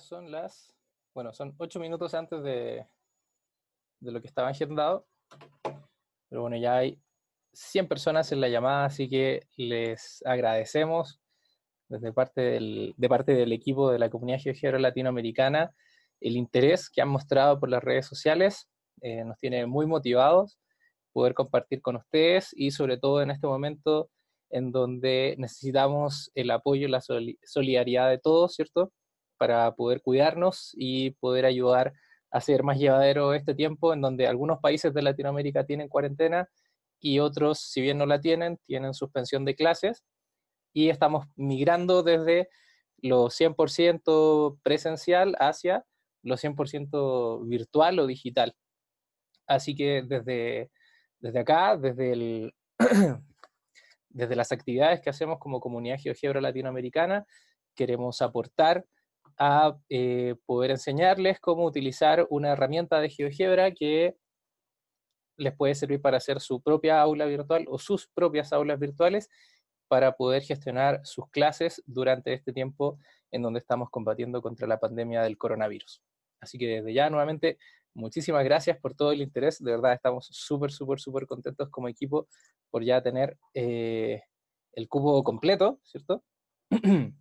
son las, bueno, son ocho minutos antes de, lo que estaba agendado. Pero bueno, ya hay 100 personas en la llamada, así que les agradecemos desde parte del, de parte del equipo de la comunidad geogebra latinoamericana el interés que han mostrado por las redes sociales. Eh, nos tiene muy motivados poder compartir con ustedes y sobre todo en este momento en donde necesitamos el apoyo y la solidaridad de todos, ¿cierto? para poder cuidarnos y poder ayudar a ser más llevadero este tiempo en donde algunos países de Latinoamérica tienen cuarentena y otros, si bien no la tienen, tienen suspensión de clases y estamos migrando desde lo 100% presencial hacia lo 100% virtual o digital. Así que desde, desde acá, desde, el, desde las actividades que hacemos como comunidad GeoGebra latinoamericana, queremos aportar a eh, poder enseñarles cómo utilizar una herramienta de GeoGebra que les puede servir para hacer su propia aula virtual o sus propias aulas virtuales para poder gestionar sus clases durante este tiempo en donde estamos combatiendo contra la pandemia del coronavirus. Así que desde ya, nuevamente, muchísimas gracias por todo el interés. De verdad, estamos súper, súper, súper contentos como equipo por ya tener eh, el cubo completo, ¿cierto?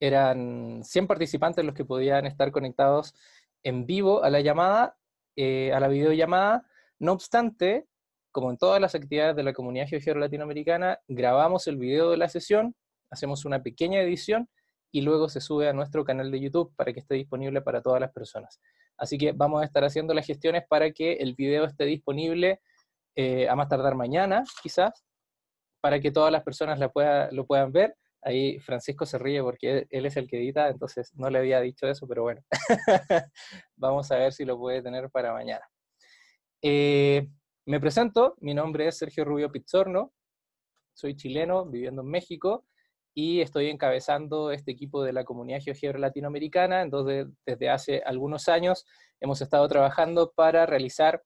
eran 100 participantes los que podían estar conectados en vivo a la llamada, eh, a la videollamada. No obstante, como en todas las actividades de la comunidad GeoGero latinoamericana, grabamos el video de la sesión, hacemos una pequeña edición y luego se sube a nuestro canal de YouTube para que esté disponible para todas las personas. Así que vamos a estar haciendo las gestiones para que el video esté disponible eh, a más tardar mañana, quizás, para que todas las personas lo puedan ver Ahí Francisco se ríe porque él es el que edita, entonces no le había dicho eso, pero bueno, vamos a ver si lo puede tener para mañana. Eh, me presento, mi nombre es Sergio Rubio Pizzorno, soy chileno, viviendo en México, y estoy encabezando este equipo de la comunidad GeoGebra latinoamericana, entonces desde hace algunos años hemos estado trabajando para realizar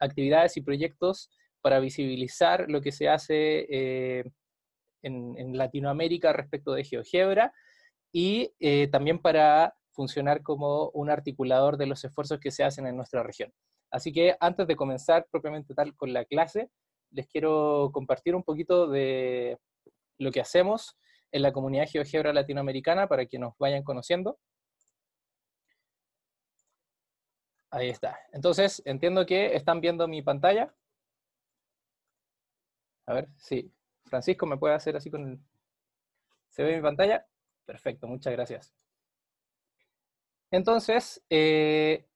actividades y proyectos para visibilizar lo que se hace eh, en, Latinoamérica respecto de GeoGebra y eh, también para funcionar como un articulador de los esfuerzos que se hacen en nuestra región. Así que antes de comenzar propiamente tal con la clase, les quiero compartir un poquito de lo que hacemos en la comunidad GeoGebra latinoamericana para que nos vayan conociendo. Ahí está. Entonces, entiendo que están viendo mi pantalla. A ver, sí. Francisco, ¿me puede hacer así con el... ¿Se ve mi pantalla? Perfecto, muchas gracias. Entonces, eh,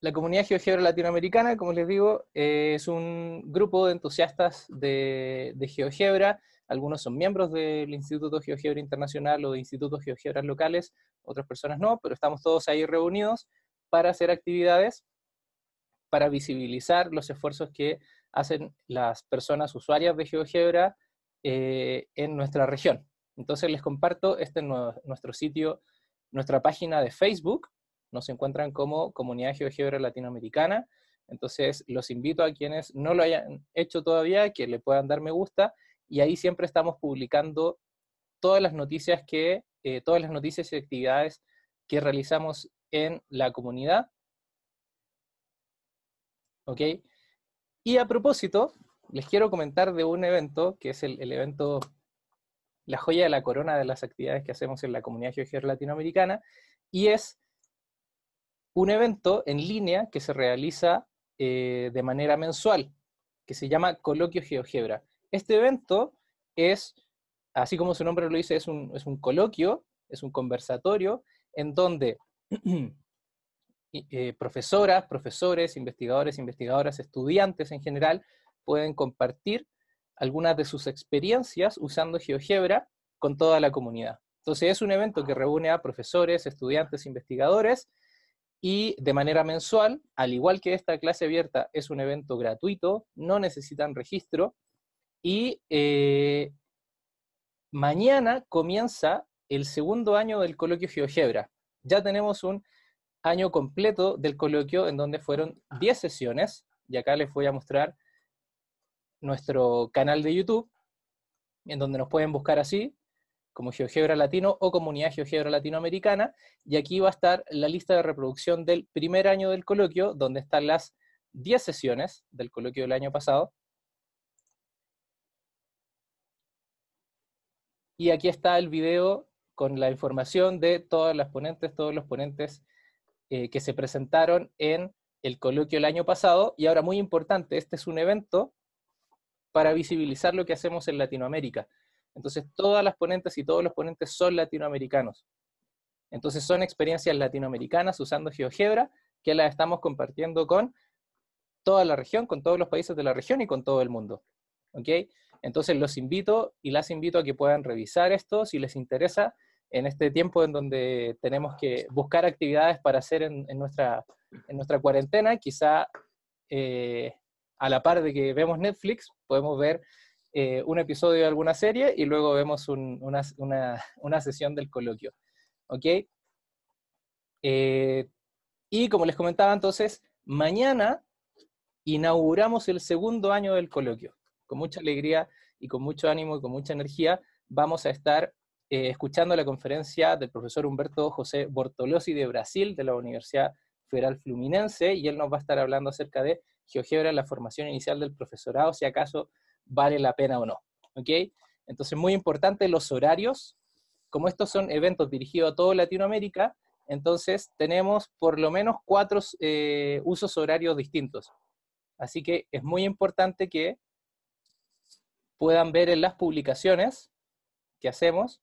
la comunidad GeoGebra latinoamericana, como les digo, eh, es un grupo de entusiastas de, de GeoGebra. Algunos son miembros del Instituto GeoGebra Internacional o de Institutos GeoGebra locales, otras personas no, pero estamos todos ahí reunidos para hacer actividades, para visibilizar los esfuerzos que hacen las personas usuarias de GeoGebra eh, en nuestra región. Entonces les comparto este nuestro sitio, nuestra página de Facebook. Nos encuentran como Comunidad GeoGebra Latinoamericana. Entonces los invito a quienes no lo hayan hecho todavía que le puedan dar me gusta y ahí siempre estamos publicando todas las noticias que eh, todas las noticias y actividades que realizamos en la comunidad. ¿Ok? Y a propósito, les quiero comentar de un evento, que es el, evento, la joya de la corona de las actividades que hacemos en la comunidad GeoGebra latinoamericana, y es un evento en línea que se realiza eh, de manera mensual, que se llama Coloquio GeoGebra. Este evento es, así como su nombre lo dice, es un, es un coloquio, es un conversatorio, en donde Eh, profesoras, profesores, investigadores, investigadoras, estudiantes en general, pueden compartir algunas de sus experiencias usando GeoGebra con toda la comunidad. Entonces es un evento que reúne a profesores, estudiantes, investigadores, y de manera mensual, al igual que esta clase abierta es un evento gratuito, no necesitan registro, y eh, mañana comienza el segundo año del coloquio GeoGebra. Ya tenemos un año completo del coloquio en donde fueron 10 sesiones y acá les voy a mostrar nuestro canal de YouTube en donde nos pueden buscar así como GeoGebra Latino o Comunidad GeoGebra Latinoamericana, y aquí va a estar la lista de reproducción del primer año del coloquio, donde están las 10 sesiones del coloquio del año pasado. Y aquí está el video con la información de todas las ponentes, todos los ponentes eh, que se presentaron en el coloquio el año pasado y ahora muy importante, este es un evento para visibilizar lo que hacemos en Latinoamérica. Entonces, todas las ponentes y todos los ponentes son latinoamericanos. Entonces, son experiencias latinoamericanas usando GeoGebra que las estamos compartiendo con toda la región, con todos los países de la región y con todo el mundo. ¿Ok? Entonces, los invito y las invito a que puedan revisar esto si les interesa en este tiempo en donde tenemos que buscar actividades para hacer en, nuestra, en nuestra cuarentena, quizá eh, a la par de que vemos Netflix, podemos ver eh, un episodio de alguna serie y luego vemos una, sesión del coloquio. ¿Ok? Eh, y como les comentaba entonces, mañana inauguramos el segundo año del coloquio. Con mucha alegría y con mucho ánimo y con mucha energía vamos a estar eh, escuchando la conferencia del profesor Humberto José Bortolosi de Brasil, de la Universidad Federal Fluminense, y él nos va a estar hablando acerca de GeoGebra, la formación inicial del profesorado, si acaso vale la pena o no. Entonces, muy importante los horarios. Como estos son eventos dirigidos a toda Latinoamérica, entonces tenemos por lo menos cuatro eh, usos horarios distintos. Así que es muy importante que puedan ver en las publicaciones que hacemos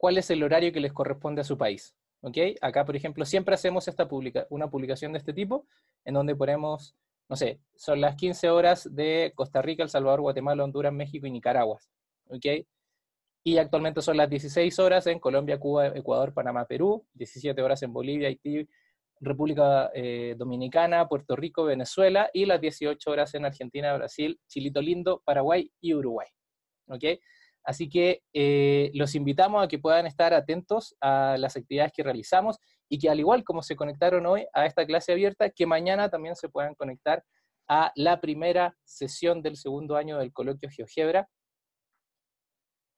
cuál es el horario que les corresponde a su país. ¿ok? Acá, por ejemplo, siempre hacemos esta una publicación de este tipo, en donde ponemos, no sé, son las 15 horas de Costa Rica, El Salvador, Guatemala, Honduras, México y Nicaragua. ¿ok? Y actualmente son las 16 horas en Colombia, Cuba, Ecuador, Panamá, Perú, 17 horas en Bolivia, Haití, República eh, Dominicana, Puerto Rico, Venezuela y las 18 horas en Argentina, Brasil, Chilito Lindo, Paraguay y Uruguay. ¿ok? Así que eh, los invitamos a que puedan estar atentos a las actividades que realizamos y que al igual como se conectaron hoy a esta clase abierta, que mañana también se puedan conectar a la primera sesión del segundo año del coloquio GeoGebra,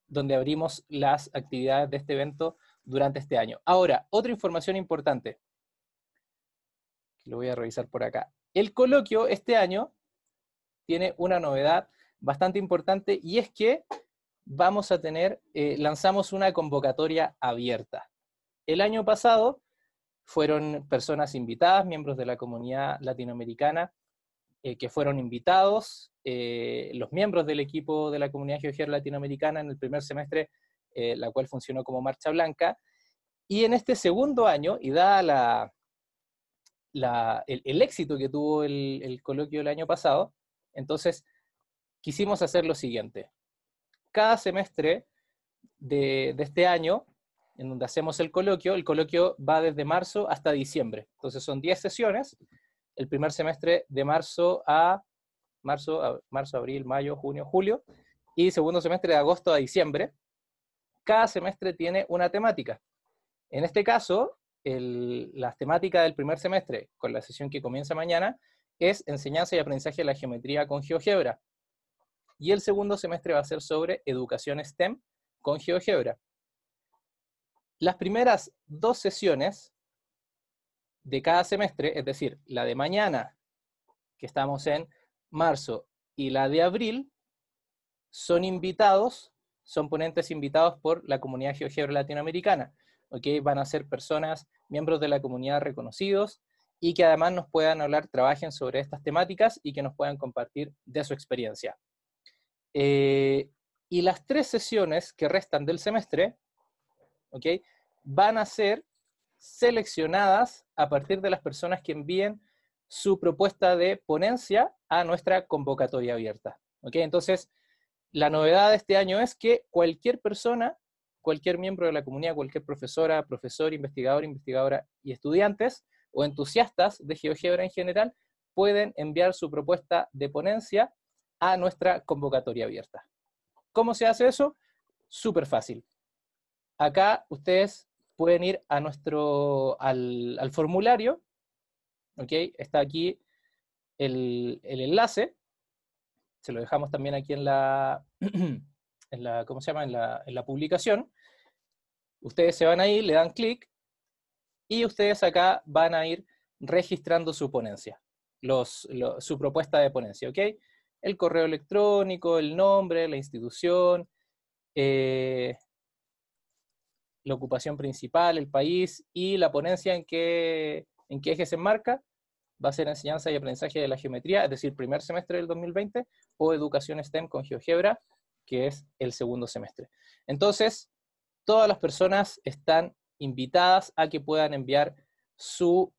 donde abrimos las actividades de este evento durante este año. Ahora, otra información importante, que lo voy a revisar por acá. El coloquio este año tiene una novedad bastante importante y es que vamos a tener, eh, lanzamos una convocatoria abierta. El año pasado fueron personas invitadas, miembros de la comunidad latinoamericana, eh, que fueron invitados, eh, los miembros del equipo de la comunidad geográfica latinoamericana en el primer semestre, la cual funcionó como Marcha Blanca. Y en este segundo año, y dada la, el, éxito que tuvo el coloquio el año pasado, entonces quisimos hacer lo siguiente cada semestre de, este año, en donde hacemos el coloquio, el coloquio va desde marzo hasta diciembre. Entonces son 10 sesiones, el primer semestre de marzo a marzo, marzo, abril, mayo, junio, julio, y segundo semestre de agosto a diciembre. Cada semestre tiene una temática. En este caso, la temática del primer semestre, con la sesión que comienza mañana, es enseñanza y aprendizaje de la geometría con GeoGebra. Y el segundo semestre va a ser sobre educación STEM con GeoGebra. Las primeras dos sesiones de cada semestre, es decir, la de mañana, que estamos en marzo, y la de abril, son invitados, son ponentes invitados por la comunidad GeoGebra latinoamericana. Van a ser personas, miembros de la comunidad reconocidos, y que además nos puedan hablar, trabajen sobre estas temáticas y que nos puedan compartir de su experiencia. Eh, y las tres sesiones que restan del semestre, Van a ser seleccionadas a partir de las personas que envíen su propuesta de ponencia a nuestra convocatoria abierta. Entonces, la novedad de este año es que cualquier persona, cualquier miembro de la comunidad, cualquier profesora, profesor, investigador, investigadora y estudiantes o entusiastas de GeoGebra en general pueden enviar su propuesta de ponencia a nuestra convocatoria abierta. ¿Cómo se hace eso? Súper fácil. Acá ustedes pueden ir a nuestro, al, formulario, ¿ok? Está aquí el, enlace, se lo dejamos también aquí en la, se llama? En la, publicación. Ustedes se van ahí, le dan clic, y ustedes acá van a ir registrando su ponencia, su propuesta de ponencia, ¿ok? el correo electrónico, el nombre, la institución, eh, la ocupación principal, el país y la ponencia en qué, en qué eje se enmarca. Va a ser enseñanza y aprendizaje de la geometría, es decir, primer semestre del 2020, o educación STEM con GeoGebra, que es el segundo semestre. Entonces, todas las personas están invitadas a que puedan enviar su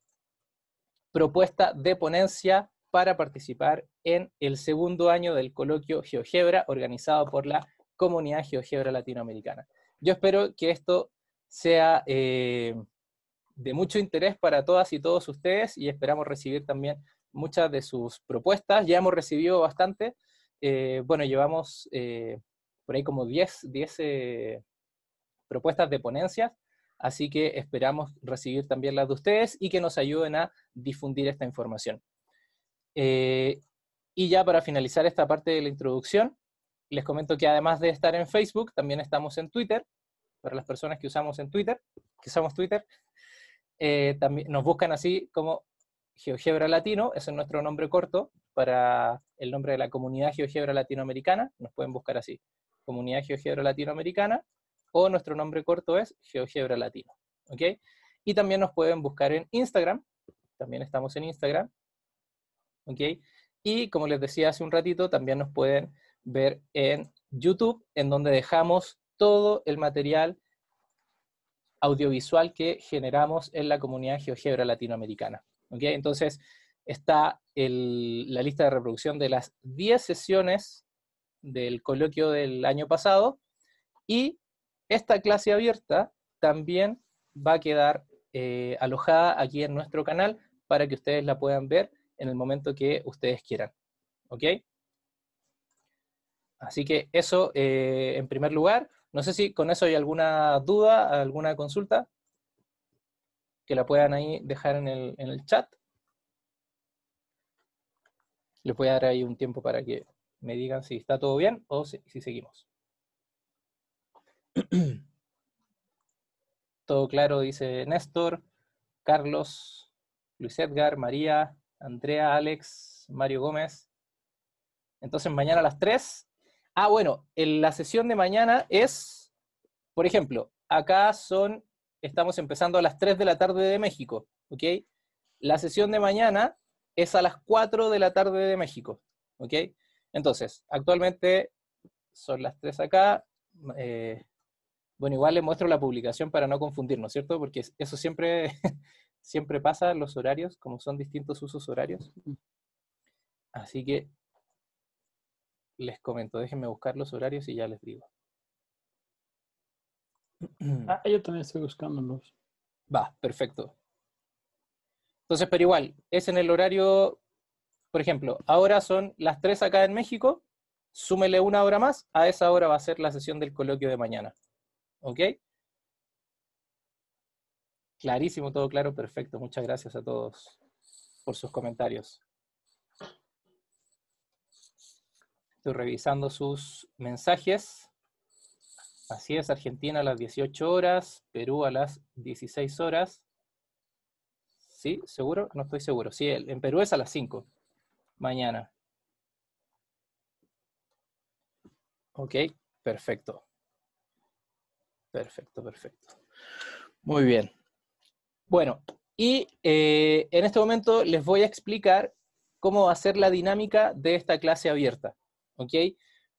propuesta de ponencia para participar en el segundo año del coloquio GeoGebra organizado por la comunidad GeoGebra latinoamericana. Yo espero que esto sea eh, de mucho interés para todas y todos ustedes y esperamos recibir también muchas de sus propuestas. Ya hemos recibido bastante. Eh, bueno, llevamos eh, por ahí como 10, 10 propuestas de ponencias, así que esperamos recibir también las de ustedes y que nos ayuden a difundir esta información. Eh, y ya para finalizar esta parte de la introducción, les comento que además de estar en Facebook, también estamos en Twitter, para las personas que usamos en Twitter, que usamos Twitter, eh, también nos buscan así como GeoGebra Latino, ese es nuestro nombre corto para el nombre de la comunidad GeoGebra Latinoamericana, nos pueden buscar así, comunidad GeoGebra Latinoamericana, o nuestro nombre corto es GeoGebra Latino, Y también nos pueden buscar en Instagram, también estamos en Instagram, y como les decía hace un ratito, también nos pueden ver en YouTube, en donde dejamos todo el material audiovisual que generamos en la comunidad GeoGebra latinoamericana. Entonces, está la lista de reproducción de las 10 sesiones del coloquio del año pasado y esta clase abierta también va a quedar eh, alojada aquí en nuestro canal para que ustedes la puedan ver en el momento que ustedes quieran. ¿Ok? Así que eso eh, en primer lugar. No sé si con eso hay alguna duda, alguna consulta, que la puedan ahí dejar en el, chat. Les voy a dar ahí un tiempo para que me digan si está todo bien o si, si seguimos. todo claro, dice Néstor, Carlos, Luis Edgar, María, Andrea, Alex, Mario Gómez. Entonces mañana a las 3. Ah, bueno, la sesión de mañana es, por ejemplo, acá son, estamos empezando a las 3 de la tarde de México, ¿ok? La sesión de mañana es a las 4 de la tarde de México, ¿ok? Entonces, actualmente son las 3 acá. Eh, bueno, igual les muestro la publicación para no confundirnos, ¿cierto? Porque eso siempre siempre pasa los horarios, como son distintos usos horarios. Así que les comento, déjenme buscar los horarios y ya les digo. Ah, yo también estoy buscándolos. Va, perfecto. Entonces, pero igual, es en el horario, por ejemplo, ahora son las 3 acá en México, súmele una hora más, a esa hora va a ser la sesión del coloquio de mañana. ¿Ok? Clarísimo, todo claro, perfecto. Muchas gracias a todos por sus comentarios. Estoy revisando sus mensajes. Así es, Argentina a las 18 horas, Perú a las 16 horas. ¿Sí? ¿Seguro? No estoy seguro. Sí, en Perú es a las 5 mañana. Ok, perfecto. Perfecto, perfecto. Muy bien. Bueno, y eh, en este momento les voy a explicar cómo va a ser la dinámica de esta clase abierta. ¿Ok?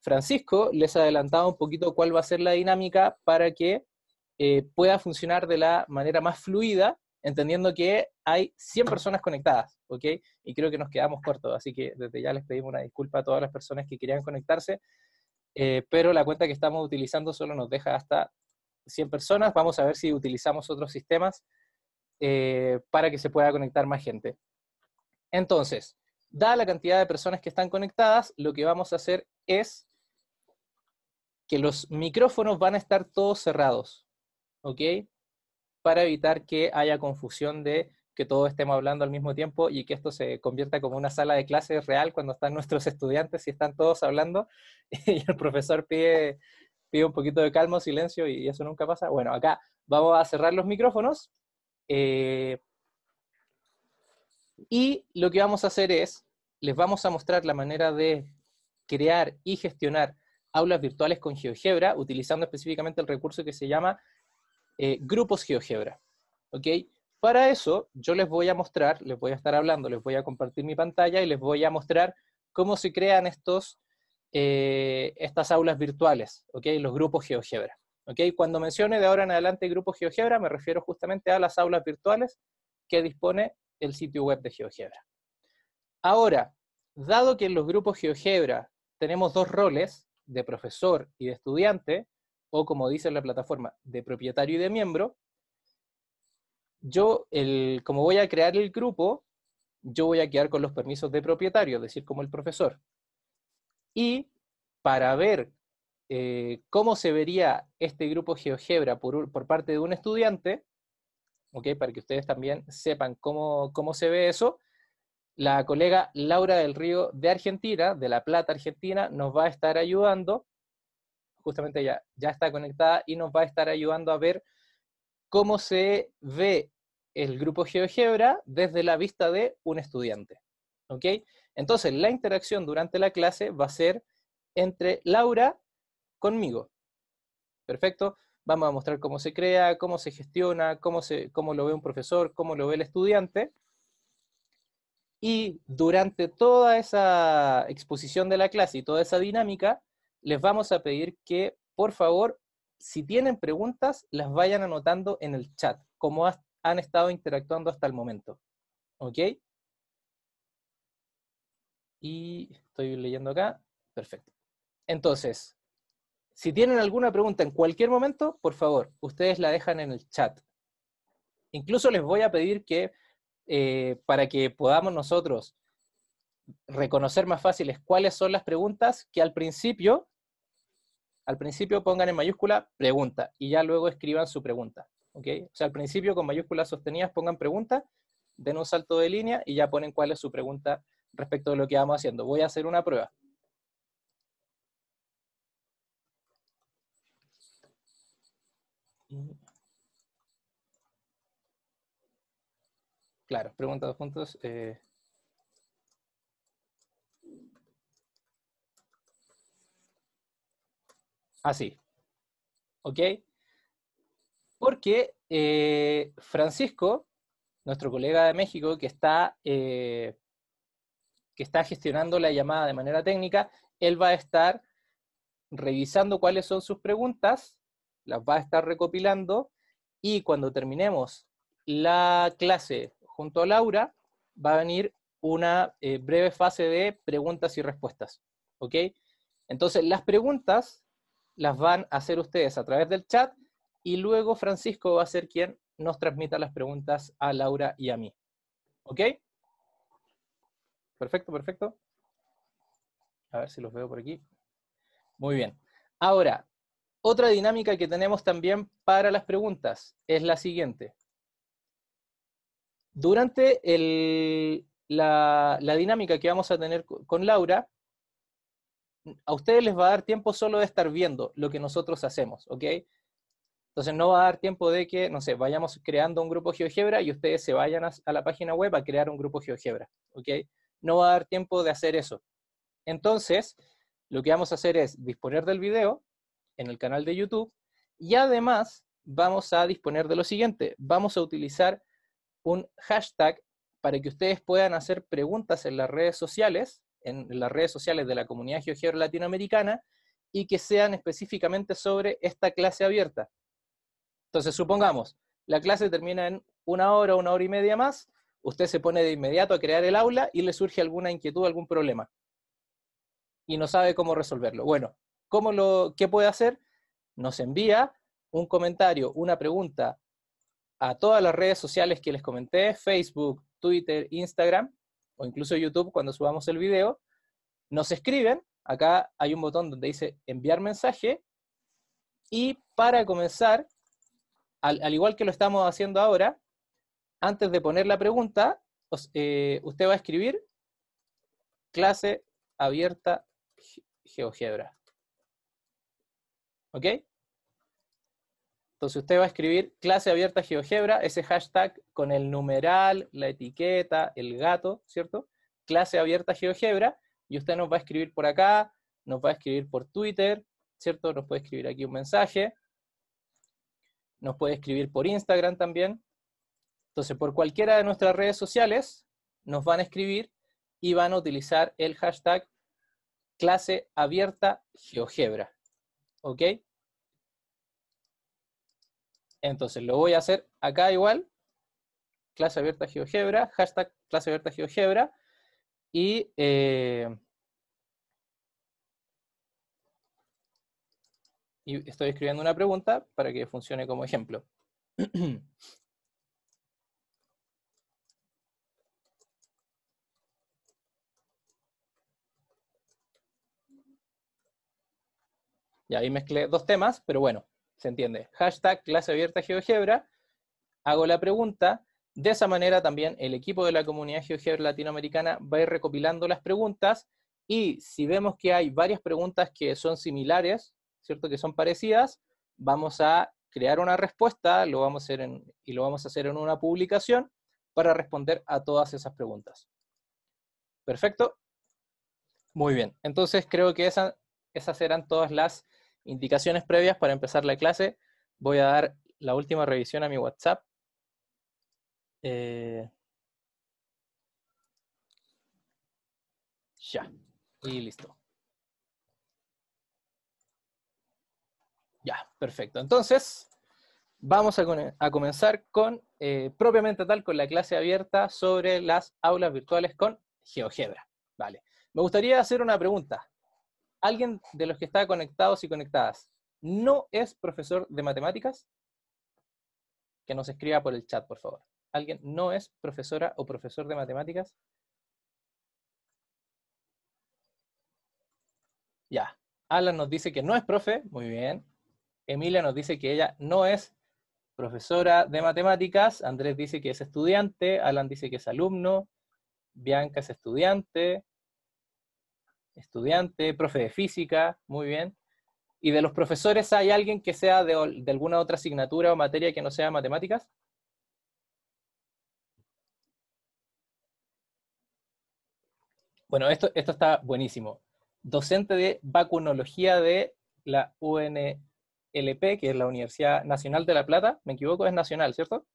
Francisco les adelantaba un poquito cuál va a ser la dinámica para que eh, pueda funcionar de la manera más fluida, entendiendo que hay 100 personas conectadas, ¿ok? Y creo que nos quedamos cortos, así que desde ya les pedimos una disculpa a todas las personas que querían conectarse, eh, pero la cuenta que estamos utilizando solo nos deja hasta 100 personas. Vamos a ver si utilizamos otros sistemas eh, para que se pueda conectar más gente. Entonces, dada la cantidad de personas que están conectadas, lo que vamos a hacer es que los micrófonos van a estar todos cerrados, ¿ok? Para evitar que haya confusión de que todos estemos hablando al mismo tiempo y que esto se convierta como una sala de clases real cuando están nuestros estudiantes y están todos hablando y el profesor pide, pide un poquito de calma, silencio y eso nunca pasa. Bueno, acá vamos a cerrar los micrófonos eh, y lo que vamos a hacer es, les vamos a mostrar la manera de crear y gestionar aulas virtuales con GeoGebra, utilizando específicamente el recurso que se llama eh, Grupos GeoGebra. Okay, Para eso, yo les voy a mostrar, les voy a estar hablando, les voy a compartir mi pantalla y les voy a mostrar cómo se crean estos, eh, estas aulas virtuales, Los grupos GeoGebra cuando mencione de ahora en adelante Grupo GeoGebra, me refiero justamente a las aulas virtuales que dispone el sitio web de GeoGebra. Ahora, dado que en los grupos GeoGebra tenemos dos roles, de profesor y de estudiante, o como dice la plataforma, de propietario y de miembro, yo, como voy a crear el grupo, yo voy a quedar con los permisos de propietario, es decir, como el profesor. Y para ver eh, cómo se vería este grupo GeoGebra por, parte de un estudiante, okay, para que ustedes también sepan cómo, se ve eso, la colega Laura del Río de Argentina, de La Plata, Argentina, nos va a estar ayudando, justamente ya, ya está conectada y nos va a estar ayudando a ver cómo se ve el grupo GeoGebra desde la vista de un estudiante. Entonces, la interacción durante la clase va a ser entre Laura conmigo. Perfecto. Vamos a mostrar cómo se crea, cómo se gestiona, cómo, se, cómo lo ve un profesor, cómo lo ve el estudiante. Y durante toda esa exposición de la clase y toda esa dinámica, les vamos a pedir que, por favor, si tienen preguntas, las vayan anotando en el chat, como han estado interactuando hasta el momento. ¿Ok? Y estoy leyendo acá. Perfecto. Entonces, si tienen alguna pregunta en cualquier momento, por favor, ustedes la dejan en el chat. Incluso les voy a pedir que, eh, para que podamos nosotros reconocer más fáciles cuáles son las preguntas, que al principio, al principio pongan en mayúscula pregunta y ya luego escriban su pregunta. ¿okay? O sea, al principio con mayúsculas sostenidas pongan pregunta, den un salto de línea y ya ponen cuál es su pregunta respecto de lo que vamos haciendo. Voy a hacer una prueba. Claro, preguntas, dos puntos. Eh. así. Ah, ¿Ok? Porque eh, Francisco, nuestro colega de México, que está, eh, que está gestionando la llamada de manera técnica, él va a estar revisando cuáles son sus preguntas las va a estar recopilando y cuando terminemos la clase junto a Laura, va a venir una eh, breve fase de preguntas y respuestas. ¿Ok? Entonces, las preguntas las van a hacer ustedes a través del chat y luego Francisco va a ser quien nos transmita las preguntas a Laura y a mí. ¿Ok? Perfecto, perfecto. A ver si los veo por aquí. Muy bien. Ahora, otra dinámica que tenemos también para las preguntas es la siguiente. Durante la, dinámica que vamos a tener con Laura, a ustedes les va a dar tiempo solo de estar viendo lo que nosotros hacemos, ¿ok? Entonces no va a dar tiempo de que, no sé, vayamos creando un grupo GeoGebra y ustedes se vayan a, la página web a crear un grupo GeoGebra, ¿ok? No va a dar tiempo de hacer eso. Entonces, lo que vamos a hacer es disponer del video en el canal de YouTube. Y además vamos a disponer de lo siguiente. Vamos a utilizar un hashtag para que ustedes puedan hacer preguntas en las redes sociales, en las redes sociales de la comunidad GeoGebra latinoamericana, y que sean específicamente sobre esta clase abierta. Entonces, supongamos, la clase termina en una hora, una hora y media más, usted se pone de inmediato a crear el aula y le surge alguna inquietud, algún problema, y no sabe cómo resolverlo. Bueno, lo, ¿Qué puede hacer? Nos envía un comentario, una pregunta a todas las redes sociales que les comenté, Facebook, Twitter, Instagram o incluso YouTube cuando subamos el video. Nos escriben, acá hay un botón donde dice enviar mensaje y para comenzar, al, igual que lo estamos haciendo ahora, antes de poner la pregunta, eh, usted va a escribir clase abierta GeoGebra. ¿Ok? Entonces usted va a escribir clase abierta GeoGebra, ese hashtag con el numeral, la etiqueta, el gato, ¿cierto? Clase abierta GeoGebra, y usted nos va a escribir por acá, nos va a escribir por Twitter, ¿cierto? Nos puede escribir aquí un mensaje, nos puede escribir por Instagram también. Entonces, por cualquiera de nuestras redes sociales, nos van a escribir y van a utilizar el hashtag clase abierta GeoGebra. ¿Ok? Entonces lo voy a hacer acá igual, clase abierta GeoGebra, hashtag clase abierta GeoGebra, y eh, y estoy escribiendo una pregunta para que funcione como ejemplo. y ahí mezclé dos temas, pero bueno se entiende. Hashtag clase abierta GeoGebra. Hago la pregunta. De esa manera también el equipo de la comunidad GeoGebra latinoamericana va a ir recopilando las preguntas y si vemos que hay varias preguntas que son similares, ¿cierto? Que son parecidas, vamos a crear una respuesta lo vamos a hacer y lo vamos a hacer en una publicación para responder a todas esas preguntas. Perfecto. Muy bien. Entonces creo que esas serán todas las Indicaciones previas para empezar la clase. Voy a dar la última revisión a mi WhatsApp. Eh, ya. Y listo. Ya, perfecto. Entonces, vamos a, comenzar con, eh, propiamente tal, con la clase abierta sobre las aulas virtuales con GeoGebra. Vale. Me gustaría hacer una pregunta alguien de los que está conectados y conectadas no es profesor de matemáticas, que nos escriba por el chat, por favor. ¿Alguien no es profesora o profesor de matemáticas? Ya. Alan nos dice que no es profe, muy bien. Emilia nos dice que ella no es profesora de matemáticas. Andrés dice que es estudiante. Alan dice que es alumno. Bianca es estudiante estudiante, profe de física, muy bien. ¿Y de los profesores hay alguien que sea de, alguna otra asignatura o materia que no sea matemáticas? Bueno, esto, esto está buenísimo. Docente de vacunología de la UNLP, que es la Universidad Nacional de La Plata. ¿Me equivoco? Es nacional, ¿cierto?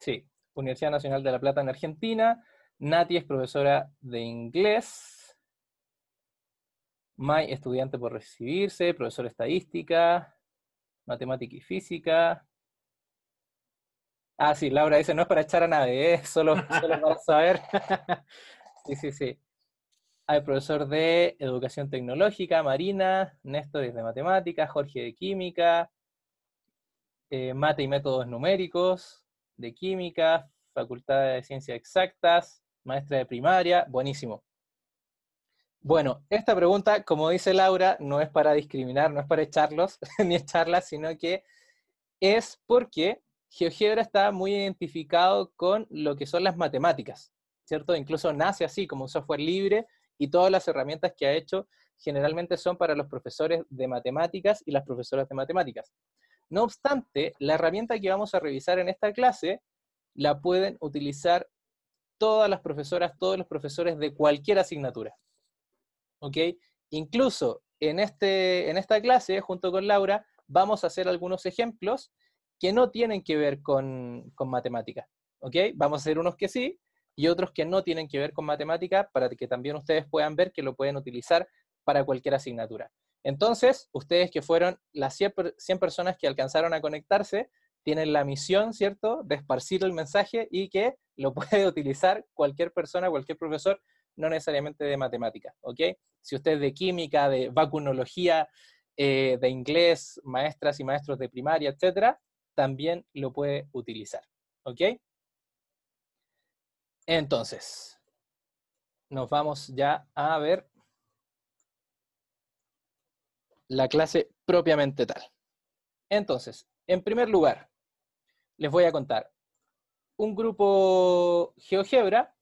Sí, Universidad Nacional de La Plata en Argentina. Nati es profesora de inglés. Mai, estudiante por recibirse, profesora de estadística, matemática y física. Ah, sí, Laura dice, no es para echar a nadie, ¿eh? solo, para saber. sí, sí, sí. Hay profesor de educación tecnológica, Marina, Néstor es de matemática, Jorge de química, eh, mate y métodos numéricos de química, Facultad de Ciencias Exactas, maestra de primaria, buenísimo. Bueno, esta pregunta, como dice Laura, no es para discriminar, no es para echarlos ni echarlas, sino que es porque GeoGebra está muy identificado con lo que son las matemáticas, ¿cierto? Incluso nace así como un software libre y todas las herramientas que ha hecho generalmente son para los profesores de matemáticas y las profesoras de matemáticas. No obstante, la herramienta que vamos a revisar en esta clase la pueden utilizar todas las profesoras, todos los profesores de cualquier asignatura. ¿Ok? Incluso en, este, en esta clase, junto con Laura, vamos a hacer algunos ejemplos que no tienen que ver con, con matemática. ¿Ok? Vamos a hacer unos que sí y otros que no tienen que ver con matemática para que también ustedes puedan ver que lo pueden utilizar para cualquier asignatura. Entonces, ustedes que fueron las 100 personas que alcanzaron a conectarse, tienen la misión, ¿cierto?, de esparcir el mensaje y que lo puede utilizar cualquier persona, cualquier profesor, no necesariamente de matemática, ¿ok? Si usted es de química, de vacunología, eh, de inglés, maestras y maestros de primaria, etcétera, también lo puede utilizar, ¿ok? Entonces, nos vamos ya a ver la clase propiamente tal. Entonces, en primer lugar, les voy a contar. Un grupo GeoGebra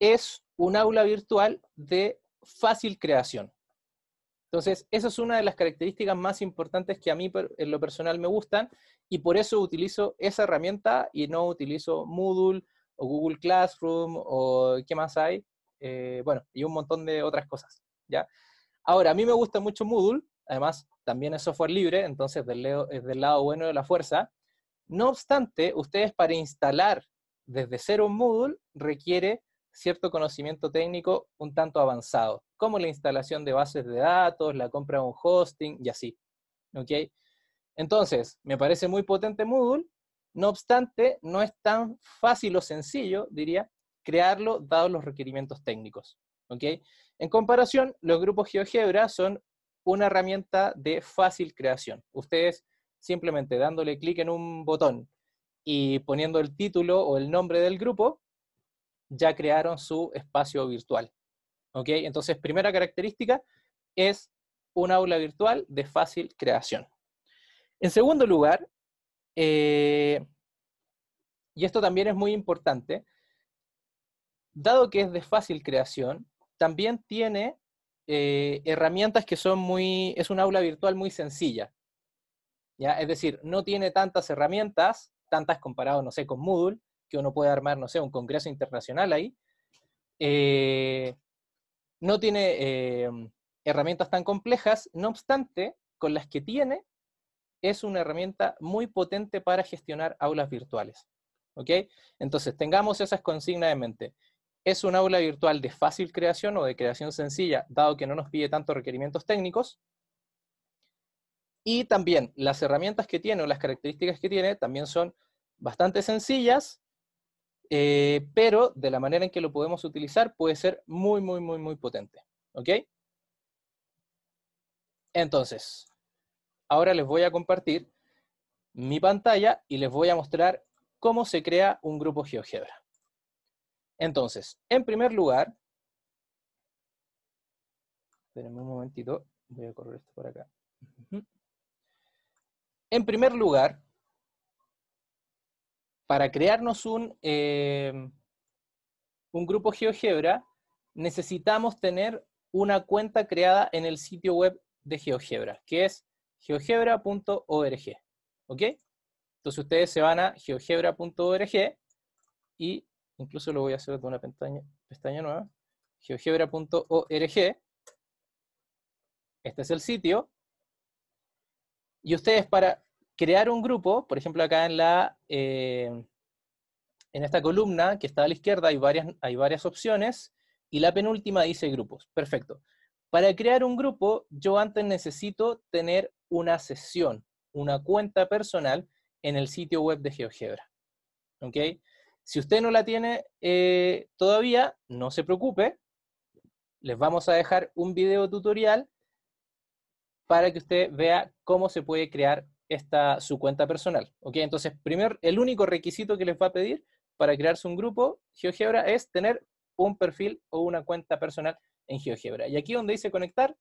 es un aula virtual de fácil creación. Entonces, esa es una de las características más importantes que a mí en lo personal me gustan y por eso utilizo esa herramienta y no utilizo Moodle o Google Classroom o qué más hay. Eh, bueno, y un montón de otras cosas. ¿ya? Ahora, a mí me gusta mucho Moodle, además también es software libre, entonces es del lado bueno de la fuerza. No obstante, ustedes para instalar desde cero un Moodle requiere cierto conocimiento técnico un tanto avanzado, como la instalación de bases de datos, la compra de un hosting y así. Entonces, me parece muy potente Moodle, no obstante, no es tan fácil o sencillo, diría, crearlo dados los requerimientos técnicos. En comparación, los grupos GeoGebra son una herramienta de fácil creación. Ustedes simplemente dándole clic en un botón y poniendo el título o el nombre del grupo, ya crearon su espacio virtual. ¿Ok? Entonces, primera característica es un aula virtual de fácil creación. En segundo lugar, eh, y esto también es muy importante, dado que es de fácil creación, también tiene eh, herramientas que son muy, es un aula virtual muy sencilla. Es decir, no tiene tantas herramientas, tantas comparado, no sé, con Moodle, que uno puede armar, no sé, un congreso internacional ahí. Eh, no tiene eh, herramientas tan complejas, no obstante, con las que tiene, es una herramienta muy potente para gestionar aulas virtuales. Entonces, tengamos esas consignas en mente. Es un aula virtual de fácil creación o de creación sencilla, dado que no nos pide tantos requerimientos técnicos. Y también las herramientas que tiene o las características que tiene también son bastante sencillas, eh, pero de la manera en que lo podemos utilizar puede ser muy, muy, muy, muy potente. ¿Ok? Entonces, ahora les voy a compartir mi pantalla y les voy a mostrar cómo se crea un grupo GeoGebra. Entonces, en primer lugar, espérenme un momentito, voy a correr esto por acá. En primer lugar, para crearnos un, eh, un grupo GeoGebra, necesitamos tener una cuenta creada en el sitio web de GeoGebra, que es geogebra.org. ¿Ok? Entonces ustedes se van a geogebra.org y incluso lo voy a hacer con una pestaña nueva, geogebra.org. Este es el sitio y ustedes para crear un grupo, por ejemplo acá en la... Eh, en esta columna que está a la izquierda hay varias, hay varias opciones y la penúltima dice grupos. Perfecto. Para crear un grupo, yo antes necesito tener una sesión, una cuenta personal en el sitio web de GeoGebra. Si usted no la tiene eh, todavía, no se preocupe. Les vamos a dejar un video tutorial para que usted vea cómo se puede crear esta, su cuenta personal. Entonces, primero, el único requisito que les va a pedir para crearse un grupo GeoGebra es tener un perfil o una cuenta personal en GeoGebra. Y aquí donde dice conectar,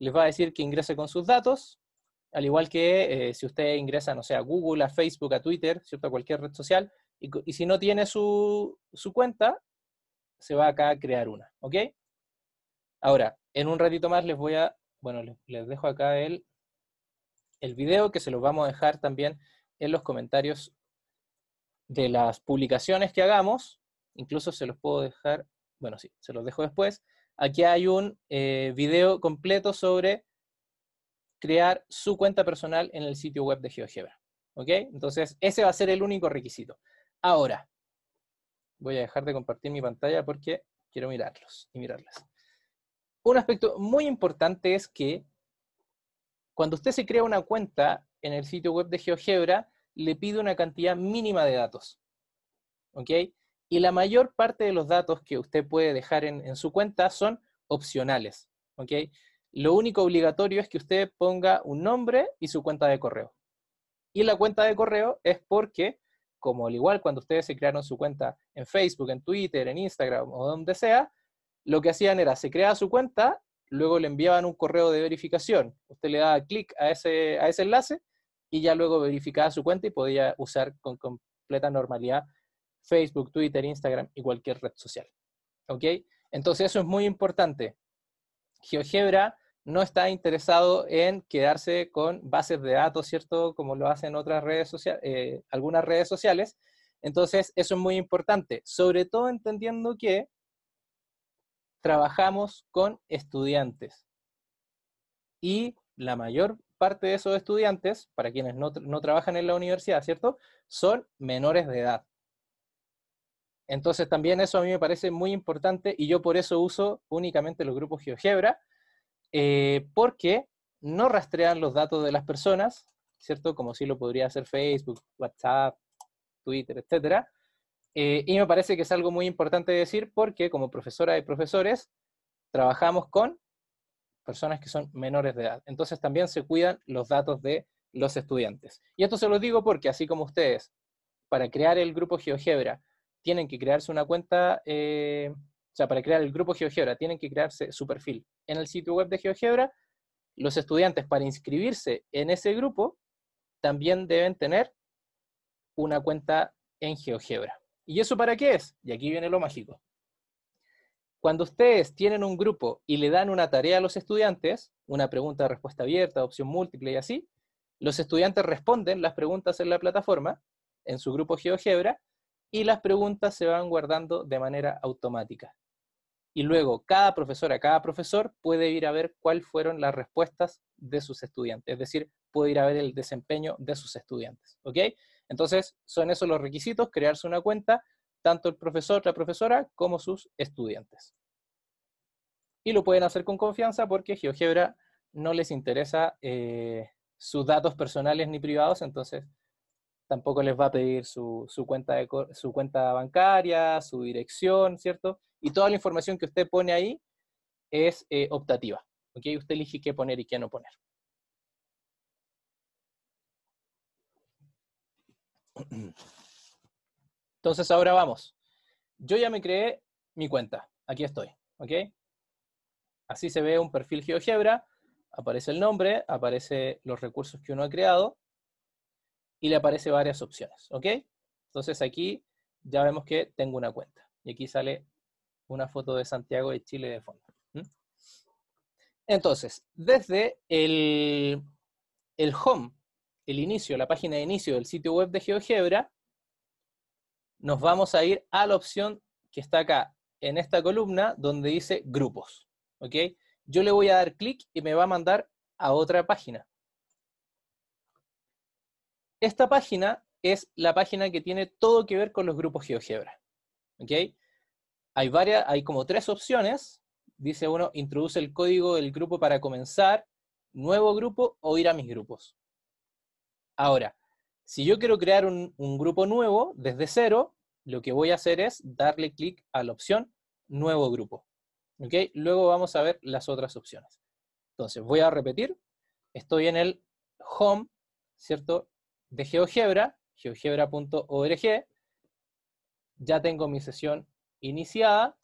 les va a decir que ingrese con sus datos, al igual que eh, si usted ingresa, no sé, a Google, a Facebook, a Twitter, ¿cierto? a cualquier red social, y, si no tiene su, su, cuenta, se va acá a crear una, ¿ok? Ahora, en un ratito más les voy a bueno, les, dejo acá el, el video que se los vamos a dejar también en los comentarios de las publicaciones que hagamos. Incluso se los puedo dejar, bueno, sí, se los dejo después. Aquí hay un eh, video completo sobre crear su cuenta personal en el sitio web de GeoGebra. ¿Ok? Entonces, ese va a ser el único requisito. Ahora, voy a dejar de compartir mi pantalla porque quiero mirarlos y mirarlas un aspecto muy importante es que cuando usted se crea una cuenta en el sitio web de GeoGebra, le pide una cantidad mínima de datos. ¿Ok? Y la mayor parte de los datos que usted puede dejar en, su cuenta son opcionales. ¿Ok? Lo único obligatorio es que usted ponga un nombre y su cuenta de correo. Y la cuenta de correo es porque, como al igual cuando ustedes se crearon su cuenta en Facebook, en Twitter, en Instagram o donde sea, lo que hacían era, se creaba su cuenta, luego le enviaban un correo de verificación, usted le daba clic a ese, a ese enlace y ya luego verificaba su cuenta y podía usar con completa normalidad Facebook, Twitter, Instagram y cualquier red social. ¿Ok? Entonces eso es muy importante. GeoGebra no está interesado en quedarse con bases de datos, ¿cierto? Como lo hacen otras redes sociales, eh, algunas redes sociales. Entonces, eso es muy importante, sobre todo entendiendo que trabajamos con estudiantes. Y la mayor parte de esos estudiantes, para quienes no, trabajan en la universidad, ¿cierto? Son menores de edad. Entonces también eso a mí me parece muy importante y yo por eso uso únicamente los grupos GeoGebra, eh, porque no rastrean los datos de las personas, ¿cierto? Como si lo podría hacer Facebook, WhatsApp, Twitter, etcétera, eh, y me parece que es algo muy importante decir porque como profesora y profesores trabajamos con personas que son menores de edad. Entonces también se cuidan los datos de los estudiantes. Y esto se los digo porque así como ustedes, para crear el grupo GeoGebra, tienen que crearse una cuenta, eh, o sea, para crear el grupo GeoGebra, tienen que crearse su perfil en el sitio web de GeoGebra. Los estudiantes para inscribirse en ese grupo también deben tener una cuenta en GeoGebra. ¿Y eso para qué es? Y aquí viene lo mágico. Cuando ustedes tienen un grupo y le dan una tarea a los estudiantes, una pregunta de respuesta abierta, opción múltiple y así, los estudiantes responden las preguntas en la plataforma, en su grupo GeoGebra, y las preguntas se van guardando de manera automática. Y luego cada profesora, cada profesor puede ir a ver cuáles fueron las respuestas de sus estudiantes, es decir, puede ir a ver el desempeño de sus estudiantes. ¿Ok? Entonces, son esos los requisitos, crearse una cuenta, tanto el profesor, la profesora, como sus estudiantes. Y lo pueden hacer con confianza porque GeoGebra no les interesa eh, sus datos personales ni privados, entonces tampoco les va a pedir su, cuenta de, su cuenta bancaria, su dirección, ¿cierto? Y toda la información que usted pone ahí es eh, optativa. Usted elige qué poner y qué no poner. Entonces ahora vamos. Yo ya me creé mi cuenta. Aquí estoy. ¿Ok? Así se ve un perfil GeoGebra. Aparece el nombre, aparece los recursos que uno ha creado y le aparece varias opciones. ¿Ok? Entonces aquí ya vemos que tengo una cuenta. Y aquí sale una foto de Santiago de Chile de fondo. Entonces, desde el, el home el inicio, la página de inicio del sitio web de GeoGebra, nos vamos a ir a la opción que está acá, en esta columna, donde dice grupos. ¿Ok? Yo le voy a dar clic y me va a mandar a otra página. Esta página es la página que tiene todo que ver con los grupos GeoGebra. ¿Ok? Hay, varias, hay como tres opciones. Dice uno, introduce el código del grupo para comenzar, nuevo grupo o ir a mis grupos. Ahora, si yo quiero crear un, grupo nuevo desde cero, lo que voy a hacer es darle clic a la opción Nuevo grupo. Luego vamos a ver las otras opciones. Entonces, voy a repetir. Estoy en el Home, ¿cierto? De GeoGebra, geogebra.org. Ya tengo mi sesión iniciada.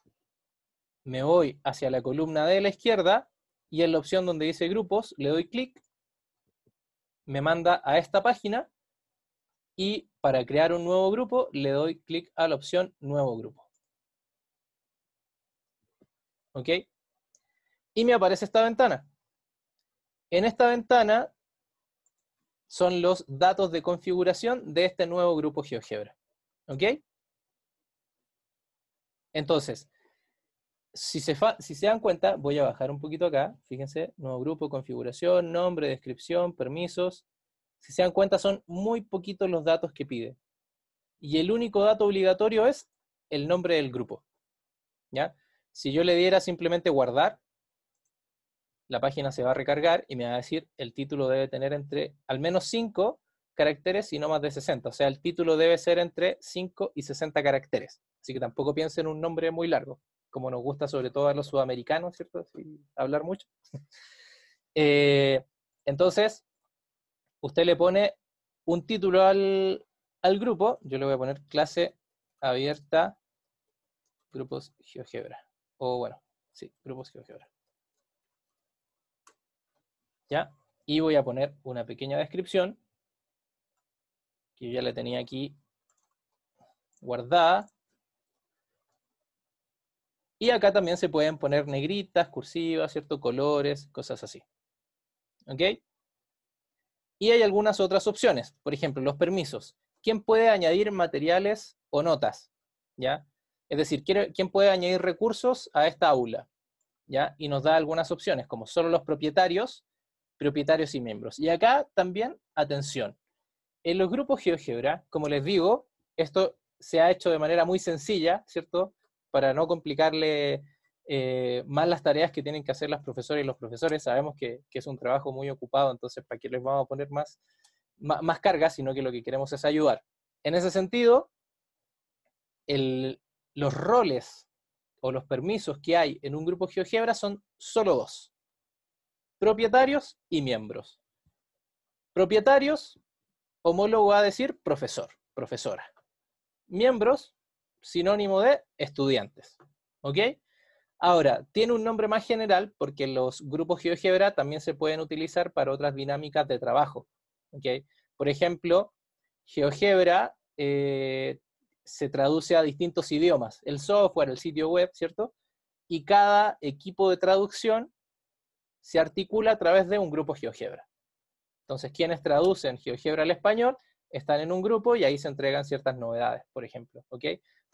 Me voy hacia la columna de la izquierda y en la opción donde dice grupos le doy clic me manda a esta página y para crear un nuevo grupo le doy clic a la opción Nuevo grupo. ¿Ok? Y me aparece esta ventana. En esta ventana son los datos de configuración de este nuevo grupo GeoGebra. ¿Ok? Entonces, si se, dan cuenta, voy a bajar un poquito acá, fíjense, nuevo grupo, configuración, nombre, descripción, permisos. Si se dan cuenta, son muy poquitos los datos que pide. Y el único dato obligatorio es el nombre del grupo. ¿Ya? Si yo le diera simplemente guardar, la página se va a recargar y me va a decir el título debe tener entre al menos 5 caracteres y no más de 60. O sea, el título debe ser entre 5 y 60 caracteres. Así que tampoco piensen en un nombre muy largo como nos gusta sobre todo a los sudamericanos, ¿cierto? Sí, hablar mucho. Eh, entonces, usted le pone un título al, grupo, yo le voy a poner clase abierta, grupos GeoGebra. O bueno, sí, grupos GeoGebra. ¿Ya? Y voy a poner una pequeña descripción que ya le tenía aquí guardada. Y acá también se pueden poner negritas, cursivas, ciertos Colores, cosas así. ¿Ok? Y hay algunas otras opciones. Por ejemplo, los permisos. ¿Quién puede añadir materiales o notas? ¿Ya? Es decir, ¿quién puede añadir recursos a esta aula? ¿Ya? Y nos da algunas opciones, como solo los propietarios, propietarios y miembros. Y acá también, atención. En los grupos GeoGebra, como les digo, esto se ha hecho de manera muy sencilla, ¿cierto? para no complicarle eh, más las tareas que tienen que hacer las profesoras y los profesores. Sabemos que, es un trabajo muy ocupado, entonces, ¿para qué les vamos a poner más, más, carga? Sino que lo que queremos es ayudar. En ese sentido, los roles o los permisos que hay en un grupo GeoGebra son solo dos, propietarios y miembros. Propietarios, homólogo va a decir profesor, profesora. Miembros, sinónimo de estudiantes. ¿Ok? Ahora, tiene un nombre más general porque los grupos GeoGebra también se pueden utilizar para otras dinámicas de trabajo. ¿Ok? Por ejemplo, GeoGebra eh, se traduce a distintos idiomas, el software, el sitio web, ¿cierto? Y cada equipo de traducción se articula a través de un grupo GeoGebra. Entonces, quienes traducen GeoGebra al español están en un grupo y ahí se entregan ciertas novedades, por ejemplo, ¿ok?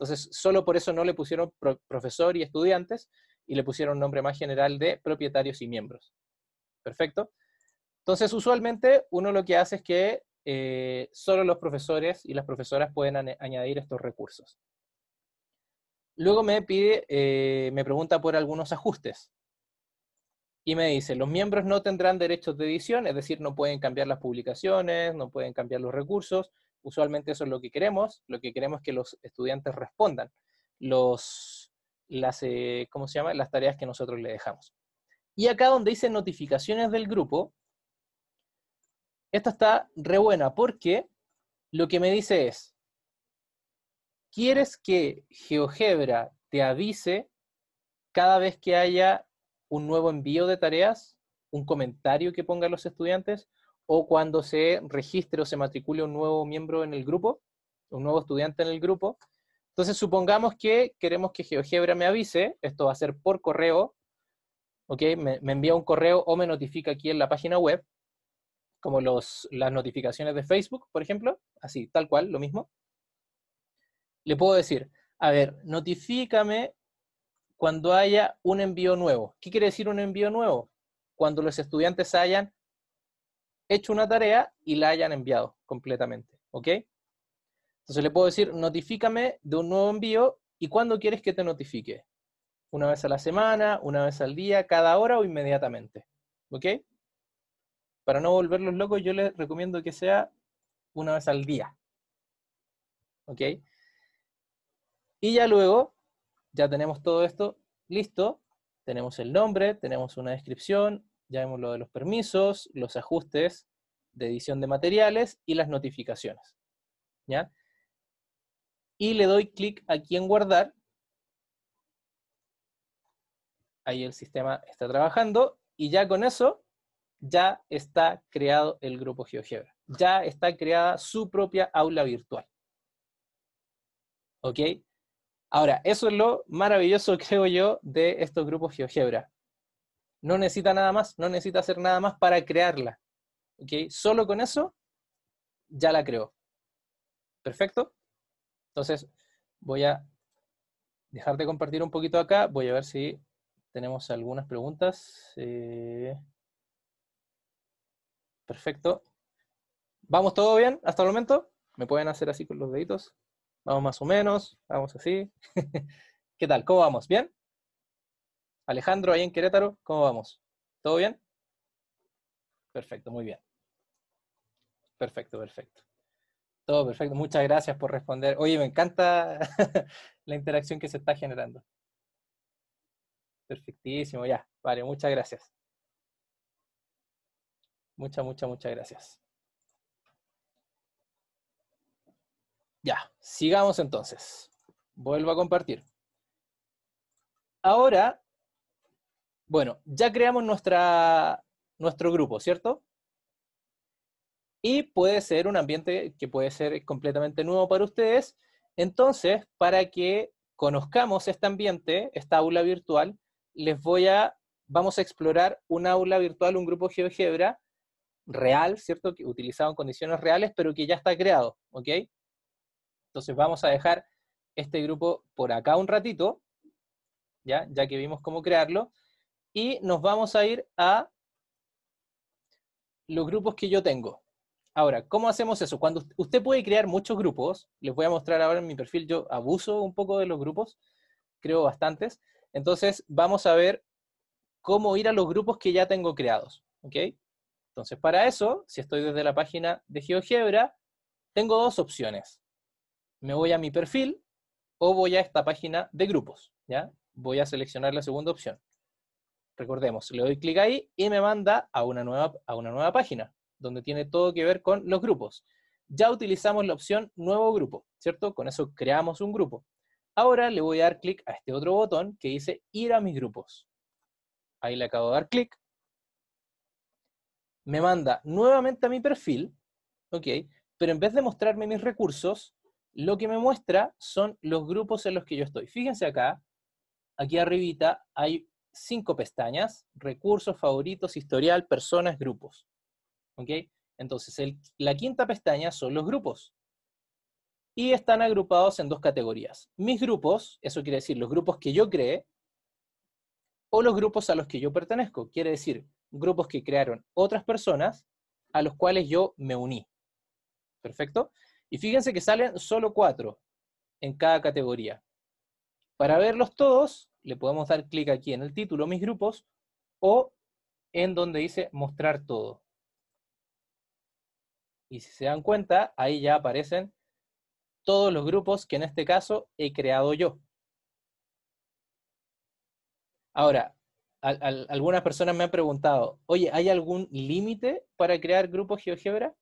Entonces, solo por eso no le pusieron profesor y estudiantes y le pusieron un nombre más general de propietarios y miembros. Perfecto. Entonces, usualmente uno lo que hace es que eh, solo los profesores y las profesoras pueden añadir estos recursos. Luego me pide, eh, me pregunta por algunos ajustes. Y me dice, los miembros no tendrán derechos de edición, es decir, no pueden cambiar las publicaciones, no pueden cambiar los recursos, Usualmente eso es lo que queremos, lo que queremos es que los estudiantes respondan los, las, eh, ¿cómo se llama? las tareas que nosotros le dejamos. Y acá donde dice notificaciones del grupo, esta está re buena porque lo que me dice es, ¿quieres que GeoGebra te avise cada vez que haya un nuevo envío de tareas, un comentario que pongan los estudiantes o cuando se registre o se matricule un nuevo miembro en el grupo, un nuevo estudiante en el grupo. Entonces, supongamos que queremos que GeoGebra me avise, esto va a ser por correo, ¿ok? Me, envía un correo o me notifica aquí en la página web, como las notificaciones de Facebook, por ejemplo, así, tal cual, lo mismo. Le puedo decir, a ver, notifícame cuando haya un envío nuevo. ¿Qué quiere decir un envío nuevo? Cuando los estudiantes hayan hecho una tarea y la hayan enviado completamente. ¿Ok? Entonces le puedo decir, notifícame de un nuevo envío y cuándo quieres que te notifique. Una vez a la semana, una vez al día, cada hora o inmediatamente. ¿Ok? Para no volverlos locos, yo les recomiendo que sea una vez al día. ¿Ok? Y ya luego, ya tenemos todo esto listo. Tenemos el nombre, tenemos una descripción, ya vemos lo de los permisos, los ajustes de edición de materiales y las notificaciones. ¿ya? Y le doy clic aquí en guardar. Ahí el sistema está trabajando y ya con eso ya está creado el grupo GeoGebra. Ya está creada su propia aula virtual. ¿Ok? Ahora, eso es lo maravilloso, creo yo, de estos grupos GeoGebra. No necesita nada más, no necesita hacer nada más para crearla. ¿Ok? Solo con eso ya la creó. ¿Perfecto? Entonces voy a dejar de compartir un poquito acá. Voy a ver si tenemos algunas preguntas. Eh. Perfecto. ¿Vamos todo bien hasta el momento? ¿Me pueden hacer así con los deditos? Vamos más o menos, vamos así. ¿Qué tal? ¿Cómo vamos? ¿Bien? Alejandro, ahí en Querétaro, ¿cómo vamos? ¿Todo bien? Perfecto, muy bien. Perfecto, perfecto. Todo perfecto. Muchas gracias por responder. Oye, me encanta la interacción que se está generando. Perfectísimo, ya. Vale, muchas gracias. Muchas, muchas, muchas gracias. Ya, sigamos entonces. Vuelvo a compartir. Ahora bueno, ya creamos nuestro grupo, ¿cierto? Y puede ser un ambiente que puede ser completamente nuevo para ustedes. Entonces, para que conozcamos este ambiente, esta aula virtual, les voy a, vamos a explorar una aula virtual, un grupo GeoGebra real, ¿cierto? Que utilizado en condiciones reales, pero que ya está creado, ¿ok? Entonces vamos a dejar este grupo por acá un ratito, ¿ya? Ya que vimos cómo crearlo y nos vamos a ir a los grupos que yo tengo. Ahora, ¿cómo hacemos eso? Cuando usted puede crear muchos grupos, les voy a mostrar ahora en mi perfil, yo abuso un poco de los grupos, creo bastantes. Entonces, vamos a ver cómo ir a los grupos que ya tengo creados, ¿ok? Entonces, para eso, si estoy desde la página de GeoGebra, tengo dos opciones. Me voy a mi perfil o voy a esta página de grupos, ¿ya? Voy a seleccionar la segunda opción recordemos, le doy clic ahí y me manda a una, nueva, a una nueva página, donde tiene todo que ver con los grupos. Ya utilizamos la opción Nuevo Grupo, ¿cierto? Con eso creamos un grupo. Ahora le voy a dar clic a este otro botón que dice Ir a mis grupos. Ahí le acabo de dar clic. Me manda nuevamente a mi perfil, ¿ok? Pero en vez de mostrarme mis recursos, lo que me muestra son los grupos en los que yo estoy. Fíjense acá, aquí arribita hay cinco pestañas, recursos, favoritos, historial, personas, grupos. ¿Ok? Entonces, la quinta pestaña son los grupos. Y están agrupados en dos categorías. Mis grupos, eso quiere decir los grupos que yo creé, o los grupos a los que yo pertenezco. Quiere decir, grupos que crearon otras personas a los cuales yo me uní. ¿Perfecto? Y fíjense que salen solo cuatro en cada categoría. Para verlos todos, le podemos dar clic aquí en el título, mis grupos, o en donde dice mostrar todo. Y si se dan cuenta, ahí ya aparecen todos los grupos que en este caso he creado yo. Ahora, algunas personas me han preguntado, oye, ¿hay algún límite para crear grupos GeoGebra?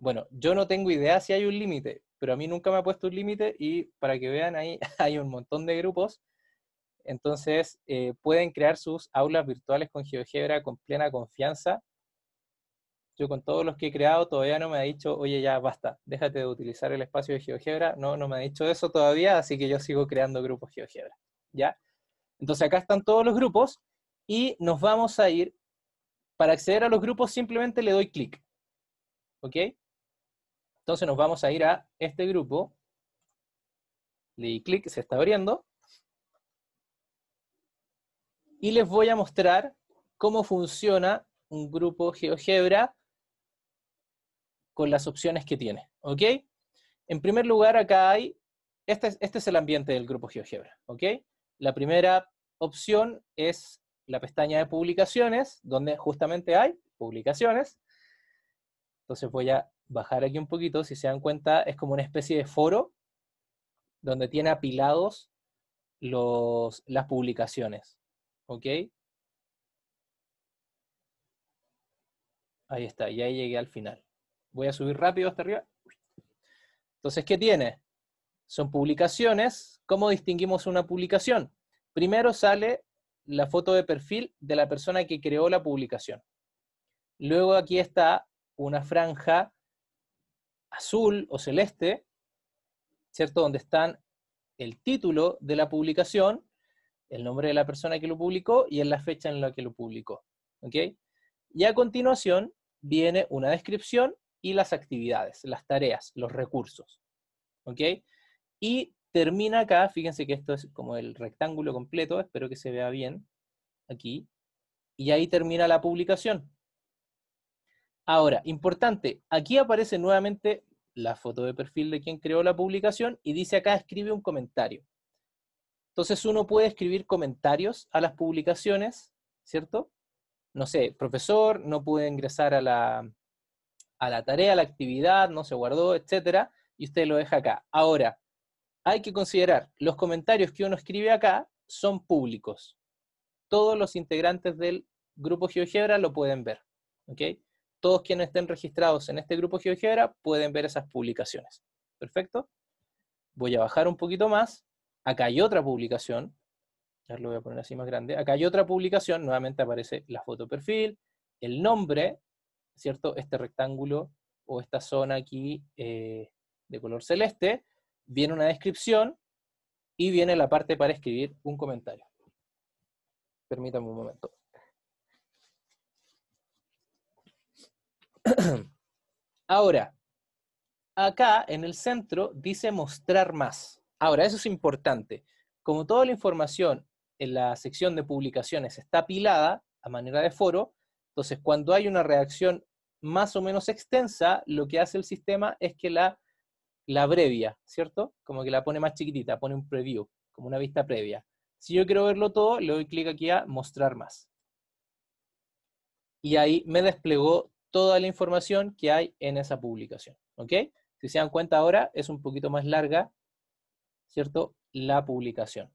Bueno, yo no tengo idea si hay un límite, pero a mí nunca me ha puesto un límite y para que vean ahí hay un montón de grupos entonces, eh, pueden crear sus aulas virtuales con GeoGebra con plena confianza. Yo con todos los que he creado todavía no me ha dicho, oye, ya basta, déjate de utilizar el espacio de GeoGebra. No, no me ha dicho eso todavía, así que yo sigo creando grupos GeoGebra. ¿Ya? Entonces, acá están todos los grupos y nos vamos a ir. Para acceder a los grupos simplemente le doy clic. ¿Ok? Entonces nos vamos a ir a este grupo. Le di clic, se está abriendo y les voy a mostrar cómo funciona un grupo GeoGebra con las opciones que tiene, ¿ok? En primer lugar, acá hay, este, este, es el ambiente del grupo GeoGebra, ¿ok? La primera opción es la pestaña de publicaciones, donde justamente hay publicaciones. Entonces voy a bajar aquí un poquito, si se dan cuenta, es como una especie de foro donde tiene apilados las publicaciones. ¿Ok? Ahí está, ya llegué al final. Voy a subir rápido hasta arriba. Entonces, ¿qué tiene? Son publicaciones. ¿Cómo distinguimos una publicación? Primero sale la foto de perfil de la persona que creó la publicación. Luego aquí está una franja azul o celeste, ¿cierto? Donde están el título de la publicación el nombre de la persona que lo publicó y en la fecha en la que lo publicó. ¿ok? Y a continuación viene una descripción y las actividades, las tareas, los recursos. ¿ok? Y termina acá, fíjense que esto es como el rectángulo completo, espero que se vea bien aquí. Y ahí termina la publicación. Ahora, importante, aquí aparece nuevamente la foto de perfil de quien creó la publicación y dice acá escribe un comentario. Entonces uno puede escribir comentarios a las publicaciones, ¿cierto? No sé, profesor, no pude ingresar a la, a la tarea, a la actividad, no se guardó, etcétera, y usted lo deja acá. Ahora, hay que considerar, los comentarios que uno escribe acá son públicos. Todos los integrantes del grupo GeoGebra lo pueden ver. ¿ok? Todos quienes estén registrados en este grupo GeoGebra pueden ver esas publicaciones. ¿Perfecto? Voy a bajar un poquito más. Acá hay otra publicación, ya lo voy a poner así más grande, acá hay otra publicación, nuevamente aparece la foto perfil, el nombre, ¿cierto? Este rectángulo o esta zona aquí eh, de color celeste, viene una descripción y viene la parte para escribir un comentario. Permítame un momento. Ahora, acá en el centro dice mostrar más. Ahora, eso es importante. Como toda la información en la sección de publicaciones está pilada a manera de foro, entonces cuando hay una reacción más o menos extensa, lo que hace el sistema es que la, la abrevia, ¿cierto? Como que la pone más chiquitita, pone un preview, como una vista previa. Si yo quiero verlo todo, le doy clic aquí a mostrar más. Y ahí me desplegó toda la información que hay en esa publicación. ¿Ok? Si se dan cuenta ahora, es un poquito más larga ¿cierto? La publicación.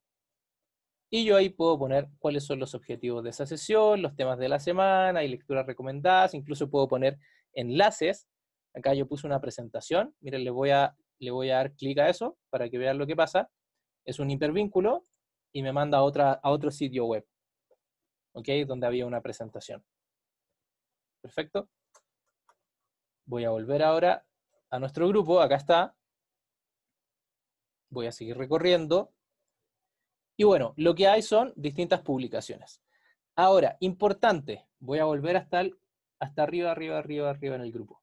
Y yo ahí puedo poner cuáles son los objetivos de esa sesión, los temas de la semana, y lecturas recomendadas, incluso puedo poner enlaces. Acá yo puse una presentación, miren, le voy a, le voy a dar clic a eso para que vean lo que pasa. Es un hipervínculo y me manda a, otra, a otro sitio web, ¿ok? Donde había una presentación. Perfecto. Voy a volver ahora a nuestro grupo, acá está, voy a seguir recorriendo. Y bueno, lo que hay son distintas publicaciones. Ahora, importante, voy a volver hasta, hasta arriba, arriba, arriba, arriba en el grupo.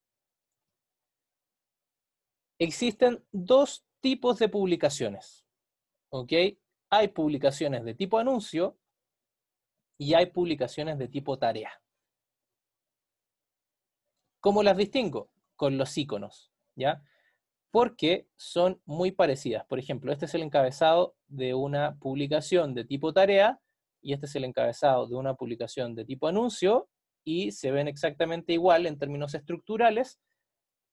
Existen dos tipos de publicaciones. ¿Ok? Hay publicaciones de tipo anuncio y hay publicaciones de tipo tarea. ¿Cómo las distingo? Con los iconos. ¿Ya? porque son muy parecidas. Por ejemplo, este es el encabezado de una publicación de tipo tarea y este es el encabezado de una publicación de tipo anuncio y se ven exactamente igual en términos estructurales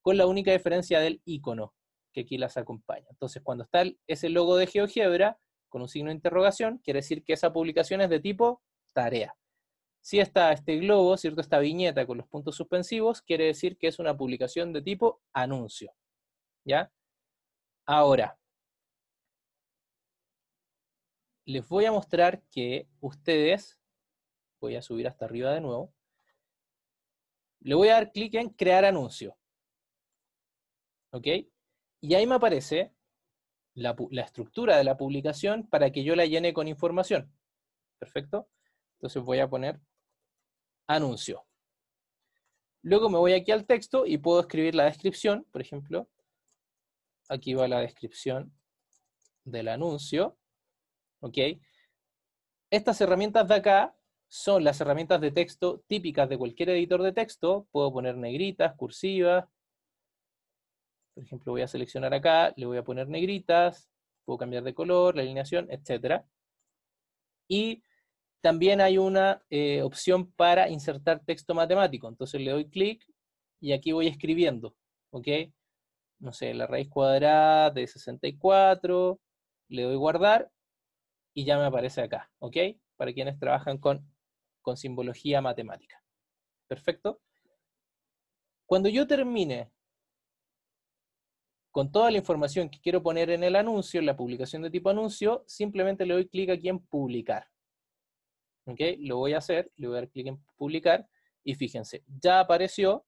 con la única diferencia del icono que aquí las acompaña. Entonces, cuando está ese logo de GeoGebra con un signo de interrogación, quiere decir que esa publicación es de tipo tarea. Si está este globo, ¿cierto? Esta viñeta con los puntos suspensivos, quiere decir que es una publicación de tipo anuncio. ¿ya? Ahora, les voy a mostrar que ustedes, voy a subir hasta arriba de nuevo, le voy a dar clic en crear anuncio. ¿Ok? Y ahí me aparece la, la, estructura de la publicación para que yo la llene con información. Perfecto. Entonces voy a poner anuncio. Luego me voy aquí al texto y puedo escribir la descripción, por ejemplo. Aquí va la descripción del anuncio. Estas herramientas de acá son las herramientas de texto típicas de cualquier editor de texto. Puedo poner negritas, cursivas. Por ejemplo, voy a seleccionar acá, le voy a poner negritas, puedo cambiar de color, la alineación, etc. Y también hay una eh, opción para insertar texto matemático. Entonces le doy clic y aquí voy escribiendo. ¿ok? no sé, la raíz cuadrada de 64, le doy guardar y ya me aparece acá, ¿ok? Para quienes trabajan con, con simbología matemática. Perfecto. Cuando yo termine con toda la información que quiero poner en el anuncio, en la publicación de tipo anuncio, simplemente le doy clic aquí en publicar. ¿Ok? Lo voy a hacer, le voy a dar clic en publicar y fíjense, ya apareció.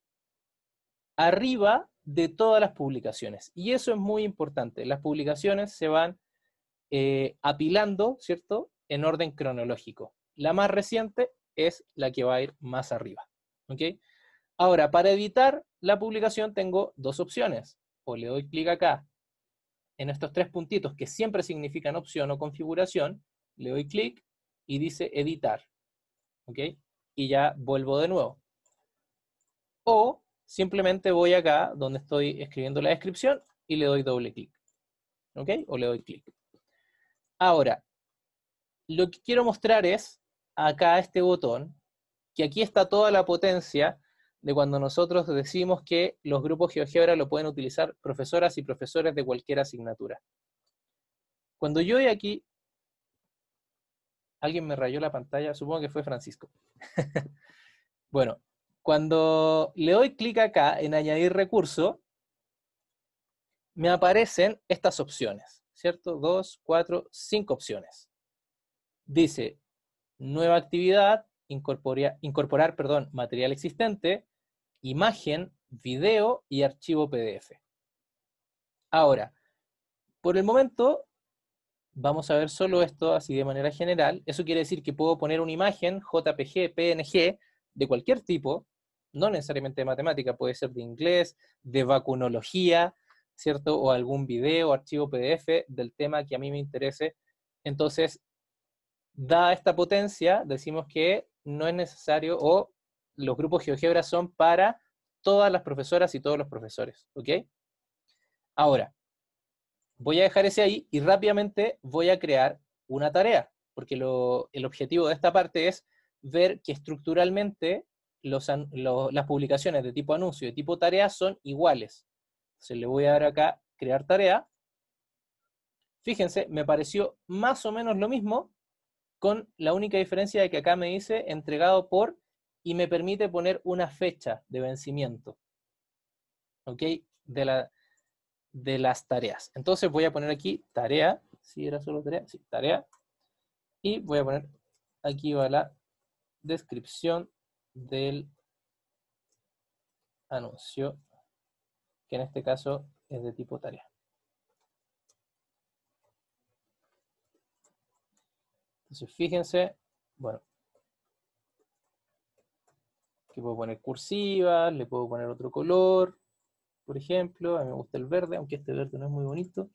Arriba de todas las publicaciones. Y eso es muy importante. Las publicaciones se van eh, apilando, ¿cierto? En orden cronológico. La más reciente es la que va a ir más arriba. ¿Ok? Ahora, para editar la publicación tengo dos opciones. O le doy clic acá, en estos tres puntitos que siempre significan opción o configuración, le doy clic y dice editar. ¿Ok? Y ya vuelvo de nuevo. O simplemente voy acá donde estoy escribiendo la descripción y le doy doble clic. ¿Ok? O le doy clic. Ahora, lo que quiero mostrar es acá este botón, que aquí está toda la potencia de cuando nosotros decimos que los grupos GeoGebra lo pueden utilizar profesoras y profesores de cualquier asignatura. Cuando yo voy aquí, alguien me rayó la pantalla, supongo que fue Francisco. bueno, cuando le doy clic acá en añadir recurso, me aparecen estas opciones, ¿cierto? Dos, cuatro, cinco opciones. Dice, nueva actividad, incorporar, incorporar perdón, material existente, imagen, video y archivo PDF. Ahora, por el momento vamos a ver solo esto así de manera general. Eso quiere decir que puedo poner una imagen JPG, PNG, de cualquier tipo, no necesariamente de matemática, puede ser de inglés, de vacunología, ¿cierto? O algún video, archivo PDF del tema que a mí me interese. Entonces, da esta potencia, decimos que no es necesario o los grupos GeoGebra son para todas las profesoras y todos los profesores, ¿ok? Ahora, voy a dejar ese ahí y rápidamente voy a crear una tarea, porque el objetivo de esta parte es ver que estructuralmente las publicaciones de tipo anuncio y de tipo tarea son iguales. Entonces le voy a dar acá crear tarea. Fíjense, me pareció más o menos lo mismo con la única diferencia de que acá me dice entregado por y me permite poner una fecha de vencimiento. ¿Ok? De, la, de las tareas. Entonces voy a poner aquí tarea. Si ¿sí era solo tarea, sí, tarea. Y voy a poner aquí va la descripción del anuncio, que en este caso es de tipo tarea. Entonces, fíjense, bueno, que puedo poner cursiva, le puedo poner otro color, por ejemplo, a mí me gusta el verde, aunque este verde no es muy bonito.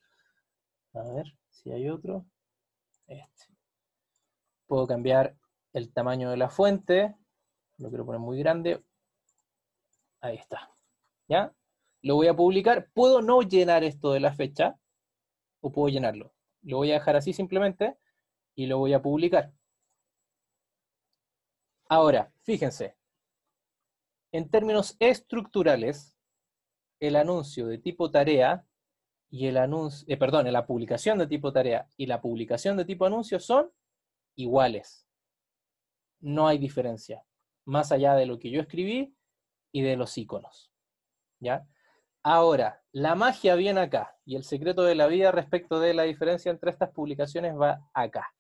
A ver si hay otro. Este. Puedo cambiar el tamaño de la fuente, lo quiero poner muy grande. Ahí está. ¿Ya? Lo voy a publicar. Puedo no llenar esto de la fecha o puedo llenarlo. Lo voy a dejar así simplemente y lo voy a publicar. Ahora, fíjense. En términos estructurales, el anuncio de tipo tarea y el anuncio, eh, perdón, la publicación de tipo tarea y la publicación de tipo anuncio son iguales. No hay diferencia más allá de lo que yo escribí y de los iconos. ¿Ya? Ahora, la magia viene acá y el secreto de la vida respecto de la diferencia entre estas publicaciones va acá.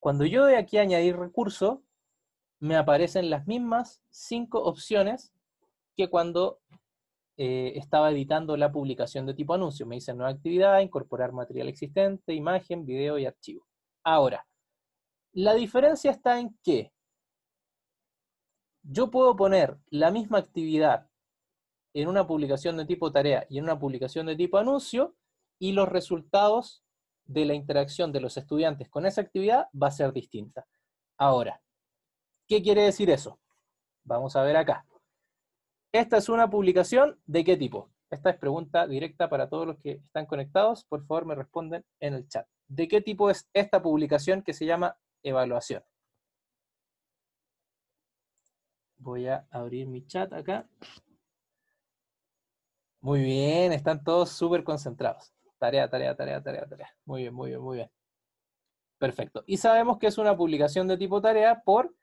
Cuando yo de aquí añadir recurso, me aparecen las mismas cinco opciones que cuando eh, estaba editando la publicación de tipo anuncio. Me dice nueva actividad, incorporar material existente, imagen, video y archivo. Ahora, la diferencia está en que yo puedo poner la misma actividad en una publicación de tipo tarea y en una publicación de tipo anuncio y los resultados de la interacción de los estudiantes con esa actividad va a ser distinta. Ahora, ¿qué quiere decir eso? Vamos a ver acá. Esta es una publicación de qué tipo? Esta es pregunta directa para todos los que están conectados. Por favor, me responden en el chat. ¿De qué tipo es esta publicación que se llama evaluación. Voy a abrir mi chat acá. Muy bien, están todos súper concentrados. Tarea, tarea, tarea, tarea, tarea. Muy bien, muy bien, muy bien. Perfecto. Y sabemos que es una publicación de tipo tarea por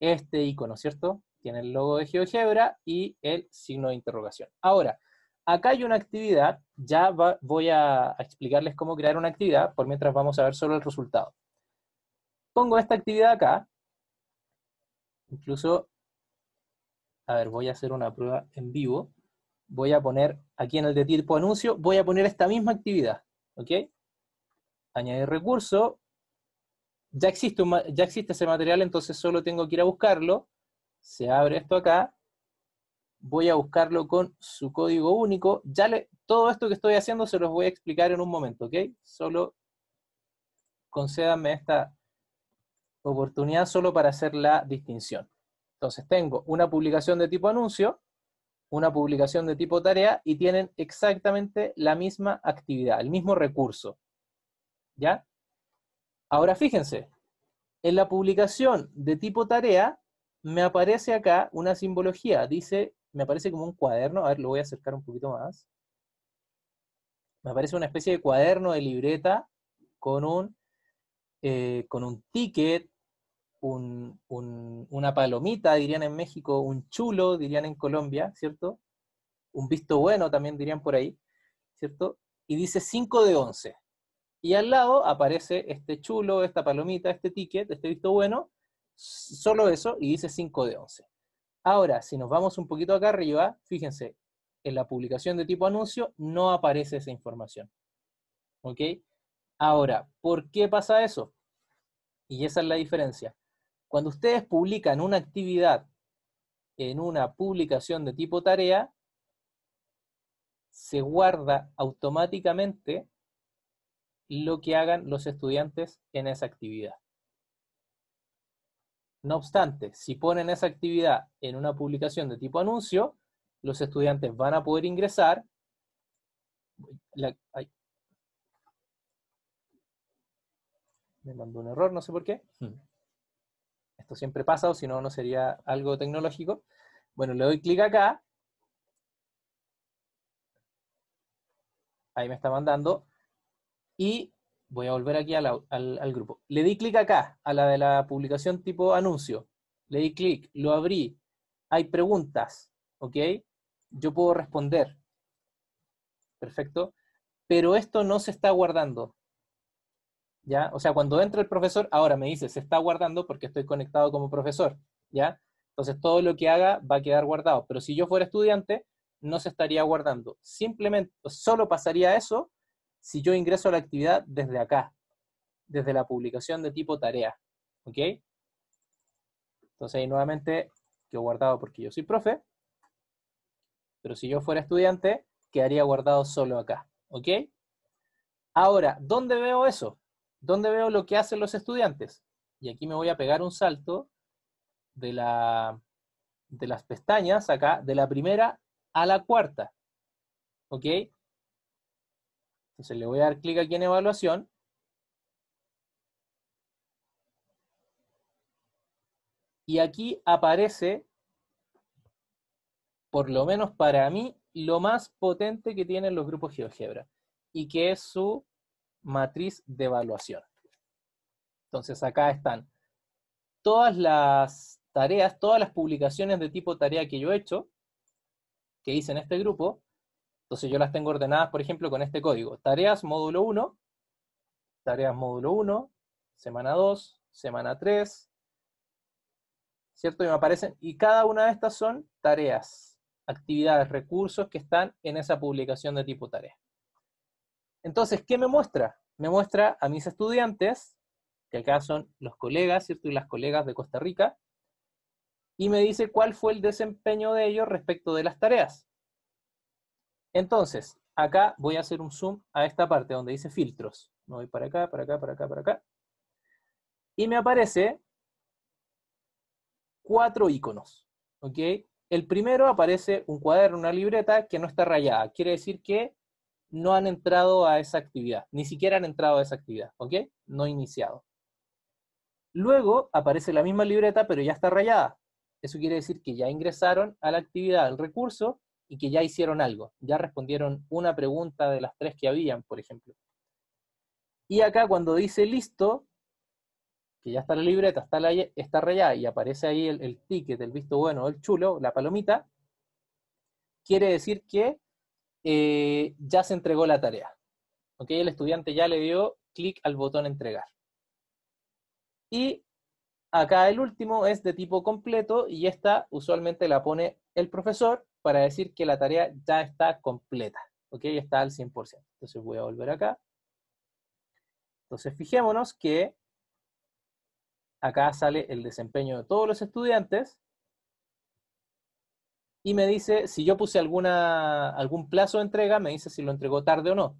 este icono, ¿cierto? Tiene el logo de GeoGebra y el signo de interrogación. Ahora, acá hay una actividad, ya voy a explicarles cómo crear una actividad, por mientras vamos a ver solo el resultado pongo esta actividad acá. Incluso, a ver, voy a hacer una prueba en vivo. Voy a poner aquí en el de tipo anuncio, voy a poner esta misma actividad. ¿Ok? Añadir recurso. Ya existe, ese material, entonces solo tengo que ir a buscarlo. Se abre esto acá. Voy a buscarlo con su código único. Ya le, todo esto que estoy haciendo se los voy a explicar en un momento, ¿ok? Solo concédanme esta oportunidad solo para hacer la distinción. Entonces tengo una publicación de tipo anuncio, una publicación de tipo tarea y tienen exactamente la misma actividad, el mismo recurso. ¿Ya? Ahora fíjense, en la publicación de tipo tarea me aparece acá una simbología, dice, me aparece como un cuaderno, a ver, lo voy a acercar un poquito más. Me aparece una especie de cuaderno de libreta con un, eh, con un ticket, una palomita, dirían en México, un chulo, dirían en Colombia, ¿cierto? Un visto bueno también dirían por ahí, ¿cierto? Y dice 5 de 11. Y al lado aparece este chulo, esta palomita, este ticket, este visto bueno, solo eso, y dice 5 de 11. Ahora, si nos vamos un poquito acá arriba, fíjense, en la publicación de tipo anuncio no aparece esa información. ¿Ok? Ahora, ¿por qué pasa eso? Y esa es la diferencia. Cuando ustedes publican una actividad en una publicación de tipo tarea, se guarda automáticamente lo que hagan los estudiantes en esa actividad. No obstante, si ponen esa actividad en una publicación de tipo anuncio, los estudiantes van a poder ingresar. me mandó un error, no sé por qué. Hmm. Esto siempre pasa, o si no, no sería algo tecnológico. Bueno, le doy clic acá. Ahí me está mandando. Y voy a volver aquí al, al grupo. Le di clic acá, a la de la publicación tipo anuncio. Le di clic, lo abrí. Hay preguntas, ¿ok? Yo puedo responder. Perfecto. Pero esto no se está guardando. ¿ya? O sea, cuando entra el profesor, ahora me dice, se está guardando porque estoy conectado como profesor, ¿ya? Entonces todo lo que haga va a quedar guardado, pero si yo fuera estudiante, no se estaría guardando. Simplemente, solo pasaría eso si yo ingreso a la actividad desde acá, desde la publicación de tipo tarea, ¿ok? Entonces ahí nuevamente quedó guardado porque yo soy profe, pero si yo fuera estudiante, quedaría guardado solo acá, ¿ok? Ahora, ¿dónde veo eso? ¿Dónde veo lo que hacen los estudiantes? Y aquí me voy a pegar un salto de, las pestañas acá, de la primera a la cuarta. ¿Ok? Entonces le voy a dar clic aquí en evaluación. Y aquí aparece, por lo menos para mí, lo más potente que tienen los grupos GeoGebra. Y que es su matriz de evaluación. Entonces acá están todas las tareas, todas las publicaciones de tipo tarea que yo he hecho, que hice en este grupo. Entonces yo las tengo ordenadas, por ejemplo, con este código. Tareas módulo 1, tareas módulo 1, semana 2, semana 3, ¿cierto? Y me aparecen, y cada una de estas son tareas, actividades, recursos que están en esa publicación de tipo tarea. Entonces, ¿qué me muestra? Me muestra a mis estudiantes, que acá son los colegas, ¿cierto? Y las colegas de Costa Rica, y me dice cuál fue el desempeño de ellos respecto de las tareas. Entonces, acá voy a hacer un zoom a esta parte donde dice filtros. Me voy para acá, para acá, para acá, para acá. Y me aparece cuatro iconos. ¿ok? El primero aparece un cuaderno, una libreta que no está rayada. Quiere decir que no han entrado a esa actividad, ni siquiera han entrado a esa actividad, ¿ok? No iniciado. Luego aparece la misma libreta, pero ya está rayada. Eso quiere decir que ya ingresaron a la actividad, al recurso, y que ya hicieron algo. Ya respondieron una pregunta de las tres que habían, por ejemplo. Y acá cuando dice listo, que ya está la libreta, está, rayada y aparece ahí el, el ticket, el visto bueno, el chulo, la palomita, quiere decir que eh, ya se entregó la tarea. ¿Ok? El estudiante ya le dio clic al botón entregar. Y acá el último es de tipo completo y esta usualmente la pone el profesor para decir que la tarea ya está completa. ¿Ok? Está al 100%. Entonces voy a volver acá. Entonces fijémonos que acá sale el desempeño de todos los estudiantes y me dice si yo puse algún plazo de entrega, me dice si lo entregó tarde o no.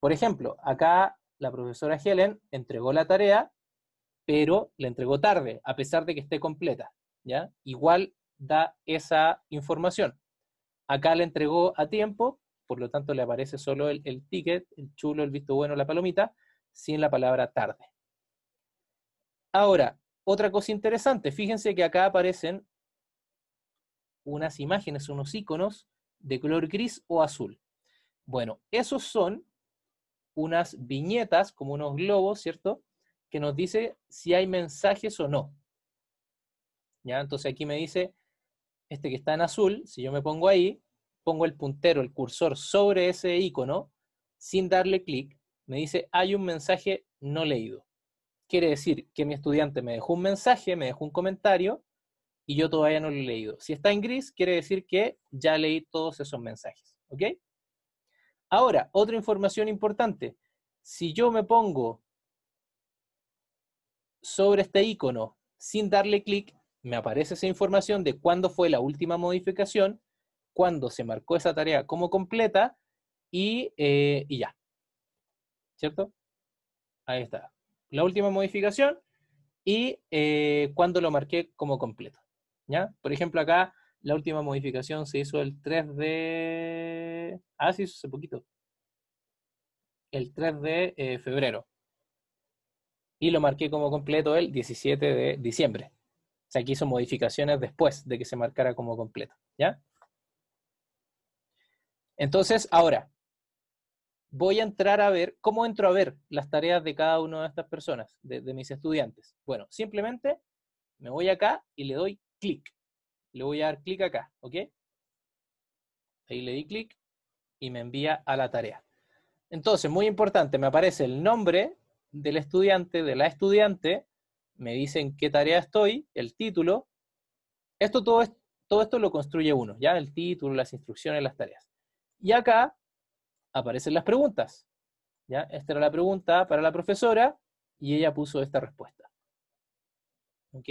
Por ejemplo, acá la profesora Helen entregó la tarea, pero la entregó tarde, a pesar de que esté completa. ¿ya? Igual da esa información. Acá la entregó a tiempo, por lo tanto le aparece solo el ticket, el chulo, el visto bueno, la palomita, sin la palabra tarde. Ahora, otra cosa interesante, fíjense que acá aparecen unas imágenes, unos iconos de color gris o azul. Bueno, esos son unas viñetas, como unos globos, ¿cierto? Que nos dice si hay mensajes o no. ¿Ya? Entonces aquí me dice, este que está en azul, si yo me pongo ahí, pongo el puntero, el cursor sobre ese icono, sin darle clic, me dice, hay un mensaje no leído. Quiere decir que mi estudiante me dejó un mensaje, me dejó un comentario, y yo todavía no lo he leído. Si está en gris, quiere decir que ya leí todos esos mensajes. ¿Ok? Ahora, otra información importante. Si yo me pongo sobre este icono sin darle clic, me aparece esa información de cuándo fue la última modificación, cuándo se marcó esa tarea como completa y, eh, ya. ¿Cierto? Ahí está. La última modificación y eh, cuándo lo marqué como completo. ¿ya? Por ejemplo, acá la última modificación se hizo el 3 de... Ah, sí, hace poquito. El 3 de eh, febrero. Y lo marqué como completo el 17 de diciembre. O sea, aquí hizo modificaciones después de que se marcara como completo, ¿ya? Entonces, ahora, voy a entrar a ver, ¿cómo entro a ver las tareas de cada una de estas personas, de mis estudiantes? Bueno, simplemente me voy acá y le doy clic. Le voy a dar clic acá, ¿ok? Ahí le di clic y me envía a la tarea. Entonces, muy importante, me aparece el nombre del estudiante, de la estudiante, me dicen qué tarea estoy, el título. Esto todo, es, todo esto lo construye uno, ya el título, las instrucciones, las tareas. Y acá aparecen las preguntas. ¿ya? Esta era la pregunta para la profesora y ella puso esta respuesta. ¿Ok?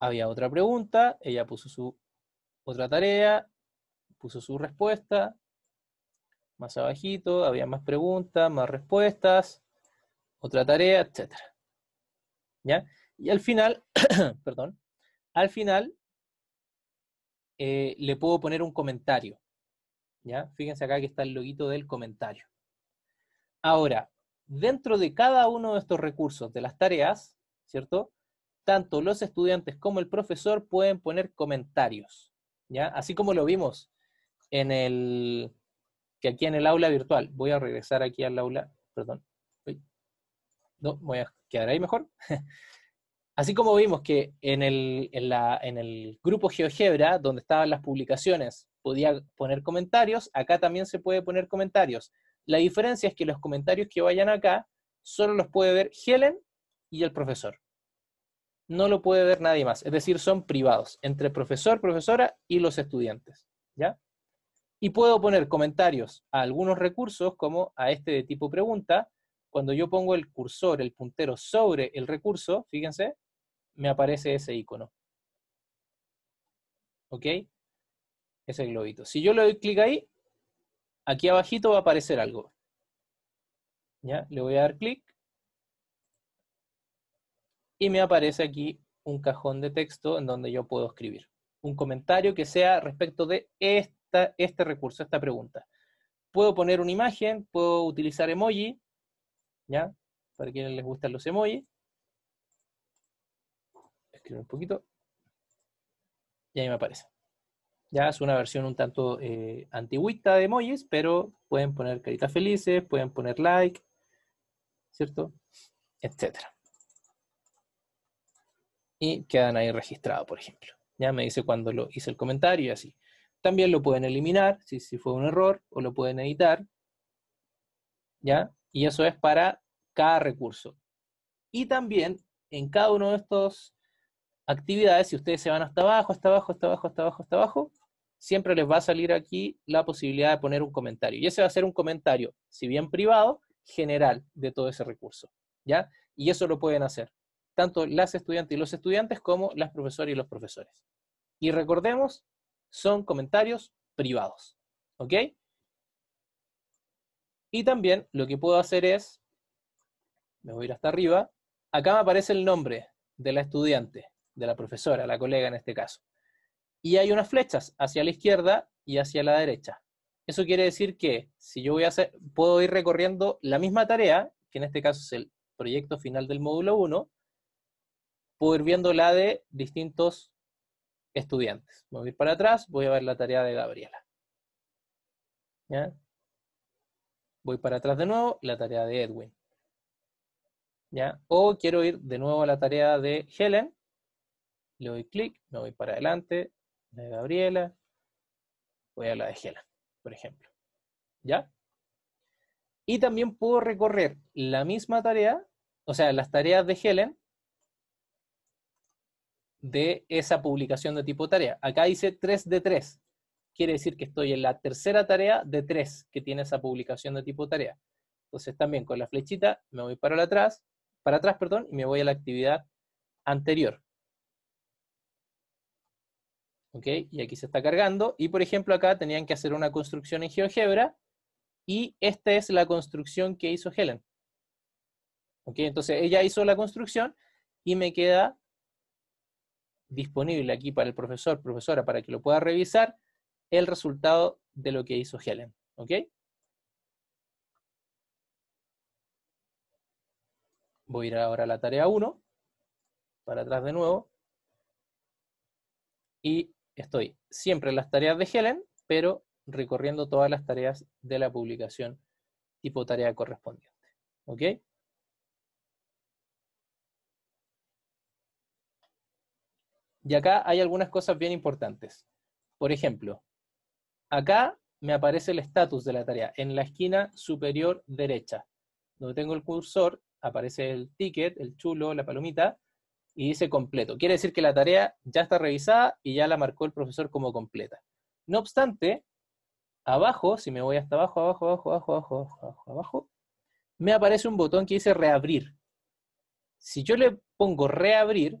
había otra pregunta, ella puso su otra tarea, puso su respuesta, más abajito, había más preguntas, más respuestas, otra tarea, etc. ¿Ya? Y al final, perdón, al final eh, le puedo poner un comentario. ¿Ya? Fíjense acá que está el loguito del comentario. Ahora, dentro de cada uno de estos recursos de las tareas, ¿cierto? tanto los estudiantes como el profesor pueden poner comentarios, ¿ya? Así como lo vimos en el, que aquí en el aula virtual, voy a regresar aquí al aula, perdón, no, voy a quedar ahí mejor. Así como vimos que en el, en, en el grupo GeoGebra, donde estaban las publicaciones, podía poner comentarios, acá también se puede poner comentarios. La diferencia es que los comentarios que vayan acá, solo los puede ver Helen y el profesor no lo puede ver nadie más. Es decir, son privados entre profesor, profesora y los estudiantes. ¿Ya? Y puedo poner comentarios a algunos recursos, como a este de tipo pregunta. Cuando yo pongo el cursor, el puntero sobre el recurso, fíjense, me aparece ese icono. ¿Ok? Ese globito. Si yo le doy clic ahí, aquí abajito va a aparecer algo. ¿Ya? Le voy a dar clic y me aparece aquí un cajón de texto en donde yo puedo escribir un comentario que sea respecto de esta, este recurso, esta pregunta. Puedo poner una imagen, puedo utilizar emoji, ¿ya? Para quienes les gustan los emoji, Escribo un poquito. Y ahí me aparece. Ya es una versión un tanto eh, antiguita de emojis, pero pueden poner caritas felices, pueden poner like, ¿cierto? Etcétera y quedan ahí registrados, por ejemplo. Ya me dice cuando lo hice el comentario y así. También lo pueden eliminar si, si fue un error o lo pueden editar. ¿Ya? Y eso es para cada recurso. Y también en cada uno de estos actividades, si ustedes se van hasta abajo, hasta abajo, hasta abajo, hasta abajo, hasta abajo, siempre les va a salir aquí la posibilidad de poner un comentario. Y ese va a ser un comentario, si bien privado, general de todo ese recurso. ¿Ya? Y eso lo pueden hacer tanto las estudiantes y los estudiantes como las profesoras y los profesores. Y recordemos, son comentarios privados. ¿Ok? Y también lo que puedo hacer es, me voy a ir hasta arriba, acá me aparece el nombre de la estudiante, de la profesora, la colega en este caso. Y hay unas flechas hacia la izquierda y hacia la derecha. Eso quiere decir que si yo voy a puedo ir recorriendo la misma tarea, que en este caso es el proyecto final del módulo 1, puedo ir viendo la de distintos estudiantes. Voy a ir para atrás, voy a ver la tarea de Gabriela. ¿Ya? Voy para atrás de nuevo, la tarea de Edwin. ¿Ya? O quiero ir de nuevo a la tarea de Helen. Le doy clic, me voy para adelante, la de Gabriela, voy a la de Helen, por ejemplo. ¿Ya? Y también puedo recorrer la misma tarea, o sea, las tareas de Helen, de esa publicación de tipo tarea. Acá dice 3 de 3. Quiere decir que estoy en la tercera tarea de 3 que tiene esa publicación de tipo tarea. Entonces también con la flechita me voy para atrás, para atrás, perdón, y me voy a la actividad anterior. ¿Ok? Y aquí se está cargando. Y por ejemplo acá tenían que hacer una construcción en GeoGebra y esta es la construcción que hizo Helen. ¿Ok? Entonces ella hizo la construcción y me queda disponible aquí para el profesor, profesora, para que lo pueda revisar, el resultado de lo que hizo Helen. ¿Ok? Voy a ir ahora a la tarea 1, para atrás de nuevo, y estoy siempre en las tareas de Helen, pero recorriendo todas las tareas de la publicación tipo tarea correspondiente. ¿Ok? Y acá hay algunas cosas bien importantes. Por ejemplo, acá me aparece el estatus de la tarea en la esquina superior derecha. Donde tengo el cursor, aparece el ticket, el chulo, la palomita, y dice completo. Quiere decir que la tarea ya está revisada y ya la marcó el profesor como completa. No obstante, abajo, si me voy hasta abajo, abajo, abajo, abajo, abajo, abajo, abajo, me aparece un botón que dice reabrir. Si yo le pongo reabrir,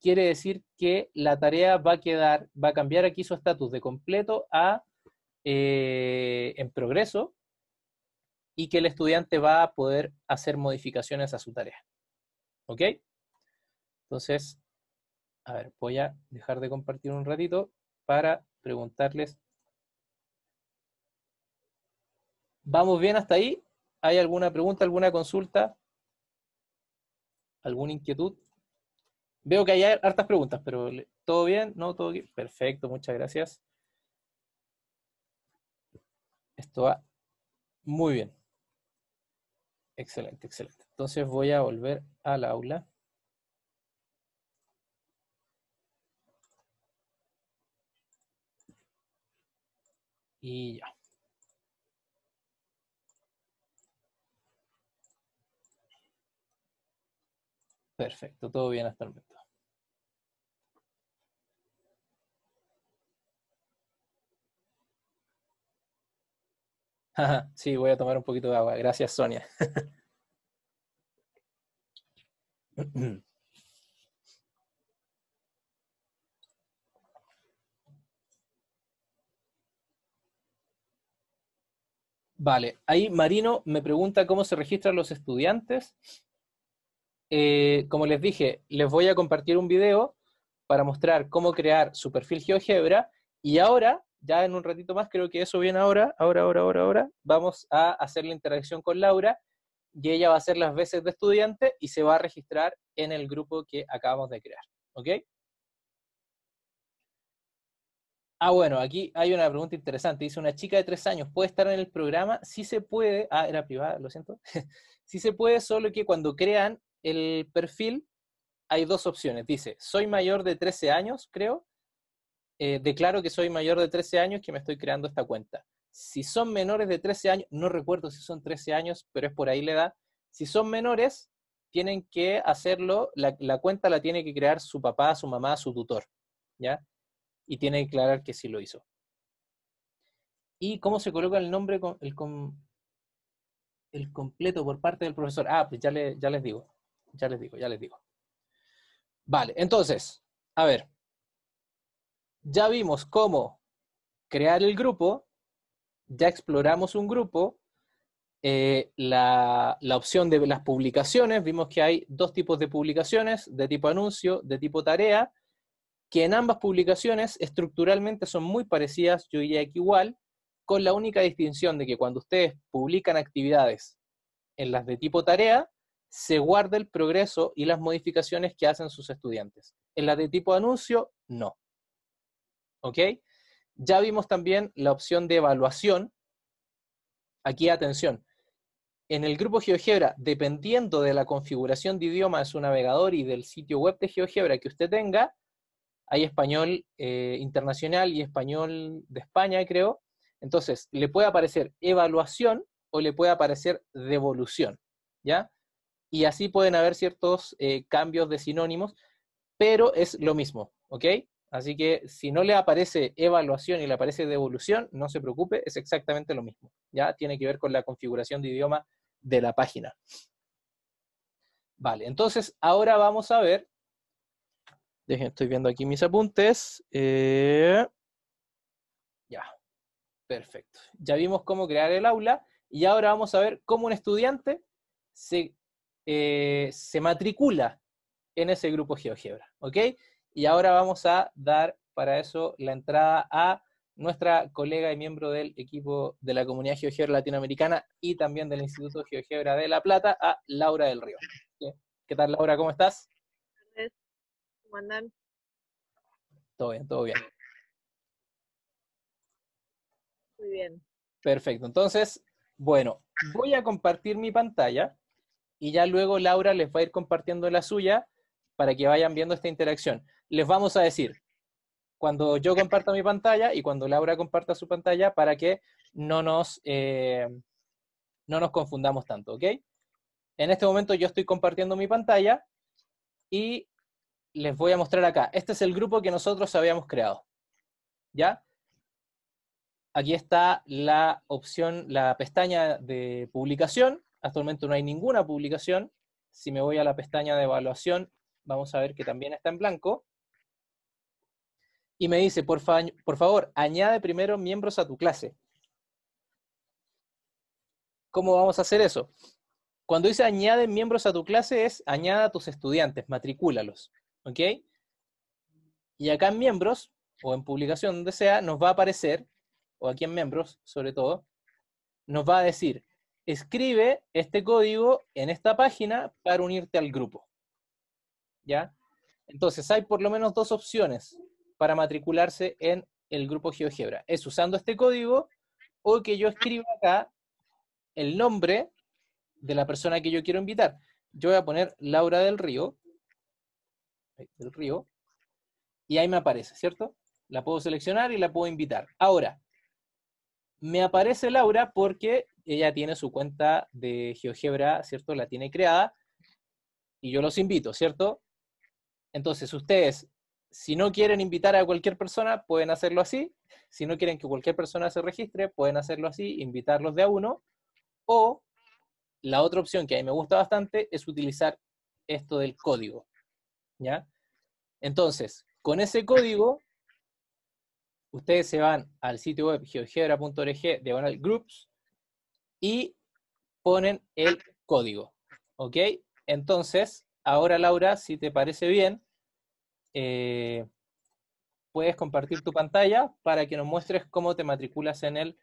quiere decir que la tarea va a quedar, va a cambiar aquí su estatus de completo a eh, en progreso y que el estudiante va a poder hacer modificaciones a su tarea. ¿Ok? Entonces, a ver, voy a dejar de compartir un ratito para preguntarles. ¿Vamos bien hasta ahí? ¿Hay alguna pregunta, alguna consulta? ¿Alguna inquietud? Veo que hay hartas preguntas, pero ¿todo bien? ¿No? ¿Todo bien? Perfecto, muchas gracias. Esto va muy bien. Excelente, excelente. Entonces voy a volver al aula. Y ya. Perfecto, todo bien hasta el momento. sí, voy a tomar un poquito de agua. Gracias, Sonia. Vale, ahí Marino me pregunta cómo se registran los estudiantes. Eh, como les dije, les voy a compartir un video para mostrar cómo crear su perfil GeoGebra y ahora ya en un ratito más, creo que eso viene ahora, ahora, ahora, ahora, ahora, vamos a hacer la interacción con Laura y ella va a ser las veces de estudiante y se va a registrar en el grupo que acabamos de crear. ¿Ok? Ah, bueno, aquí hay una pregunta interesante. Dice, una chica de tres años, ¿puede estar en el programa? Sí se puede. Ah, era privada, lo siento. sí se puede, solo que cuando crean el perfil hay dos opciones. Dice, soy mayor de 13 años, creo, eh, declaro que soy mayor de 13 años que me estoy creando esta cuenta. Si son menores de 13 años, no recuerdo si son 13 años, pero es por ahí la edad. Si son menores, tienen que hacerlo, la, cuenta la tiene que crear su papá, su mamá, su tutor, ¿ya? Y tiene que declarar que sí lo hizo. ¿Y cómo se coloca el nombre, el, con, el completo por parte del profesor? Ah, pues ya, ya les digo, ya les digo, ya les digo. Vale, entonces, a ver, ya vimos cómo crear el grupo, ya exploramos un grupo, eh, la, la, opción de las publicaciones, vimos que hay dos tipos de publicaciones, de tipo anuncio, de tipo tarea, que en ambas publicaciones estructuralmente son muy parecidas, yo diría que igual, con la única distinción de que cuando ustedes publican actividades en las de tipo tarea, se guarda el progreso y las modificaciones que hacen sus estudiantes. En las de tipo anuncio, no. ¿Ok? Ya vimos también la opción de evaluación. Aquí, atención. En el grupo GeoGebra, dependiendo de la configuración de idioma de su navegador y del sitio web de GeoGebra que usted tenga, hay español eh, internacional y español de España, creo. Entonces, le puede aparecer evaluación o le puede aparecer devolución, ¿ya? Y así pueden haber ciertos eh, cambios de sinónimos, pero es lo mismo, ¿ok? Así que si no le aparece evaluación y le aparece devolución, no se preocupe, es exactamente lo mismo. Ya tiene que ver con la configuración de idioma de la página. Vale, entonces ahora vamos a ver. estoy viendo aquí mis apuntes. Eh, ya, perfecto. Ya vimos cómo crear el aula y ahora vamos a ver cómo un estudiante se, eh, se matricula en ese grupo GeoGebra. ¿Ok? Y ahora vamos a dar para eso la entrada a nuestra colega y miembro del equipo de la comunidad GeoGebra latinoamericana y también del Instituto GeoGebra de La Plata, a Laura del Río. ¿Qué tal, Laura? ¿Cómo estás? ¿Cómo andan? Todo bien, todo bien. Muy bien. Perfecto. Entonces, bueno, voy a compartir mi pantalla y ya luego Laura les va a ir compartiendo la suya para que vayan viendo esta interacción les vamos a decir cuando yo comparta mi pantalla y cuando Laura comparta su pantalla para que no nos, eh, no nos confundamos tanto, ¿ok? En este momento yo estoy compartiendo mi pantalla y les voy a mostrar acá. Este es el grupo que nosotros habíamos creado, ¿ya? Aquí está la opción, la pestaña de publicación. Actualmente no hay ninguna publicación. Si me voy a la pestaña de evaluación, vamos a ver que también está en blanco y me dice, por, favor, añade primero miembros a tu clase. ¿Cómo vamos a hacer eso? Cuando dice añade miembros a tu clase es añada a tus estudiantes, matricúlalos. ¿Ok? Y acá en miembros, o en publicación, donde sea, nos va a aparecer, o aquí en miembros sobre todo, nos va a decir, escribe este código en esta página para unirte al grupo. ¿Ya? Entonces hay por lo menos dos opciones para matricularse en el grupo GeoGebra. Es usando este código o que yo escriba acá el nombre de la persona que yo quiero invitar. Yo voy a poner Laura del Río, del Río, y ahí me aparece, ¿cierto? La puedo seleccionar y la puedo invitar. Ahora, me aparece Laura porque ella tiene su cuenta de GeoGebra, ¿cierto? La tiene creada y yo los invito, ¿cierto? Entonces, ustedes si no quieren invitar a cualquier persona, pueden hacerlo así. Si no quieren que cualquier persona se registre, pueden hacerlo así, invitarlos de a uno. O la otra opción que a mí me gusta bastante es utilizar esto del código. ¿Ya? Entonces, con ese código, ustedes se van al sitio web geogebra.org de groups y ponen el código. ¿Ok? Entonces, ahora Laura, si te parece bien, eh, puedes compartir tu pantalla para que nos muestres cómo te matriculas en el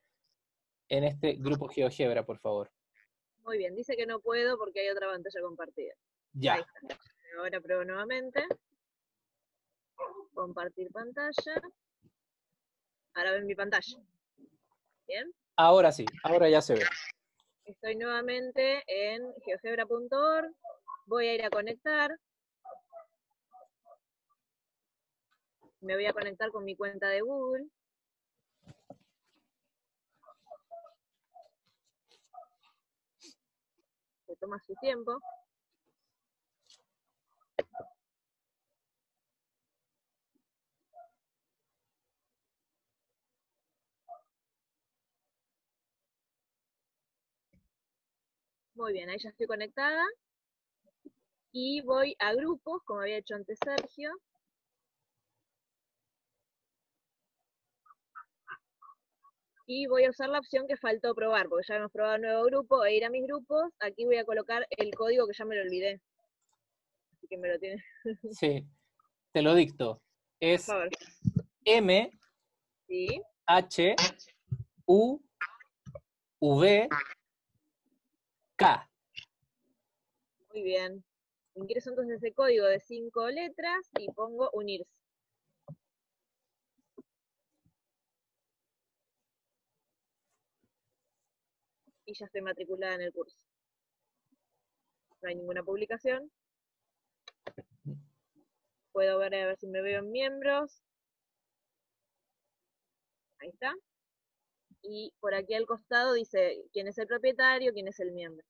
en este grupo GeoGebra, por favor. Muy bien, dice que no puedo porque hay otra pantalla compartida. Ya. Ahora pruebo nuevamente. Compartir pantalla. Ahora ven mi pantalla. ¿Bien? Ahora sí, ahora ya se ve. Estoy nuevamente en geogebra.org. Voy a ir a conectar. me voy a conectar con mi cuenta de Google. Se toma su tiempo. Muy bien, ahí ya estoy conectada. Y voy a grupos, como había hecho antes Sergio. y voy a usar la opción que faltó probar, porque ya hemos probado el nuevo grupo, e ir a mis grupos, aquí voy a colocar el código que ya me lo olvidé. Así que me lo tiene. Sí, te lo dicto. Es M H U V K. Muy bien. Ingreso entonces ese código de cinco letras y pongo unirse. y ya estoy matriculada en el curso. No hay ninguna publicación. Puedo ver a ver si me veo en miembros. Ahí está. Y por aquí al costado dice quién es el propietario, quién es el miembro.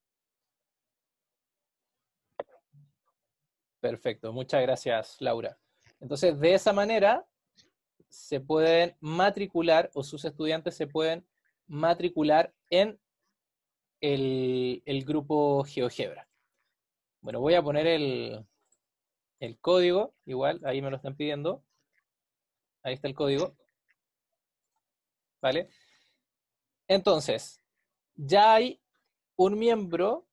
Perfecto, muchas gracias Laura. Entonces, de esa manera se pueden matricular o sus estudiantes se pueden matricular en el, grupo GeoGebra. Bueno, voy a poner el, el código, igual, ahí me lo están pidiendo. Ahí está el código. ¿Vale? Entonces, ya hay un miembro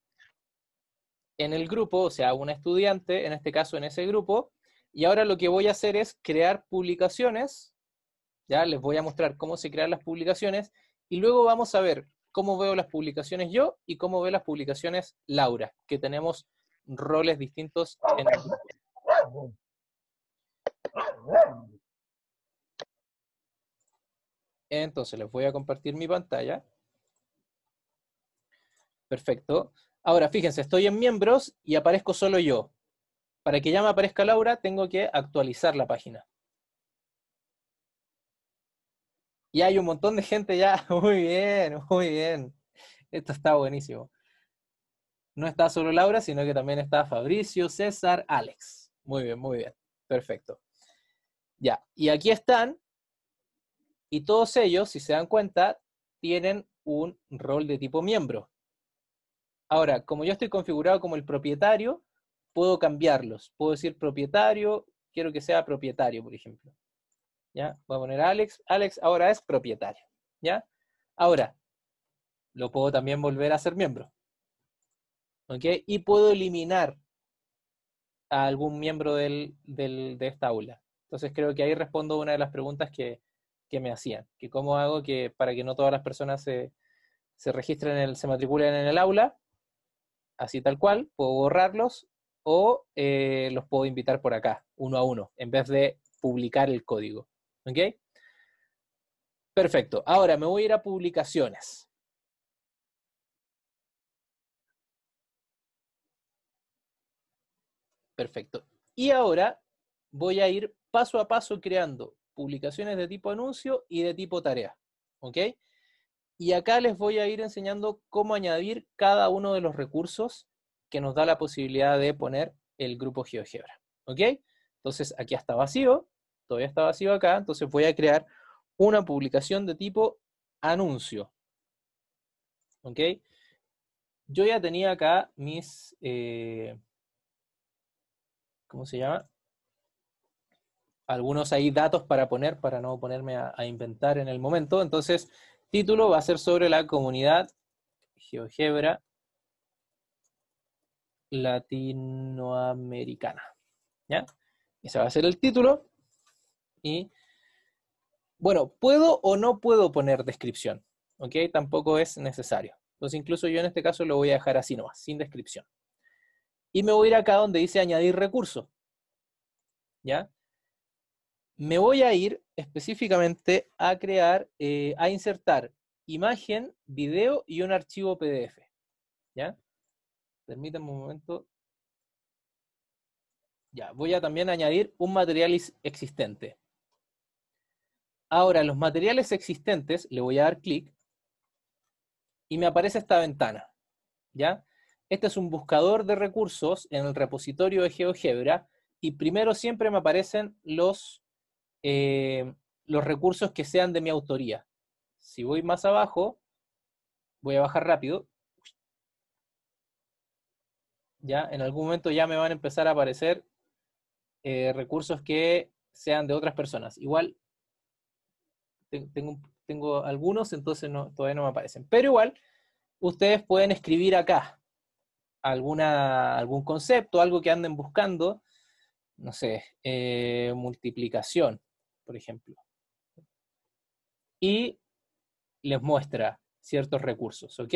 en el grupo, o sea, un estudiante, en este caso en ese grupo, y ahora lo que voy a hacer es crear publicaciones, ya les voy a mostrar cómo se crean las publicaciones, y luego vamos a ver cómo veo las publicaciones yo y cómo veo las publicaciones Laura, que tenemos roles distintos Entonces les voy a compartir mi pantalla. Perfecto. Ahora, fíjense, estoy en miembros y aparezco solo yo. Para que ya me aparezca Laura, tengo que actualizar la página. Y hay un montón de gente ya. Muy bien, muy bien. Esto está buenísimo. No está solo Laura, sino que también está Fabricio, César, Alex. Muy bien, muy bien. Perfecto. Ya, y aquí están. Y todos ellos, si se dan cuenta, tienen un rol de tipo miembro. Ahora, como yo estoy configurado como el propietario, puedo cambiarlos. Puedo decir propietario, quiero que sea propietario, por ejemplo. Voy a poner a Alex. Alex ahora es propietario, ¿ya? Ahora, lo puedo también volver a ser miembro. Y puedo eliminar a algún miembro de esta aula. Entonces creo que ahí respondo una de las preguntas que, me hacían, que cómo hago que para que no todas las personas se, registren, el, se matriculen en el aula, así tal cual, puedo borrarlos o eh, los puedo invitar por acá, uno a uno, en vez de publicar el código. ¿Ok? Perfecto. Ahora me voy a ir a publicaciones. Perfecto. Y ahora voy a ir paso a paso creando publicaciones de tipo anuncio y de tipo tarea. ¿Ok? Y acá les voy a ir enseñando cómo añadir cada uno de los recursos que nos da la posibilidad de poner el grupo GeoGebra. ¿Ok? Entonces aquí está vacío todavía está vacío acá, entonces voy a crear una publicación de tipo anuncio. ¿Ok? Yo ya tenía acá mis, eh, ¿cómo se llama? Algunos ahí datos para poner, para no ponerme a, a inventar en el momento. Entonces, título va a ser sobre la comunidad GeoGebra latinoamericana. ¿Ya? Ese va a ser el título. Y, bueno, puedo o no puedo poner descripción, ¿ok? Tampoco es necesario. Entonces, incluso yo en este caso lo voy a dejar así nomás, sin descripción. Y me voy a ir acá donde dice añadir recurso. ¿Ya? Me voy a ir específicamente a crear, eh, a insertar imagen, video y un archivo PDF. ¿Ya? Permítanme un momento. Ya, voy a también añadir un material existente. Ahora, los materiales existentes, le voy a dar clic y me aparece esta ventana. ¿ya? Este es un buscador de recursos en el repositorio de GeoGebra y primero siempre me aparecen los, eh, los recursos que sean de mi autoría. Si voy más abajo, voy a bajar rápido. Ya, en algún momento ya me van a empezar a aparecer eh, recursos que sean de otras personas. Igual tengo, algunos, entonces todavía no me aparecen. Pero igual, ustedes pueden escribir acá alguna, algún concepto, algo que anden buscando, no sé, eh, multiplicación, por ejemplo. Y les muestra ciertos recursos, ¿ok?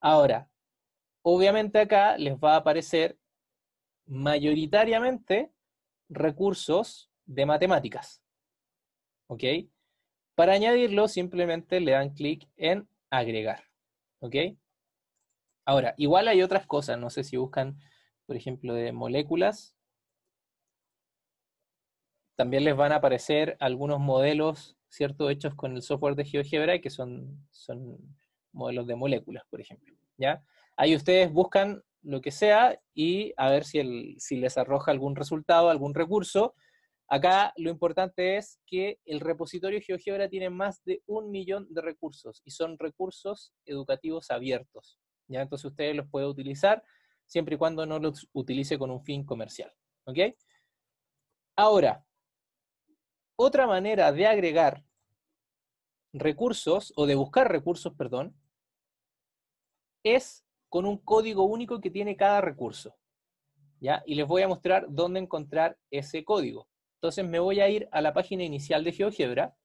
Ahora, obviamente acá les va a aparecer mayoritariamente recursos de matemáticas, ¿ok? Para añadirlo, simplemente le dan clic en agregar. ¿Ok? Ahora, igual hay otras cosas. No sé si buscan, por ejemplo, de moléculas. También les van a aparecer algunos modelos, ¿cierto? Hechos con el software de GeoGebra, que son, son modelos de moléculas, por ejemplo. ¿Ya? Ahí ustedes buscan lo que sea y a ver si les arroja algún resultado, algún recurso Acá lo importante es que el repositorio GeoGebra tiene más de un millón de recursos y son recursos educativos abiertos. ¿ya? Entonces ustedes los pueden utilizar siempre y cuando no los utilice con un fin comercial. Ahora, otra manera de agregar recursos o de buscar recursos, perdón, es con un código único que tiene cada recurso. ¿ya? Y les voy a mostrar dónde encontrar ese código. Entonces me voy a ir a la página inicial de GeoGebra.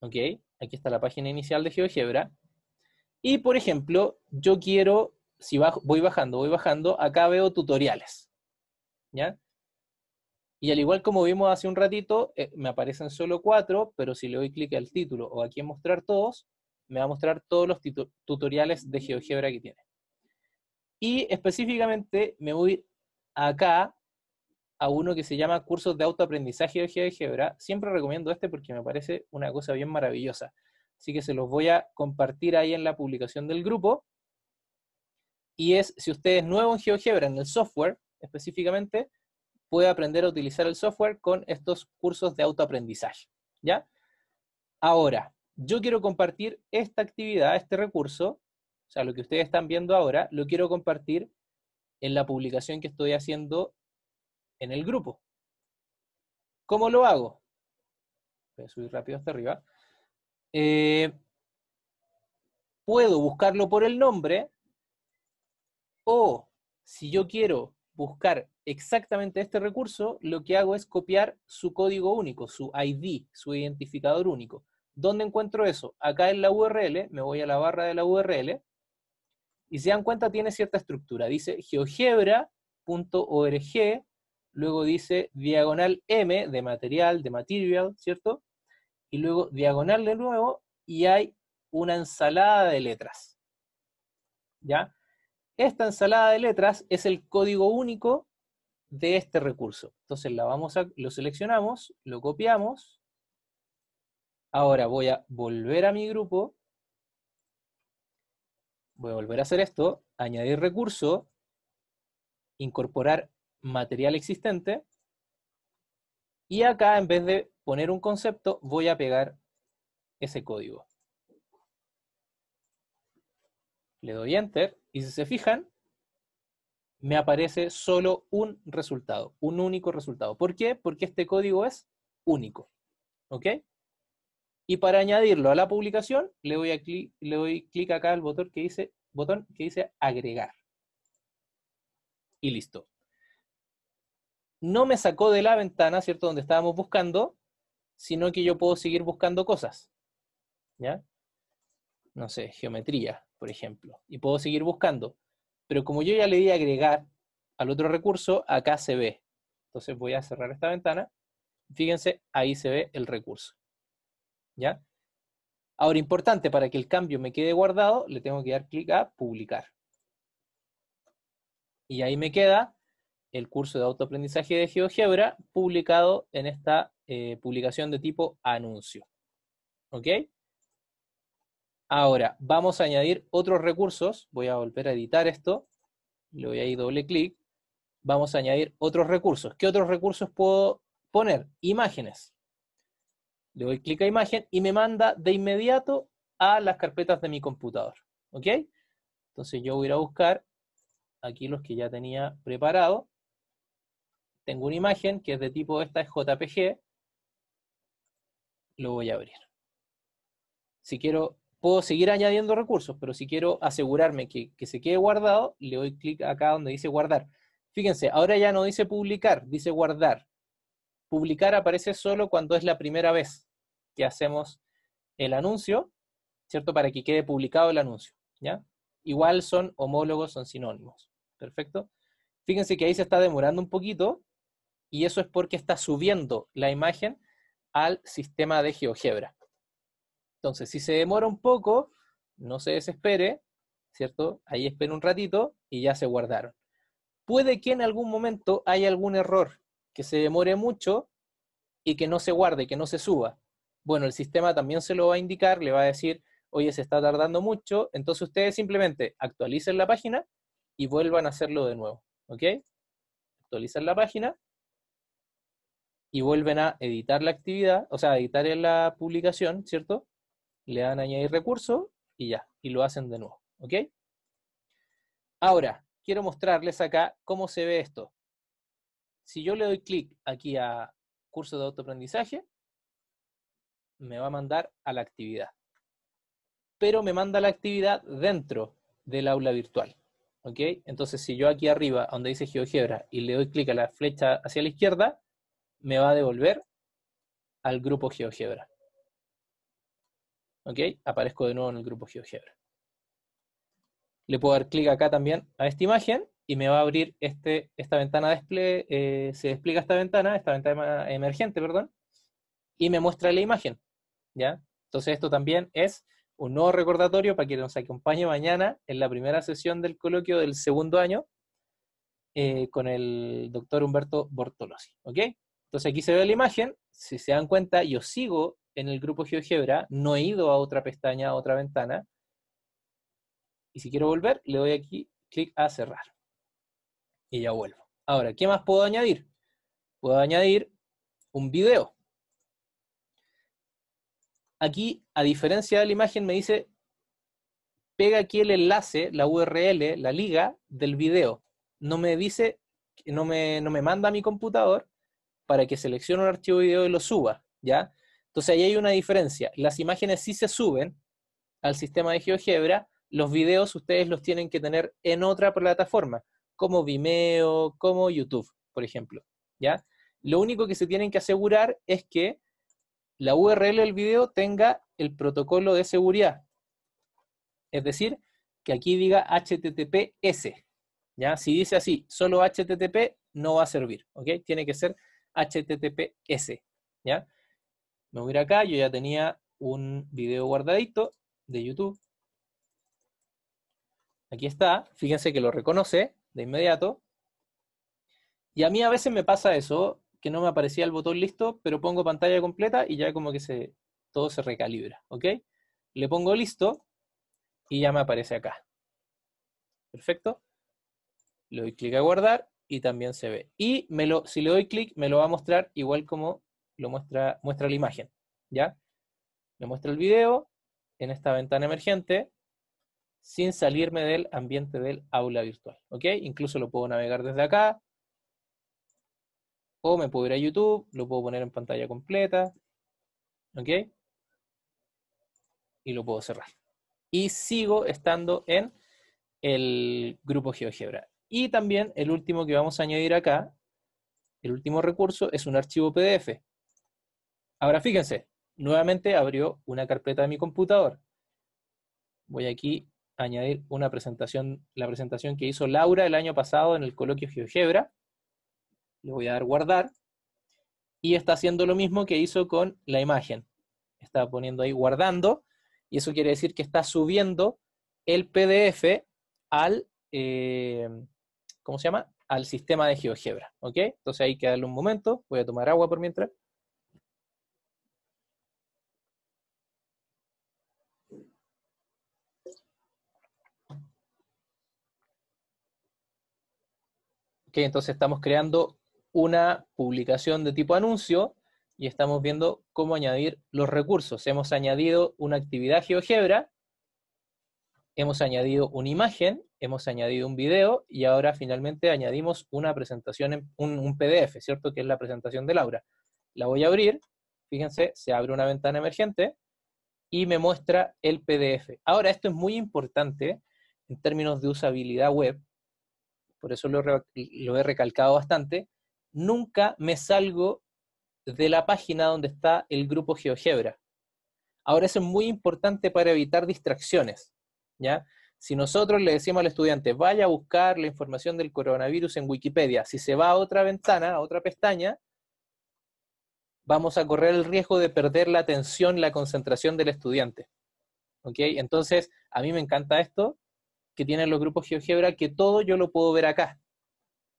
¿Ok? Aquí está la página inicial de GeoGebra. Y, por ejemplo, yo quiero, si bajo, voy bajando, voy bajando, acá veo tutoriales. ¿Ya? Y al igual como vimos hace un ratito, eh, me aparecen solo cuatro, pero si le doy clic al título o aquí en mostrar todos, me va a mostrar todos los tutoriales de GeoGebra que tiene. Y específicamente me voy acá a uno que se llama Cursos de Autoaprendizaje de GeoGebra. Siempre recomiendo este porque me parece una cosa bien maravillosa. Así que se los voy a compartir ahí en la publicación del grupo. Y es, si usted es nuevo en GeoGebra, en el software específicamente, puede aprender a utilizar el software con estos cursos de autoaprendizaje. ¿Ya? Ahora, yo quiero compartir esta actividad, este recurso, o sea, lo que ustedes están viendo ahora, lo quiero compartir en la publicación que estoy haciendo en el grupo. ¿Cómo lo hago? Voy a subir rápido hasta arriba. Eh, puedo buscarlo por el nombre o si yo quiero buscar exactamente este recurso, lo que hago es copiar su código único, su ID, su identificador único. ¿Dónde encuentro eso? Acá en la URL, me voy a la barra de la URL, y se dan cuenta tiene cierta estructura. Dice geogebra.org luego dice diagonal M de material, de material, ¿cierto? Y luego diagonal de nuevo y hay una ensalada de letras. ¿Ya? Esta ensalada de letras es el código único de este recurso. Entonces la vamos a, lo seleccionamos, lo copiamos. Ahora voy a volver a mi grupo. Voy a volver a hacer esto, añadir recurso, incorporar material existente. Y acá, en vez de poner un concepto, voy a pegar ese código. Le doy Enter, y si se fijan, me aparece solo un resultado, un único resultado. ¿Por qué? Porque este código es único. ¿Ok? Y para añadirlo a la publicación, le doy, clic, le acá al botón que, dice, botón que dice agregar. Y listo no me sacó de la ventana, ¿cierto? Donde estábamos buscando, sino que yo puedo seguir buscando cosas. ¿Ya? No sé, geometría, por ejemplo. Y puedo seguir buscando. Pero como yo ya le di agregar al otro recurso, acá se ve. Entonces voy a cerrar esta ventana. Fíjense, ahí se ve el recurso. ¿Ya? Ahora, importante, para que el cambio me quede guardado, le tengo que dar clic a publicar. Y ahí me queda el curso de autoaprendizaje de GeoGebra publicado en esta eh, publicación de tipo anuncio. ¿Ok? Ahora, vamos a añadir otros recursos. Voy a volver a editar esto. Le voy a ir doble clic. Vamos a añadir otros recursos. ¿Qué otros recursos puedo poner? Imágenes. Le doy clic a imagen y me manda de inmediato a las carpetas de mi computador. ¿Ok? Entonces yo voy a buscar aquí los que ya tenía preparado. Tengo una imagen que es de tipo, esta es JPG. Lo voy a abrir. Si quiero, puedo seguir añadiendo recursos, pero si quiero asegurarme que, que se quede guardado, le doy clic acá donde dice guardar. Fíjense, ahora ya no dice publicar, dice guardar. Publicar aparece solo cuando es la primera vez que hacemos el anuncio, ¿cierto? Para que quede publicado el anuncio, ¿ya? Igual son homólogos, son sinónimos. Perfecto. Fíjense que ahí se está demorando un poquito, y eso es porque está subiendo la imagen al sistema de GeoGebra. Entonces, si se demora un poco, no se desespere, ¿cierto? Ahí espera un ratito y ya se guardaron. Puede que en algún momento haya algún error, que se demore mucho y que no se guarde, que no se suba. Bueno, el sistema también se lo va a indicar, le va a decir, oye, se está tardando mucho, entonces ustedes simplemente actualicen la página y vuelvan a hacerlo de nuevo, ¿ok? Actualizan la página y vuelven a editar la actividad, o sea, editar la publicación, ¿cierto? Le dan a añadir Recurso, y ya, y lo hacen de nuevo, ¿ok? Ahora, quiero mostrarles acá cómo se ve esto. Si yo le doy clic aquí a curso de autoaprendizaje, me va a mandar a la actividad. Pero me manda la actividad dentro del aula virtual. ¿Ok? Entonces, si yo aquí arriba, donde dice GeoGebra, y le doy clic a la flecha hacia la izquierda, me va a devolver al grupo GeoGebra. ¿Ok? Aparezco de nuevo en el grupo GeoGebra. Le puedo dar clic acá también a esta imagen y me va a abrir este, esta ventana de eh, se despliega esta ventana, esta ventana emergente, perdón, y me muestra la imagen. ¿ya? Entonces esto también es un nuevo recordatorio para que nos acompañe mañana en la primera sesión del coloquio del segundo año eh, con el doctor Humberto Bortolosi. ¿Ok? Entonces aquí se ve la imagen, si se dan cuenta, yo sigo en el grupo GeoGebra, no he ido a otra pestaña, a otra ventana, y si quiero volver, le doy aquí clic a cerrar. Y ya vuelvo. Ahora, ¿qué más puedo añadir? Puedo añadir un video. Aquí, a diferencia de la imagen, me dice, pega aquí el enlace, la URL, la liga del video. No me dice, no me, no me manda a mi computador, para que seleccione un archivo video y lo suba, ¿ya? Entonces ahí hay una diferencia. Las imágenes sí se suben al sistema de GeoGebra, los videos ustedes los tienen que tener en otra plataforma, como Vimeo, como YouTube, por ejemplo, ¿ya? Lo único que se tienen que asegurar es que la URL del video tenga el protocolo de seguridad. Es decir, que aquí diga HTTPS. ¿ya? Si dice así, solo HTTP no va a servir. ¿ok? Tiene que ser HTTPS. ¿Ya? Me voy a ir acá, yo ya tenía un video guardadito de YouTube. Aquí está, fíjense que lo reconoce de inmediato. Y a mí a veces me pasa eso, que no me aparecía el botón listo, pero pongo pantalla completa y ya como que se, todo se recalibra, ¿ok? Le pongo listo y ya me aparece acá. Perfecto. Le doy clic a guardar y también se ve. Y me lo, si le doy clic, me lo va a mostrar igual como lo muestra, muestra la imagen. ¿Ya? Me muestra el video en esta ventana emergente sin salirme del ambiente del aula virtual. ¿Ok? Incluso lo puedo navegar desde acá. O me puedo ir a YouTube, lo puedo poner en pantalla completa. ¿Ok? Y lo puedo cerrar. Y sigo estando en el grupo GeoGebra. Y también el último que vamos a añadir acá, el último recurso, es un archivo PDF. Ahora fíjense, nuevamente abrió una carpeta de mi computador. Voy aquí a añadir una presentación, la presentación que hizo Laura el año pasado en el coloquio GeoGebra. Le voy a dar guardar. Y está haciendo lo mismo que hizo con la imagen. Está poniendo ahí guardando. Y eso quiere decir que está subiendo el PDF al, eh, ¿cómo se llama? Al sistema de GeoGebra, ¿ok? Entonces ahí que darle un momento, voy a tomar agua por mientras. Ok, entonces estamos creando una publicación de tipo anuncio y estamos viendo cómo añadir los recursos. Hemos añadido una actividad GeoGebra, hemos añadido una imagen hemos añadido un video y ahora finalmente añadimos una presentación, un, un PDF, ¿cierto? Que es la presentación de Laura. La voy a abrir, fíjense, se abre una ventana emergente y me muestra el PDF. Ahora, esto es muy importante en términos de usabilidad web, por eso lo, lo he recalcado bastante, nunca me salgo de la página donde está el grupo GeoGebra. Ahora, eso es muy importante para evitar distracciones, ¿ya? Si nosotros le decimos al estudiante, vaya a buscar la información del coronavirus en Wikipedia, si se va a otra ventana, a otra pestaña, vamos a correr el riesgo de perder la atención, la concentración del estudiante. ¿Ok? Entonces, a mí me encanta esto que tienen los grupos GeoGebra, que todo yo lo puedo ver acá.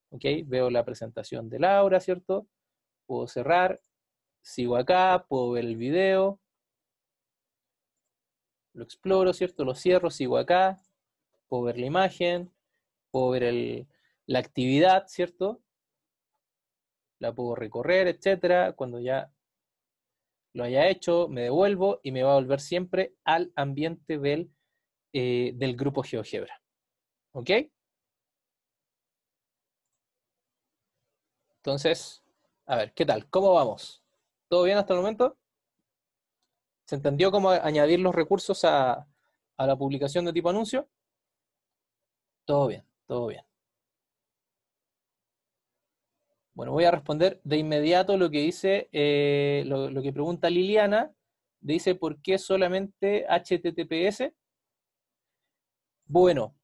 ¿Ok? Veo la presentación de Laura, ¿cierto? Puedo cerrar, sigo acá, puedo ver el video, lo exploro, ¿cierto? Lo cierro, sigo acá, puedo ver la imagen, puedo ver la actividad, ¿cierto? La puedo recorrer, etcétera. Cuando ya lo haya hecho, me devuelvo y me va a volver siempre al ambiente del, eh, del grupo GeoGebra. ¿Ok? Entonces, a ver, ¿qué tal? ¿Cómo vamos? ¿Todo bien hasta el momento? ¿Se entendió cómo añadir los recursos a, a la publicación de tipo anuncio? Todo bien, todo bien. Bueno, voy a responder de inmediato lo que dice, eh, lo, que pregunta Liliana. Dice, ¿por qué solamente HTTPS? Bueno,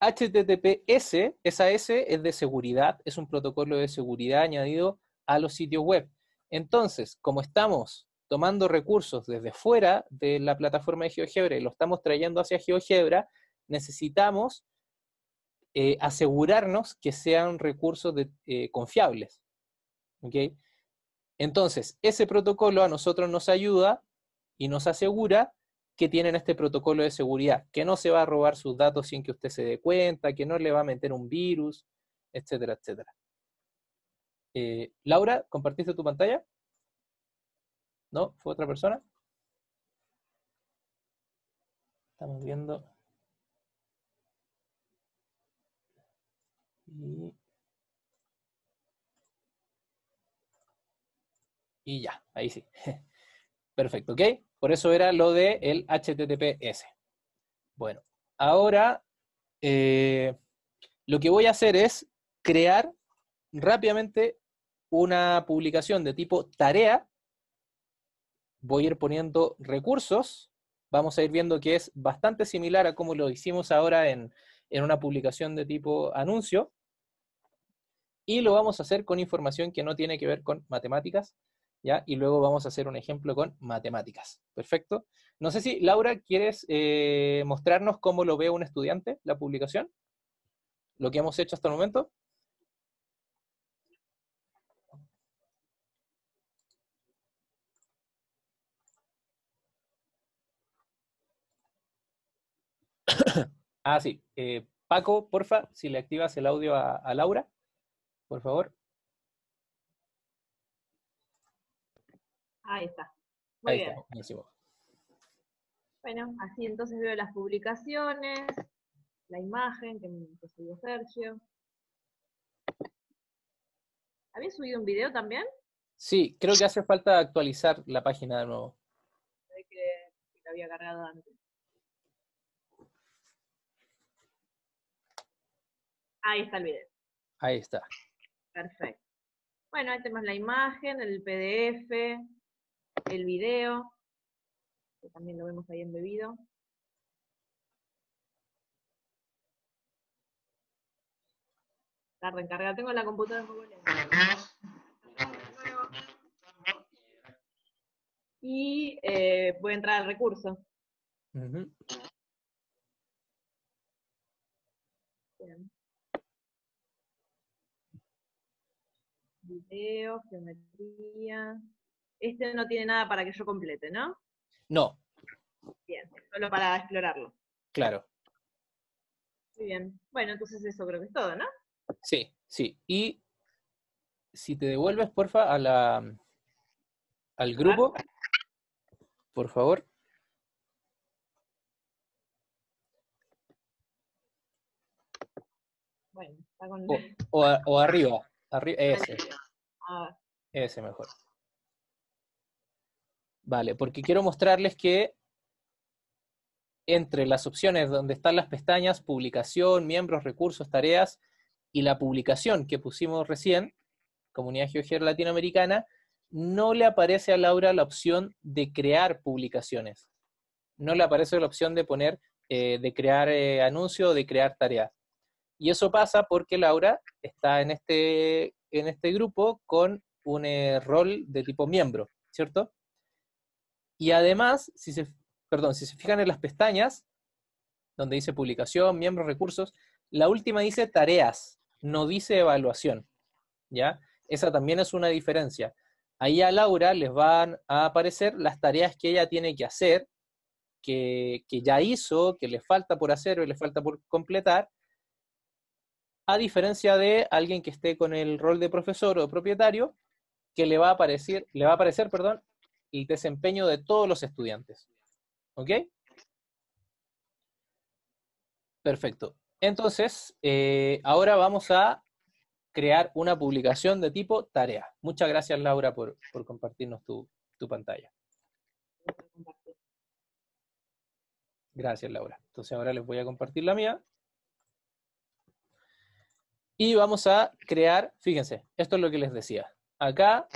HTTPS, esa S es de seguridad, es un protocolo de seguridad añadido a los sitios web. Entonces, como estamos tomando recursos desde fuera de la plataforma de GeoGebra y lo estamos trayendo hacia GeoGebra, necesitamos eh, asegurarnos que sean recursos eh, confiables. Entonces, ese protocolo a nosotros nos ayuda y nos asegura que tienen este protocolo de seguridad, que no se va a robar sus datos sin que usted se dé cuenta, que no le va a meter un virus, etcétera, etcétera. Eh, Laura, ¿compartiste tu pantalla? ¿No? ¿Fue otra persona? Estamos viendo. Y, ya, ahí sí. Perfecto, ¿ok? Por eso era lo de el HTTPS. Bueno, ahora eh, lo que voy a hacer es crear rápidamente una publicación de tipo tarea. Voy a ir poniendo recursos. Vamos a ir viendo que es bastante similar a como lo hicimos ahora en una publicación de tipo anuncio y lo vamos a hacer con información que no tiene que ver con matemáticas, ¿ya? Y luego vamos a hacer un ejemplo con matemáticas. Perfecto. No sé si, Laura, ¿quieres eh, mostrarnos cómo lo ve un estudiante, la publicación? Lo que hemos hecho hasta el momento. ah, sí. Eh, Paco, porfa, si le activas el audio a Laura por favor. Ahí está. Muy Ahí Está, Bueno, así entonces veo las publicaciones, la imagen que me subió Sergio. ¿Había subido un video también? Sí, creo que hace falta actualizar la página de nuevo. que había cargado antes. Ahí está el video. Ahí está. Perfecto. Bueno, ahí tenemos la imagen, el PDF, el video, que también lo vemos ahí embebido. en cargar, Tengo la computadora en Y eh, voy a entrar al recurso. video, geometría. Este no tiene nada para que yo complete, ¿no? No. Bien, solo para explorarlo. Claro. Muy bien. Bueno, entonces eso creo que es todo, ¿no? Sí, sí. Y si te devuelves, porfa, a la, al grupo, por favor. Bueno, está con... o, o, arriba, arriba, ese. Ah. Ese mejor. Vale, porque quiero mostrarles que entre las opciones donde están las pestañas, publicación, miembros, recursos, tareas, y la publicación que pusimos recién, Comunidad GeoGear Latinoamericana, no le aparece a Laura la opción de crear publicaciones. No le aparece la opción de poner, eh, de crear eh, anuncio o de crear tarea. Y eso pasa porque Laura está en este en este grupo con un eh, rol de tipo miembro, ¿cierto? Y además, si se, perdón, si se fijan en las pestañas, donde dice publicación, miembros, recursos, la última dice tareas, no dice evaluación, ¿ya? Esa también es una diferencia. Ahí a Laura les van a aparecer las tareas que ella tiene que hacer, que, que ya hizo, que le falta por hacer o le falta por completar, a diferencia de alguien que esté con el rol de profesor o propietario, que le va a aparecer, le va a aparecer perdón, el desempeño de todos los estudiantes. ¿Ok? Perfecto. Entonces, eh, ahora vamos a crear una publicación de tipo tarea. Muchas gracias, Laura, por, compartirnos tu pantalla. Gracias, Laura. Entonces ahora les voy a compartir la mía. Y vamos a crear, fíjense, esto es lo que les decía. Acá,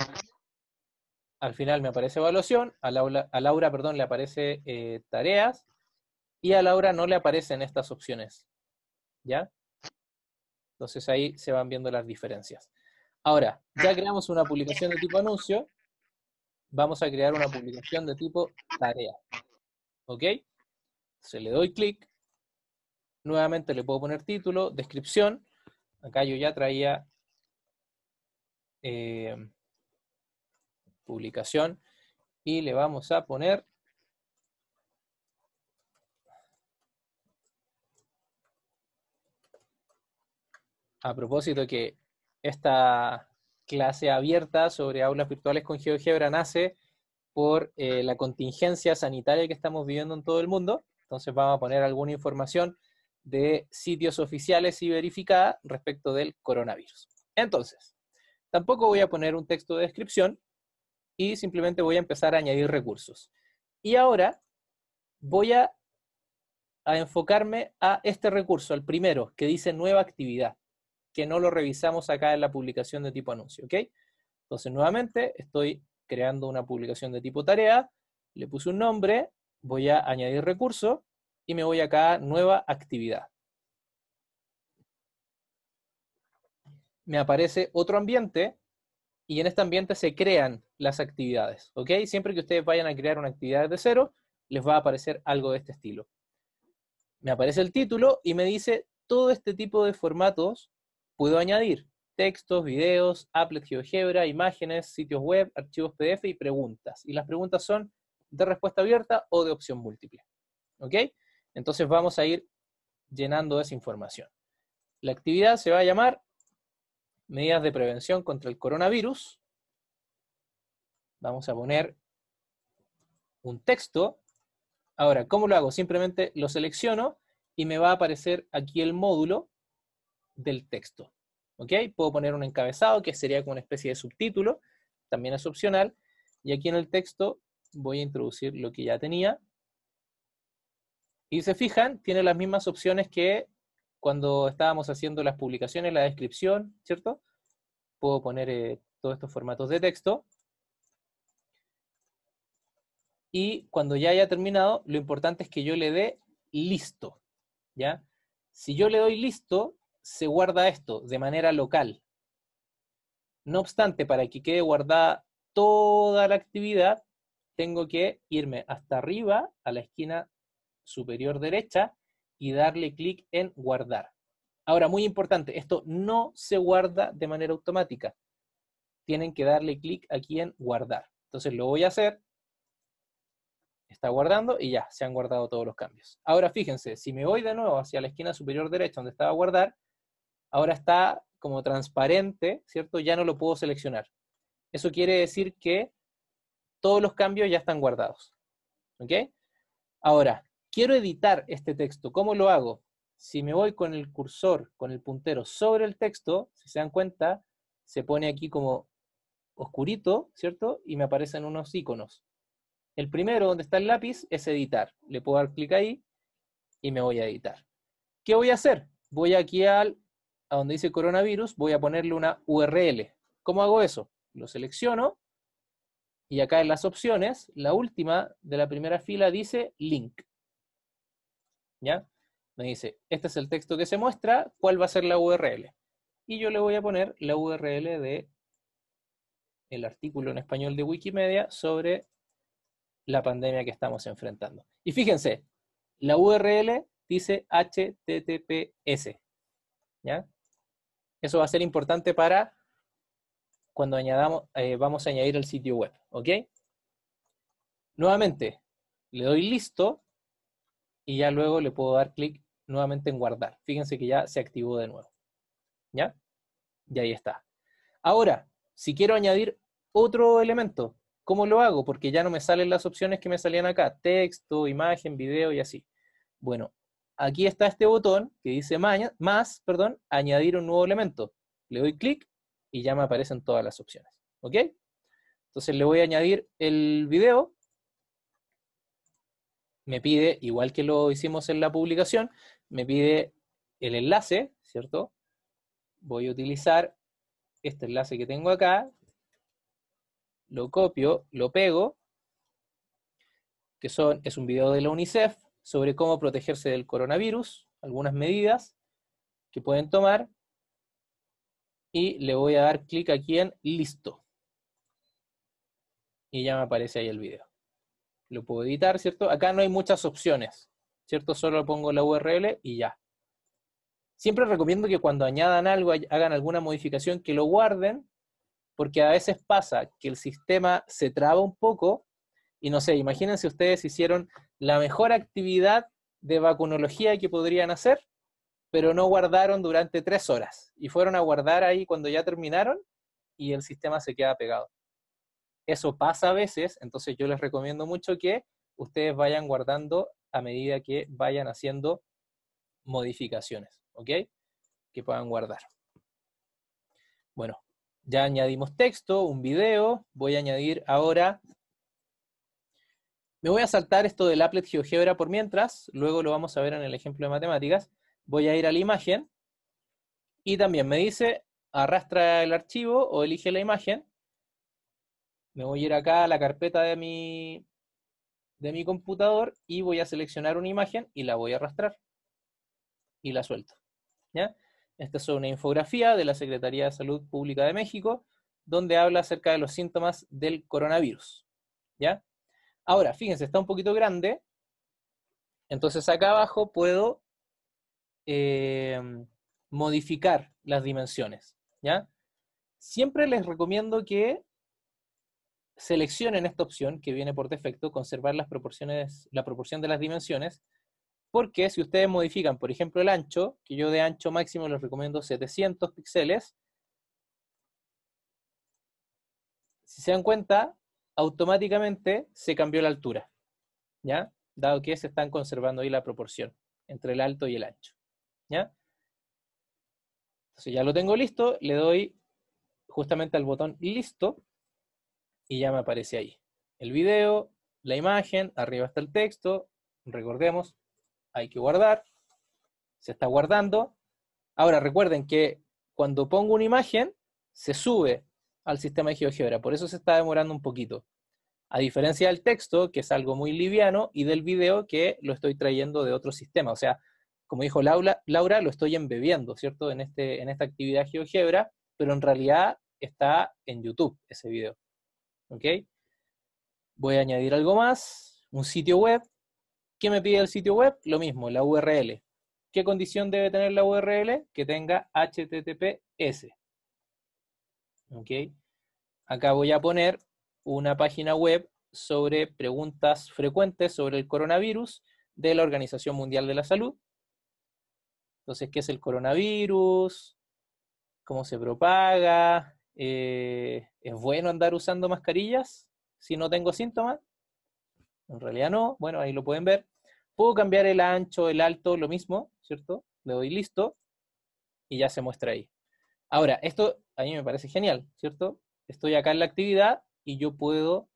al final me aparece evaluación, a Laura, Laura perdón, le aparece eh, tareas, y a Laura no le aparecen estas opciones. ¿Ya? Entonces ahí se van viendo las diferencias. Ahora, ya creamos una publicación de tipo anuncio, vamos a crear una publicación de tipo tarea. ¿Ok? Se le doy clic, nuevamente le puedo poner título, descripción, Acá yo ya traía eh, publicación y le vamos a poner a propósito que esta clase abierta sobre aulas virtuales con GeoGebra nace por eh, la contingencia sanitaria que estamos viviendo en todo el mundo. Entonces vamos a poner alguna información de sitios oficiales y verificada respecto del coronavirus. Entonces, tampoco voy a poner un texto de descripción y simplemente voy a empezar a añadir recursos. Y ahora voy a, enfocarme a este recurso, al primero, que dice nueva actividad, que no lo revisamos acá en la publicación de tipo anuncio, ¿ok? Entonces, nuevamente, estoy creando una publicación de tipo tarea, le puse un nombre, voy a añadir recurso, y me voy acá a nueva actividad. Me aparece otro ambiente y en este ambiente se crean las actividades. ¿ok? Siempre que ustedes vayan a crear una actividad de cero, les va a aparecer algo de este estilo. Me aparece el título y me dice todo este tipo de formatos puedo añadir. Textos, videos, applet GeoGebra, imágenes, sitios web, archivos PDF y preguntas. Y las preguntas son de respuesta abierta o de opción múltiple. ¿Ok? Entonces vamos a ir llenando esa información. La actividad se va a llamar medidas de prevención contra el coronavirus. Vamos a poner un texto. Ahora, ¿cómo lo hago? Simplemente lo selecciono y me va a aparecer aquí el módulo del texto. ¿Ok? Puedo poner un encabezado que sería como una especie de subtítulo. También es opcional. Y aquí en el texto voy a introducir lo que ya tenía, y se fijan, tiene las mismas opciones que cuando estábamos haciendo las publicaciones, la descripción, ¿cierto? Puedo poner eh, todos estos formatos de texto. Y cuando ya haya terminado, lo importante es que yo le dé listo, ¿ya? Si yo le doy listo, se guarda esto de manera local. No obstante, para que quede guardada toda la actividad, tengo que irme hasta arriba a la esquina superior derecha y darle clic en guardar. Ahora, muy importante, esto no se guarda de manera automática. Tienen que darle clic aquí en guardar. Entonces lo voy a hacer. Está guardando y ya, se han guardado todos los cambios. Ahora fíjense, si me voy de nuevo hacia la esquina superior derecha donde estaba guardar, ahora está como transparente, ¿cierto? Ya no lo puedo seleccionar. Eso quiere decir que todos los cambios ya están guardados. ¿Ok? Ahora, quiero editar este texto, ¿cómo lo hago? Si me voy con el cursor, con el puntero sobre el texto, si se dan cuenta, se pone aquí como oscurito, ¿cierto? Y me aparecen unos iconos. El primero, donde está el lápiz, es editar. Le puedo dar clic ahí y me voy a editar. ¿Qué voy a hacer? Voy aquí al, a donde dice coronavirus, voy a ponerle una URL. ¿Cómo hago eso? Lo selecciono y acá en las opciones, la última de la primera fila dice link. ¿ya? Me dice, este es el texto que se muestra, ¿cuál va a ser la URL? Y yo le voy a poner la URL de el artículo en español de Wikimedia sobre la pandemia que estamos enfrentando. Y fíjense, la URL dice HTTPS. ¿ya? Eso va a ser importante para cuando añadamos, eh, vamos a añadir el sitio web. ¿Ok? Nuevamente, le doy listo y ya luego le puedo dar clic nuevamente en guardar. Fíjense que ya se activó de nuevo. ¿Ya? Y ahí está. Ahora, si quiero añadir otro elemento, ¿cómo lo hago? Porque ya no me salen las opciones que me salían acá, texto, imagen, video y así. Bueno, aquí está este botón que dice más, perdón, añadir un nuevo elemento. Le doy clic y ya me aparecen todas las opciones. ¿Ok? Entonces le voy a añadir el video me pide, igual que lo hicimos en la publicación, me pide el enlace, ¿cierto? Voy a utilizar este enlace que tengo acá, lo copio, lo pego, que son, es un video de la UNICEF sobre cómo protegerse del coronavirus, algunas medidas que pueden tomar, y le voy a dar clic aquí en listo. Y ya me aparece ahí el video lo puedo editar, ¿cierto? Acá no hay muchas opciones, ¿cierto? Solo pongo la URL y ya. Siempre recomiendo que cuando añadan algo, hagan alguna modificación, que lo guarden, porque a veces pasa que el sistema se traba un poco y no sé, imagínense ustedes hicieron la mejor actividad de vacunología que podrían hacer, pero no guardaron durante tres horas y fueron a guardar ahí cuando ya terminaron y el sistema se queda pegado. Eso pasa a veces, entonces yo les recomiendo mucho que ustedes vayan guardando a medida que vayan haciendo modificaciones, ¿ok? Que puedan guardar. Bueno, ya añadimos texto, un video, voy a añadir ahora... Me voy a saltar esto del applet GeoGebra por mientras, luego lo vamos a ver en el ejemplo de matemáticas. Voy a ir a la imagen y también me dice arrastra el archivo o elige la imagen me voy a ir acá a la carpeta de mi, de mi computador y voy a seleccionar una imagen y la voy a arrastrar y la suelto. ¿ya? Esta es una infografía de la Secretaría de Salud Pública de México donde habla acerca de los síntomas del coronavirus. ¿ya? Ahora, fíjense, está un poquito grande, entonces acá abajo puedo em, modificar las dimensiones. ¿ya? Siempre les recomiendo que seleccionen esta opción que viene por defecto, conservar las proporciones, la proporción de las dimensiones, porque si ustedes modifican, por ejemplo, el ancho, que yo de ancho máximo les recomiendo 700 píxeles, si se dan cuenta, automáticamente se cambió la altura, ¿ya? Dado que se están conservando ahí la proporción entre el alto y el ancho, ¿ya? Entonces ya lo tengo listo, le doy justamente al botón listo, y ya me aparece ahí. El video, la imagen, arriba está el texto, recordemos, hay que guardar, se está guardando. Ahora recuerden que cuando pongo una imagen, se sube al sistema de GeoGebra, por eso se está demorando un poquito. A diferencia del texto, que es algo muy liviano, y del video, que lo estoy trayendo de otro sistema. O sea, como dijo Laura, Laura lo estoy embebiendo, ¿cierto? En, este, en esta actividad GeoGebra, pero en realidad está en YouTube ese video. ¿ok? Voy a añadir algo más, un sitio web. ¿Qué me pide el sitio web? Lo mismo, la URL. ¿Qué condición debe tener la URL? Que tenga HTTPS. Acá voy a poner una página web sobre preguntas frecuentes sobre el coronavirus de la Organización Mundial de la Salud. Entonces, ¿qué es el coronavirus? ¿Cómo se propaga? Eh, ¿es bueno andar usando mascarillas si no tengo síntomas? En realidad no, bueno, ahí lo pueden ver. Puedo cambiar el ancho, el alto, lo mismo, ¿cierto? Le doy listo y ya se muestra ahí. Ahora, esto a mí me parece genial, ¿cierto? Estoy acá en la actividad y yo puedo,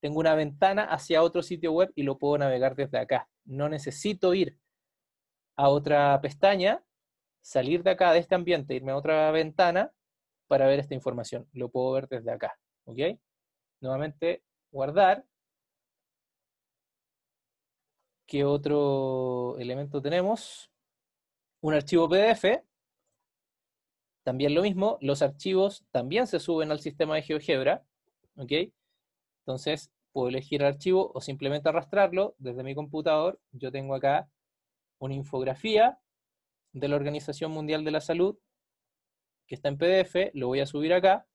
tengo una ventana hacia otro sitio web y lo puedo navegar desde acá. No necesito ir a otra pestaña, salir de acá, de este ambiente, irme a otra ventana para ver esta información. Lo puedo ver desde acá. ¿Ok? Nuevamente, guardar. ¿Qué otro elemento tenemos? Un archivo PDF. También lo mismo, los archivos también se suben al sistema de GeoGebra. Entonces, puedo elegir el archivo o simplemente arrastrarlo desde mi computador. Yo tengo acá una infografía de la Organización Mundial de la Salud que está en PDF, lo voy a subir acá.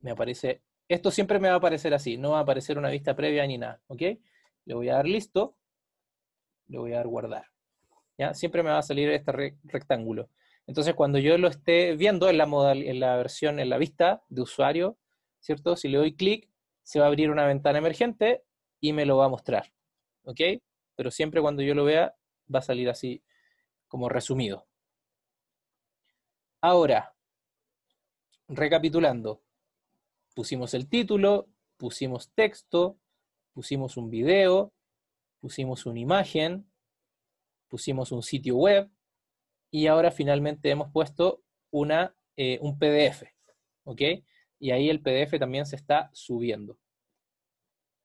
Me aparece, esto siempre me va a aparecer así, no va a aparecer una vista previa ni nada, ¿ok? Le voy a dar listo, le voy a dar guardar. ¿Ya? Siempre me va a salir este rectángulo. Entonces, cuando yo lo esté viendo en la, modal en la versión, en la vista de usuario, ¿cierto? Si le doy clic, se va a abrir una ventana emergente y me lo va a mostrar, ¿ok? Pero siempre cuando yo lo vea, va a salir así como resumido. Ahora, recapitulando, pusimos el título, pusimos texto, pusimos un video, pusimos una imagen, pusimos un sitio web y ahora finalmente hemos puesto eh, un PDF. ¿Ok? Y ahí el PDF también se está subiendo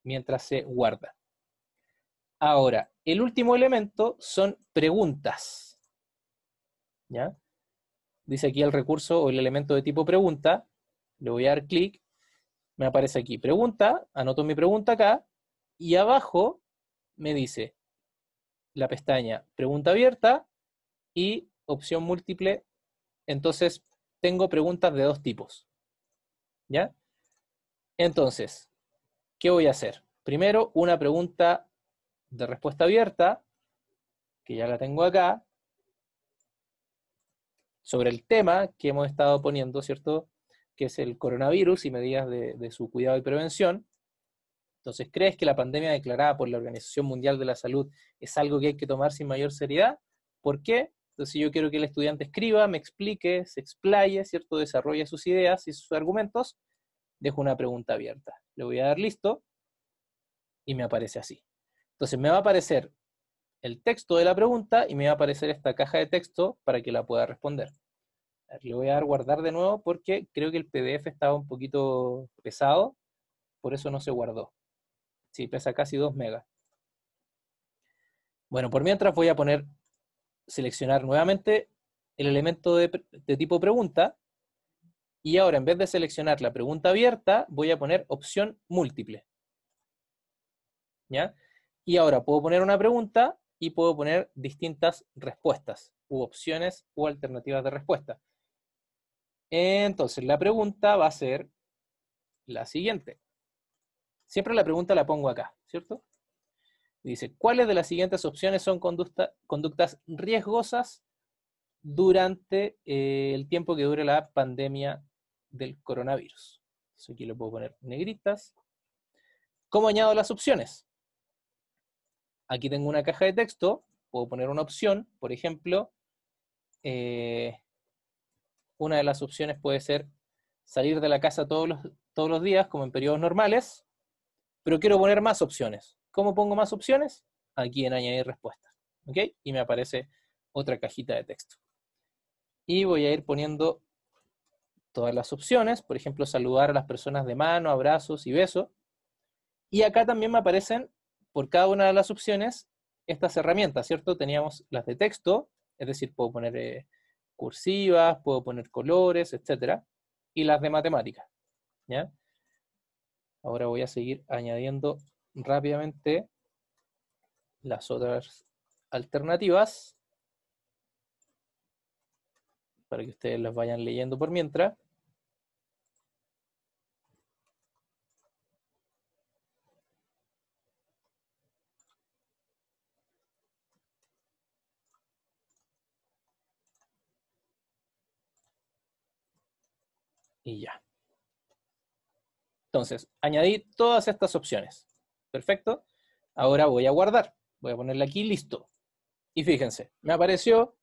mientras se guarda. Ahora, el último elemento son preguntas. ¿Ya? dice aquí el recurso o el elemento de tipo pregunta, le voy a dar clic, me aparece aquí pregunta, anoto mi pregunta acá, y abajo me dice la pestaña pregunta abierta y opción múltiple, entonces tengo preguntas de dos tipos. ¿Ya? Entonces, ¿qué voy a hacer? Primero, una pregunta de respuesta abierta, que ya la tengo acá, sobre el tema que hemos estado poniendo, ¿cierto? Que es el coronavirus y medidas de, su cuidado y prevención. Entonces, ¿crees que la pandemia declarada por la Organización Mundial de la Salud es algo que hay que tomar sin mayor seriedad? ¿Por qué? Entonces yo quiero que el estudiante escriba, me explique, se explaye, ¿cierto? Desarrolle sus ideas y sus argumentos. Dejo una pregunta abierta. Le voy a dar listo y me aparece así. Entonces me va a aparecer el texto de la pregunta y me va a aparecer esta caja de texto para que la pueda responder. Le voy a dar guardar de nuevo porque creo que el PDF estaba un poquito pesado, por eso no se guardó. Sí, pesa casi 2 megas. Bueno, por mientras voy a poner, seleccionar nuevamente el elemento de, de tipo pregunta, y ahora, en vez de seleccionar la pregunta abierta, voy a poner opción múltiple. ¿Ya? Y ahora puedo poner una pregunta y puedo poner distintas respuestas u opciones u alternativas de respuesta. Entonces, la pregunta va a ser la siguiente. Siempre la pregunta la pongo acá, ¿cierto? Dice, ¿cuáles de las siguientes opciones son conductas riesgosas durante eh, el tiempo que dure la pandemia del coronavirus? aquí lo puedo poner negritas. ¿Cómo añado las opciones? Aquí tengo una caja de texto, puedo poner una opción, por ejemplo, eh, una de las opciones puede ser salir de la casa todos los, todos los días, como en periodos normales, pero quiero poner más opciones. ¿Cómo pongo más opciones? Aquí en añadir respuesta. Y me aparece otra cajita de texto. Y voy a ir poniendo todas las opciones, por ejemplo, saludar a las personas de mano, abrazos y besos. Y acá también me aparecen por cada una de las opciones estas herramientas, ¿cierto? Teníamos las de texto, es decir, puedo poner eh, cursivas, puedo poner colores, etc. Y las de matemática. Ahora voy a seguir añadiendo rápidamente las otras alternativas para que ustedes las vayan leyendo por mientras. y ya. Entonces, añadí todas estas opciones. Perfecto. Ahora voy a guardar. Voy a ponerle aquí, listo. Y fíjense, me apareció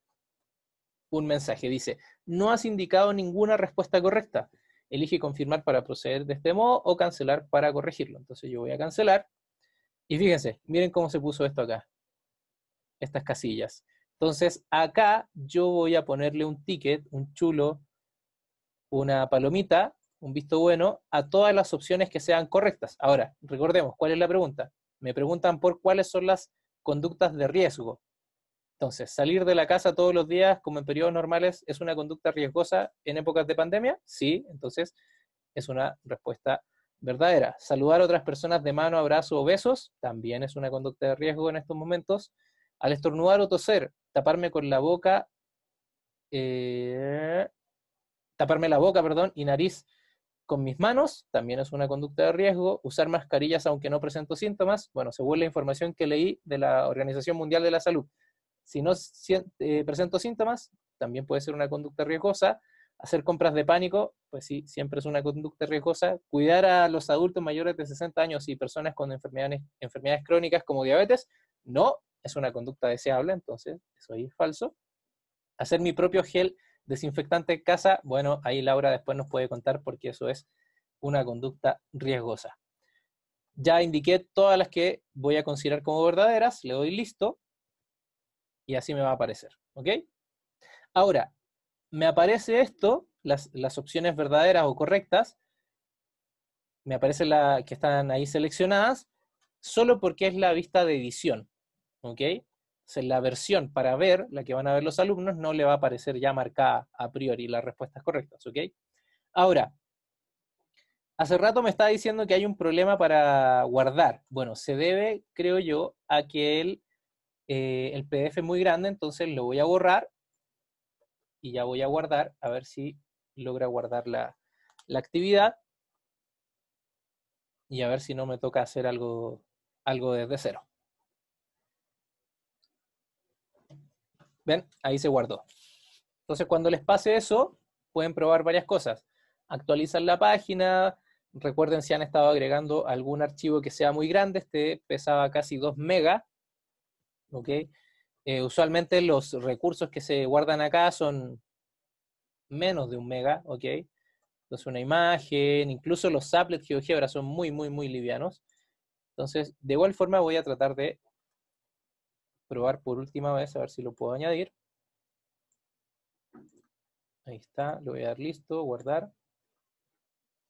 un mensaje. Dice, no has indicado ninguna respuesta correcta. Elige confirmar para proceder de este modo o cancelar para corregirlo. Entonces yo voy a cancelar. Y fíjense, miren cómo se puso esto acá. Estas casillas. Entonces acá yo voy a ponerle un ticket, un chulo, una palomita, un visto bueno, a todas las opciones que sean correctas. Ahora, recordemos, ¿cuál es la pregunta? Me preguntan por cuáles son las conductas de riesgo. Entonces, salir de la casa todos los días, como en periodos normales, ¿es una conducta riesgosa en épocas de pandemia? Sí, entonces es una respuesta verdadera. Saludar a otras personas de mano, abrazo o besos también es una conducta de riesgo en estos momentos. Al estornudar o toser, taparme con la boca eh, taparme la boca, perdón, y nariz con mis manos, también es una conducta de riesgo. Usar mascarillas aunque no presento síntomas, bueno, según la información que leí de la Organización Mundial de la Salud. Si no eh, presento síntomas, también puede ser una conducta riesgosa. Hacer compras de pánico, pues sí, siempre es una conducta riesgosa. Cuidar a los adultos mayores de 60 años y personas con enfermedades, enfermedades crónicas como diabetes, no es una conducta deseable, entonces eso ahí es falso. Hacer mi propio gel Desinfectante casa, bueno, ahí Laura después nos puede contar porque eso es una conducta riesgosa. Ya indiqué todas las que voy a considerar como verdaderas, le doy listo y así me va a aparecer, ¿ok? Ahora, me aparece esto, las, las opciones verdaderas o correctas, me aparece la que están ahí seleccionadas, solo porque es la vista de edición, ¿ok? la versión para ver, la que van a ver los alumnos, no le va a aparecer ya marcada a priori las respuestas correctas, ¿ok? Ahora, hace rato me estaba diciendo que hay un problema para guardar. Bueno, se debe, creo yo, a que el, eh, el PDF es muy grande, entonces lo voy a borrar y ya voy a guardar, a ver si logra guardar la, la actividad y a ver si no me toca hacer algo, algo desde cero. ¿Ven? Ahí se guardó. Entonces, cuando les pase eso, pueden probar varias cosas. Actualizan la página, recuerden si han estado agregando algún archivo que sea muy grande, este pesaba casi 2 mega. ¿ok? Eh, usualmente los recursos que se guardan acá son menos de un mega, ¿ok? Entonces una imagen, incluso los applets GeoGebra son muy, muy, muy livianos. Entonces, de igual forma voy a tratar de probar por última vez, a ver si lo puedo añadir. Ahí está, lo voy a dar listo, guardar.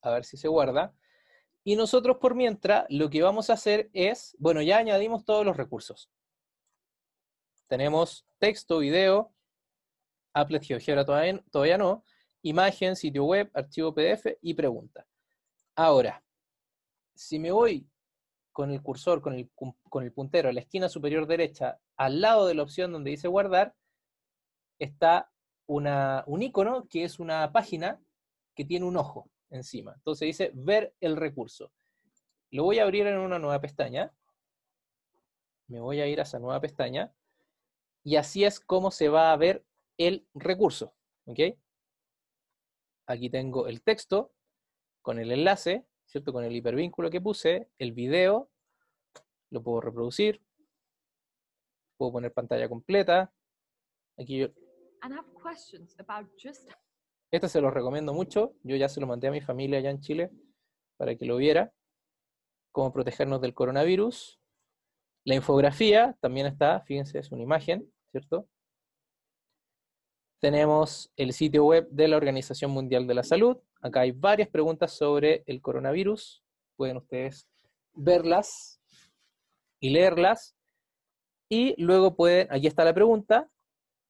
A ver si se guarda. Y nosotros por mientras lo que vamos a hacer es, bueno, ya añadimos todos los recursos. Tenemos texto, video, Applet GeoGebra todavía, todavía no, imagen, sitio web, archivo PDF y pregunta. Ahora, si me voy con el cursor, con el, puntero a la esquina superior derecha, al lado de la opción donde dice guardar, está un icono que es una página que tiene un ojo encima. Entonces dice ver el recurso. Lo voy a abrir en una nueva pestaña. Me voy a ir a esa nueva pestaña. Y así es como se va a ver el recurso. Okay. Aquí tengo el texto con el enlace. Con el hipervínculo que puse, el video, lo puedo reproducir, puedo poner pantalla completa. Aquí yo... Este se lo recomiendo mucho, yo ya se lo mandé a mi familia allá en Chile para que lo viera, cómo protegernos del coronavirus. La infografía también está, fíjense, es una imagen, ¿cierto? Tenemos el sitio web de la Organización Mundial de la Salud, Acá hay varias preguntas sobre el coronavirus. Pueden ustedes verlas y leerlas. Y luego pueden, aquí está la pregunta.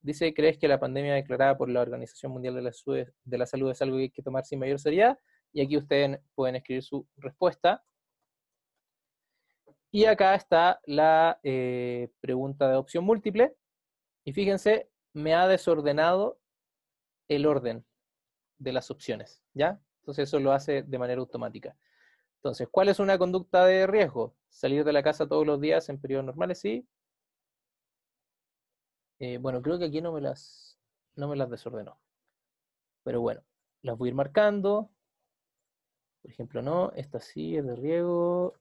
Dice, ¿crees que la pandemia declarada por la Organización Mundial de la, Salud es algo que hay que tomar sin mayor seriedad? Y aquí ustedes pueden escribir su respuesta. Y acá está la eh, pregunta de opción múltiple. Y fíjense, me ha desordenado el orden de las opciones, ¿ya? Entonces eso lo hace de manera automática. Entonces, ¿cuál es una conducta de riesgo? Salir de la casa todos los días en periodos normales, sí. Eh, bueno, creo que aquí no me las, no me las desordenó. Pero bueno, las voy a ir marcando. Por ejemplo, no, esta sí es de riego.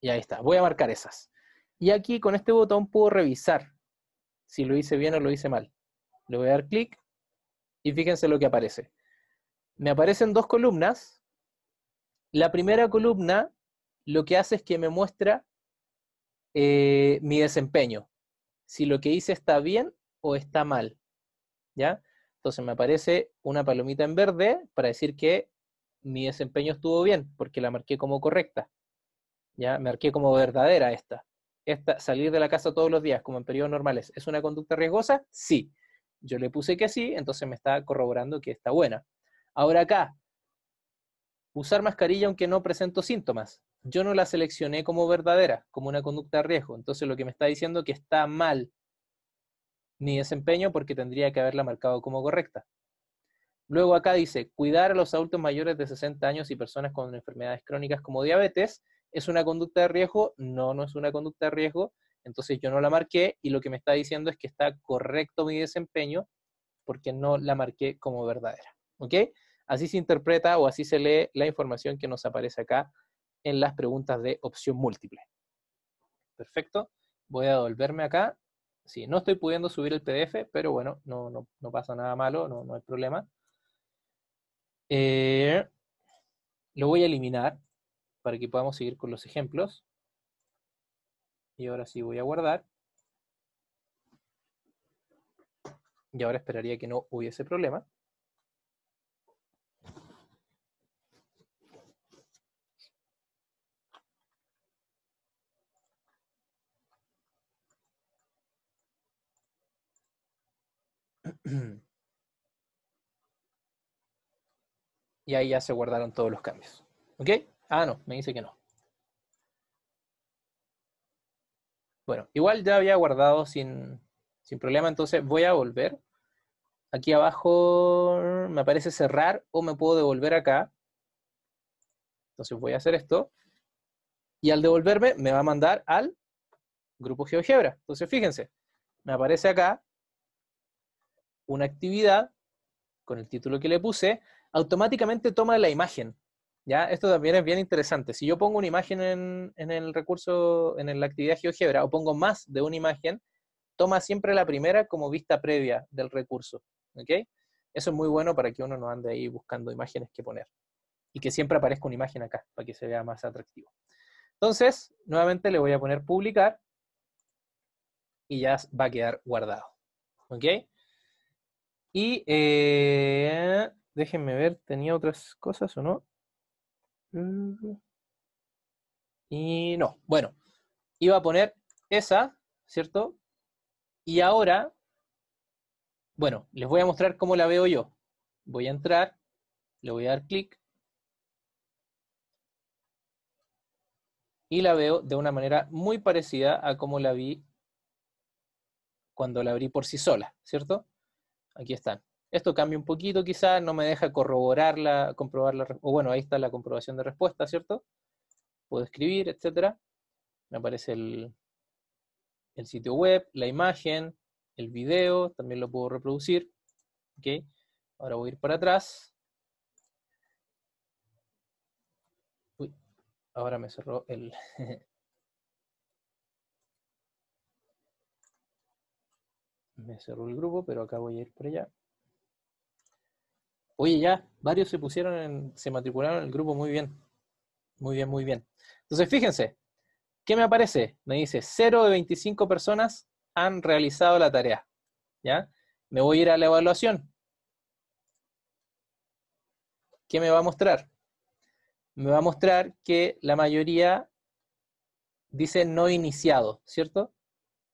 Y ahí está, voy a marcar esas. Y aquí con este botón puedo revisar si lo hice bien o lo hice mal. Le voy a dar clic y fíjense lo que aparece. Me aparecen dos columnas. La primera columna lo que hace es que me muestra eh, mi desempeño. Si lo que hice está bien o está mal. ¿Ya? Entonces me aparece una palomita en verde para decir que mi desempeño estuvo bien, porque la marqué como correcta. ¿Ya? Marqué como verdadera esta. esta. Salir de la casa todos los días, como en periodos normales, ¿es una conducta riesgosa? Sí. Yo le puse que sí, entonces me está corroborando que está buena. Ahora acá, usar mascarilla aunque no presento síntomas. Yo no la seleccioné como verdadera, como una conducta de riesgo. Entonces lo que me está diciendo que está mal mi desempeño porque tendría que haberla marcado como correcta. Luego acá dice, cuidar a los adultos mayores de 60 años y personas con enfermedades crónicas como diabetes es una conducta de riesgo. No, no es una conducta de riesgo entonces yo no la marqué y lo que me está diciendo es que está correcto mi desempeño porque no la marqué como verdadera. ¿Ok? Así se interpreta o así se lee la información que nos aparece acá en las preguntas de opción múltiple. Perfecto. Voy a volverme acá. Sí, no estoy pudiendo subir el PDF, pero bueno, no, no, pasa nada malo, no, hay problema. Eh, lo voy a eliminar para que podamos seguir con los ejemplos. Y ahora sí voy a guardar. Y ahora esperaría que no hubiese problema. Y ahí ya se guardaron todos los cambios. ¿Ok? Ah, no, me dice que no. Bueno, igual ya había guardado sin, sin problema, entonces voy a volver. Aquí abajo me aparece cerrar o me puedo devolver acá. Entonces voy a hacer esto. Y al devolverme me va a mandar al grupo GeoGebra. Entonces fíjense, me aparece acá una actividad con el título que le puse, automáticamente toma la imagen. ¿ya? Esto también es bien interesante. Si yo pongo una imagen en, el recurso, en la actividad GeoGebra, o pongo más de una imagen, toma siempre la primera como vista previa del recurso, Eso es muy bueno para que uno no ande ahí buscando imágenes que poner. Y que siempre aparezca una imagen acá, para que se vea más atractivo. Entonces, nuevamente le voy a poner publicar, y ya va a quedar guardado, ¿ok? Y eh, déjenme ver, ¿tenía otras cosas o no? Y no, bueno, iba a poner esa, ¿cierto? Y ahora, bueno, les voy a mostrar cómo la veo yo. Voy a entrar, le voy a dar clic. Y la veo de una manera muy parecida a cómo la vi cuando la abrí por sí sola, ¿cierto? Aquí están. Esto cambia un poquito quizás, no me deja corroborarla, la, o bueno, ahí está la comprobación de respuesta, ¿cierto? Puedo escribir, etcétera. Me aparece el, el sitio web, la imagen, el video, también lo puedo reproducir. ¿ok? Ahora voy a ir para atrás. Uy, ahora me cerró el... me cerró el grupo, pero acá voy a ir para allá. Oye, ya, varios se pusieron, en, se matricularon en el grupo muy bien. Muy bien, muy bien. Entonces, fíjense, ¿qué me aparece? Me dice, 0 de 25 personas han realizado la tarea. ¿Ya? Me voy a ir a la evaluación. ¿Qué me va a mostrar? Me va a mostrar que la mayoría dice no iniciado, ¿cierto?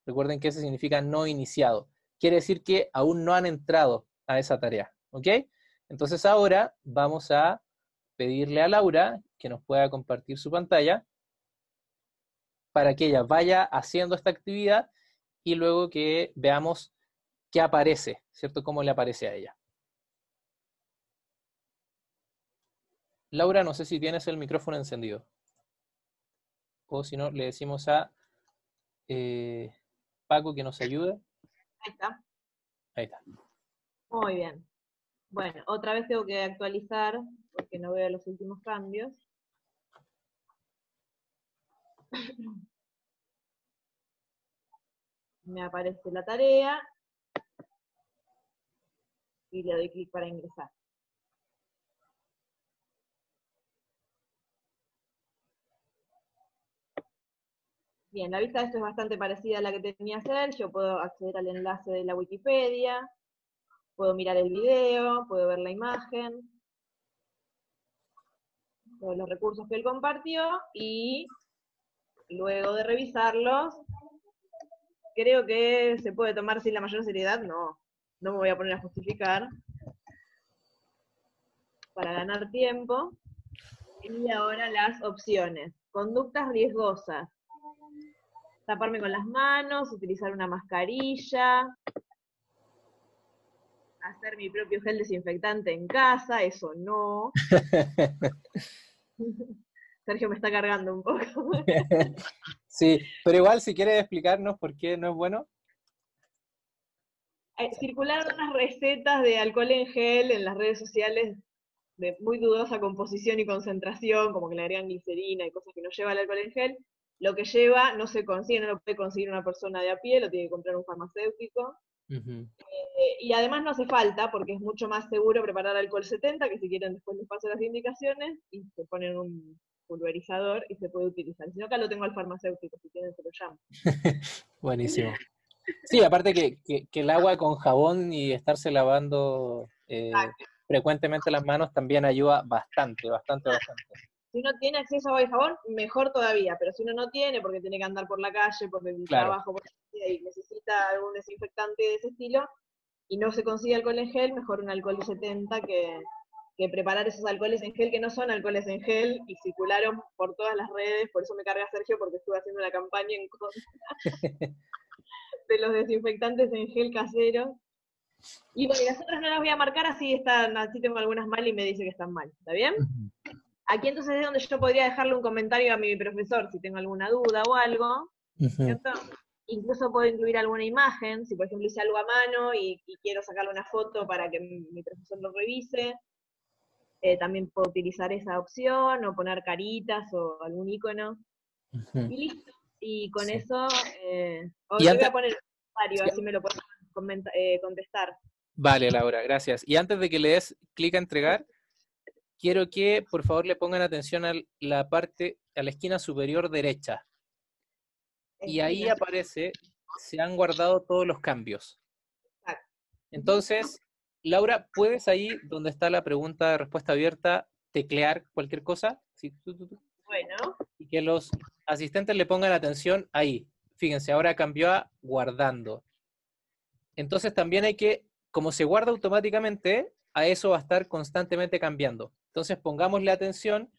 Recuerden que eso significa no iniciado. Quiere decir que aún no han entrado a esa tarea, ¿ok? Entonces ahora vamos a pedirle a Laura que nos pueda compartir su pantalla para que ella vaya haciendo esta actividad y luego que veamos qué aparece, ¿cierto? Cómo le aparece a ella. Laura, no sé si tienes el micrófono encendido. O si no, le decimos a eh, Paco que nos ayude. Ahí está. Ahí está. Muy bien. Bueno, otra vez tengo que actualizar porque no veo los últimos cambios. Me aparece la tarea y le doy clic para ingresar. Bien, la vista de esto es bastante parecida a la que tenía hacer. Yo puedo acceder al enlace de la Wikipedia, Puedo mirar el video, puedo ver la imagen, todos los recursos que él compartió y luego de revisarlos, creo que se puede tomar sin la mayor seriedad, no, no me voy a poner a justificar para ganar tiempo. Y ahora las opciones. Conductas riesgosas. Taparme con las manos, utilizar una mascarilla, hacer mi propio gel desinfectante en casa, eso no. Sergio me está cargando un poco. sí, pero igual si quieres explicarnos por qué no es bueno. Circular eh, circularon unas recetas de alcohol en gel en las redes sociales de muy dudosa composición y concentración, como que le agregan glicerina y cosas que no lleva el alcohol en gel. Lo que lleva no se consigue, no lo puede conseguir una persona de a pie, lo tiene que comprar un farmacéutico. Eh, y además no hace falta, porque es mucho más seguro preparar alcohol 70, que si quieren después les paso las indicaciones, y se ponen un pulverizador y se puede utilizar. Si no, acá lo tengo al farmacéutico, si quieren se lo llamo. Buenísimo. Sí, aparte que, el agua con jabón y estarse lavando eh, frecuentemente las manos también ayuda bastante, bastante, bastante. Si uno tiene acceso a agua y jabón, mejor todavía, pero si uno no tiene, porque tiene que andar por la calle, por el trabajo, y necesita algún desinfectante de ese estilo y no se consigue alcohol en gel, mejor un alcohol de 70 que, preparar esos alcoholes en gel que no son alcoholes en gel y circularon por todas las redes, por eso me carga Sergio porque estuve haciendo la campaña en contra de los desinfectantes en gel casero. Y bueno, las otras no las voy a marcar, así están, así tengo algunas mal y me dice que están mal, ¿está bien? Aquí entonces es donde yo podría dejarle un comentario a mi profesor si tengo alguna duda o algo. ¿Cierto? Incluso puedo incluir alguna imagen, si por ejemplo hice algo a mano y, quiero sacarle una foto para que mi profesor lo revise, eh, también puedo utilizar esa opción o poner caritas o algún icono. Y listo. Y con eso, eh, o voy a poner un así me lo puedes eh, contestar. Vale, Laura, gracias. Y antes de que le des clic a entregar, quiero que por favor le pongan atención a la parte, a la esquina superior derecha. Y ahí aparece, se han guardado todos los cambios. Entonces, Laura, ¿puedes ahí donde está la pregunta de respuesta abierta teclear cualquier cosa? Bueno. Y que los asistentes le pongan atención ahí. Fíjense, ahora cambió a guardando. Entonces también hay que, como se guarda automáticamente, a eso va a estar constantemente cambiando. Entonces pongámosle atención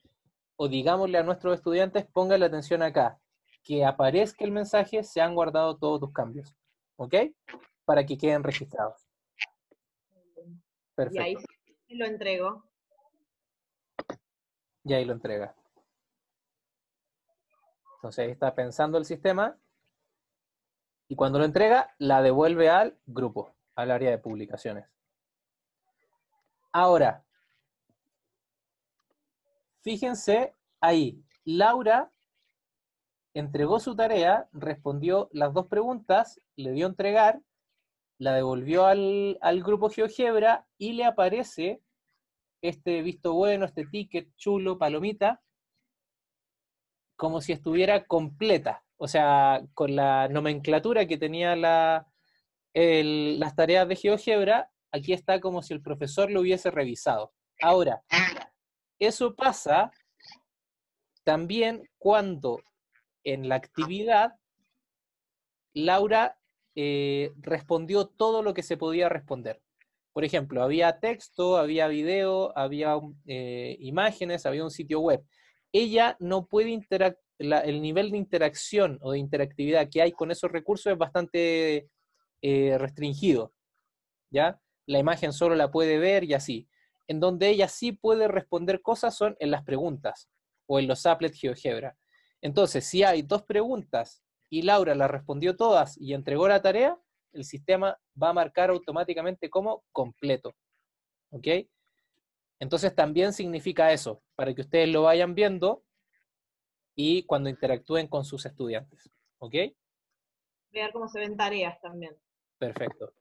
o digámosle a nuestros estudiantes, pongan la atención acá que aparezca el mensaje, se han guardado todos tus cambios. ¿Ok? Para que queden registrados. Perfecto. Y ahí lo entrego. Y ahí lo entrega. Entonces ahí está pensando el sistema. Y cuando lo entrega, la devuelve al grupo, al área de publicaciones. Ahora, fíjense ahí, Laura entregó su tarea, respondió las dos preguntas, le dio a entregar, la devolvió al, grupo GeoGebra y le aparece este visto bueno, este ticket chulo, palomita, como si estuviera completa, o sea, con la nomenclatura que tenía las tareas de GeoGebra, aquí está como si el profesor lo hubiese revisado. Ahora, eso pasa también cuando en la ah. actividad, Laura eh, respondió todo lo que se podía responder. Por ejemplo, había texto, había video, había eh, imágenes, había un sitio web. Ella no puede interactuar, el nivel de interacción o de interactividad que hay con esos recursos es bastante eh, restringido. ¿Ya? La imagen solo la puede ver y así. En donde ella sí puede responder cosas son en las preguntas o en los applets GeoGebra. Entonces, si hay dos preguntas y Laura las respondió todas y entregó la tarea, el sistema va a marcar automáticamente como completo. ¿Ok? Entonces también significa eso, para que ustedes lo vayan viendo y cuando interactúen con sus estudiantes. ¿Ok? Ver cómo se ven tareas también. Perfecto.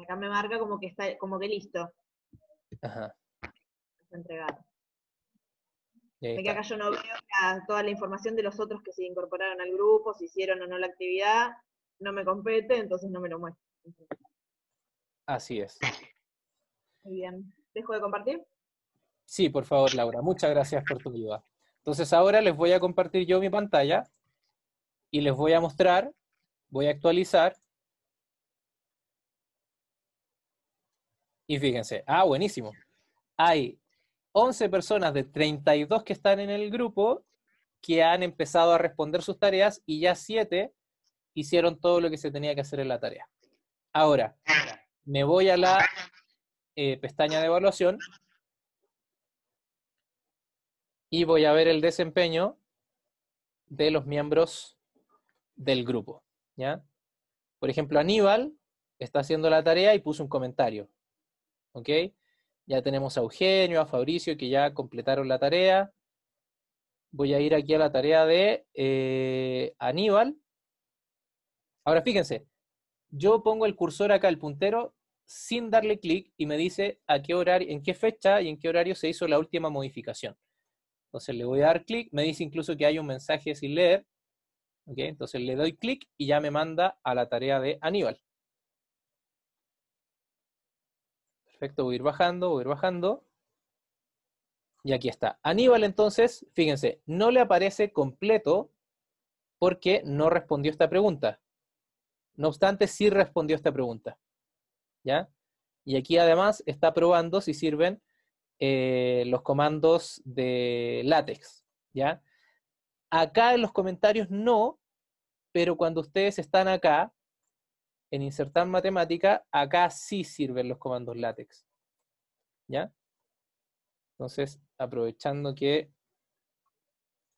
Acá me marca como que está, como que listo. Ajá. entregado. acá yo no veo toda la información de los otros que se incorporaron al grupo, si hicieron o no la actividad, no me compete, entonces no me lo muestro Así es. Muy bien. ¿Dejo de compartir? Sí, por favor, Laura. Muchas gracias por tu ayuda. Entonces ahora les voy a compartir yo mi pantalla y les voy a mostrar, voy a actualizar Y fíjense, ah, buenísimo. Hay 11 personas de 32 que están en el grupo que han empezado a responder sus tareas y ya 7 hicieron todo lo que se tenía que hacer en la tarea. Ahora, me voy a la eh, pestaña de evaluación y voy a ver el desempeño de los miembros del grupo. ¿ya? Por ejemplo, Aníbal está haciendo la tarea y puso un comentario. ¿ok? Ya tenemos a Eugenio, a Fabricio, que ya completaron la tarea. Voy a ir aquí a la tarea de eh, Aníbal. Ahora fíjense, yo pongo el cursor acá, el puntero, sin darle clic y me dice a qué en qué fecha y en qué horario se hizo la última modificación. Entonces le voy a dar clic, me dice incluso que hay un mensaje sin leer. Entonces le doy clic y ya me manda a la tarea de Aníbal. Perfecto, voy a ir bajando, voy a ir bajando. Y aquí está. Aníbal entonces, fíjense, no le aparece completo porque no respondió esta pregunta. No obstante, sí respondió esta pregunta. ¿Ya? Y aquí además está probando si sirven eh, los comandos de látex. ¿Ya? Acá en los comentarios no, pero cuando ustedes están acá, en insertar matemática, acá sí sirven los comandos látex. ¿Ya? Entonces, aprovechando que,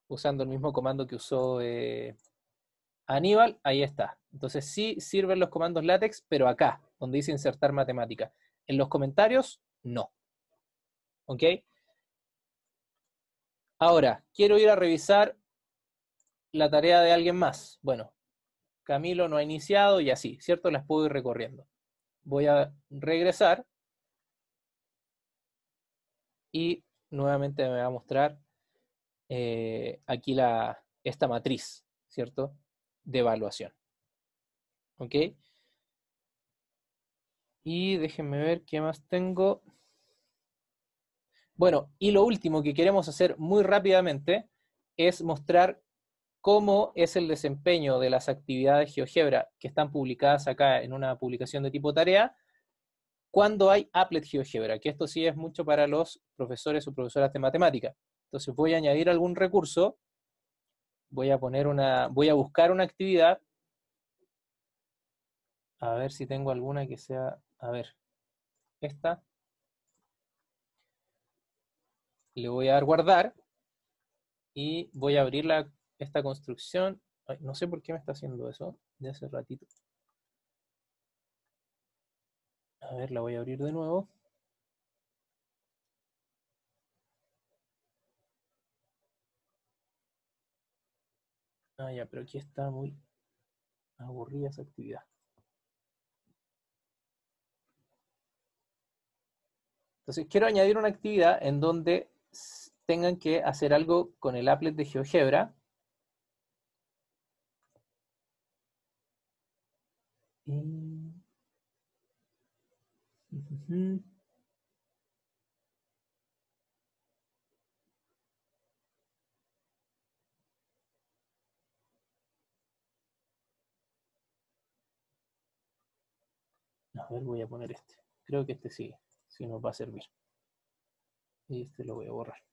usando el mismo comando que usó eh, Aníbal, ahí está. Entonces sí sirven los comandos látex, pero acá, donde dice insertar matemática. En los comentarios, no. ¿Ok? Ahora, quiero ir a revisar la tarea de alguien más. Bueno, Camilo no ha iniciado y así, ¿cierto? Las puedo ir recorriendo. Voy a regresar y nuevamente me va a mostrar eh, aquí la, esta matriz, ¿cierto? De evaluación. ¿Ok? Y déjenme ver qué más tengo. Bueno, y lo último que queremos hacer muy rápidamente es mostrar cómo es el desempeño de las actividades GeoGebra que están publicadas acá en una publicación de tipo tarea cuando hay Applet GeoGebra, que esto sí es mucho para los profesores o profesoras de matemática. Entonces voy a añadir algún recurso, voy a, poner una, voy a buscar una actividad, a ver si tengo alguna que sea, a ver, esta. Le voy a dar guardar y voy a abrirla esta construcción, no sé por qué me está haciendo eso de hace ratito. A ver, la voy a abrir de nuevo. Ah, ya, pero aquí está muy aburrida esa actividad. Entonces, quiero añadir una actividad en donde tengan que hacer algo con el applet de GeoGebra A ver, voy a poner este. Creo que este sí, si sí nos va a servir. Y este lo voy a borrar.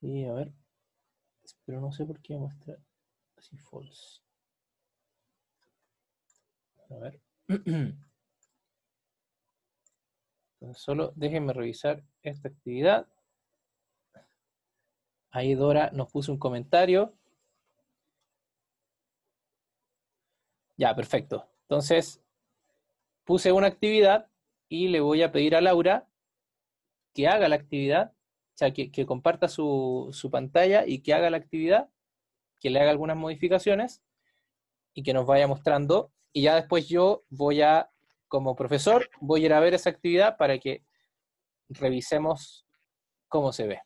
Y a ver, pero no sé por qué muestra así false. A ver. solo déjenme revisar esta actividad. Ahí Dora nos puso un comentario. Ya, perfecto. Entonces, puse una actividad y le voy a pedir a Laura que haga la actividad sea, que, comparta su, su, pantalla y que haga la actividad, que le haga algunas modificaciones y que nos vaya mostrando. Y ya después yo voy a, como profesor, voy a ir a ver esa actividad para que revisemos cómo se ve.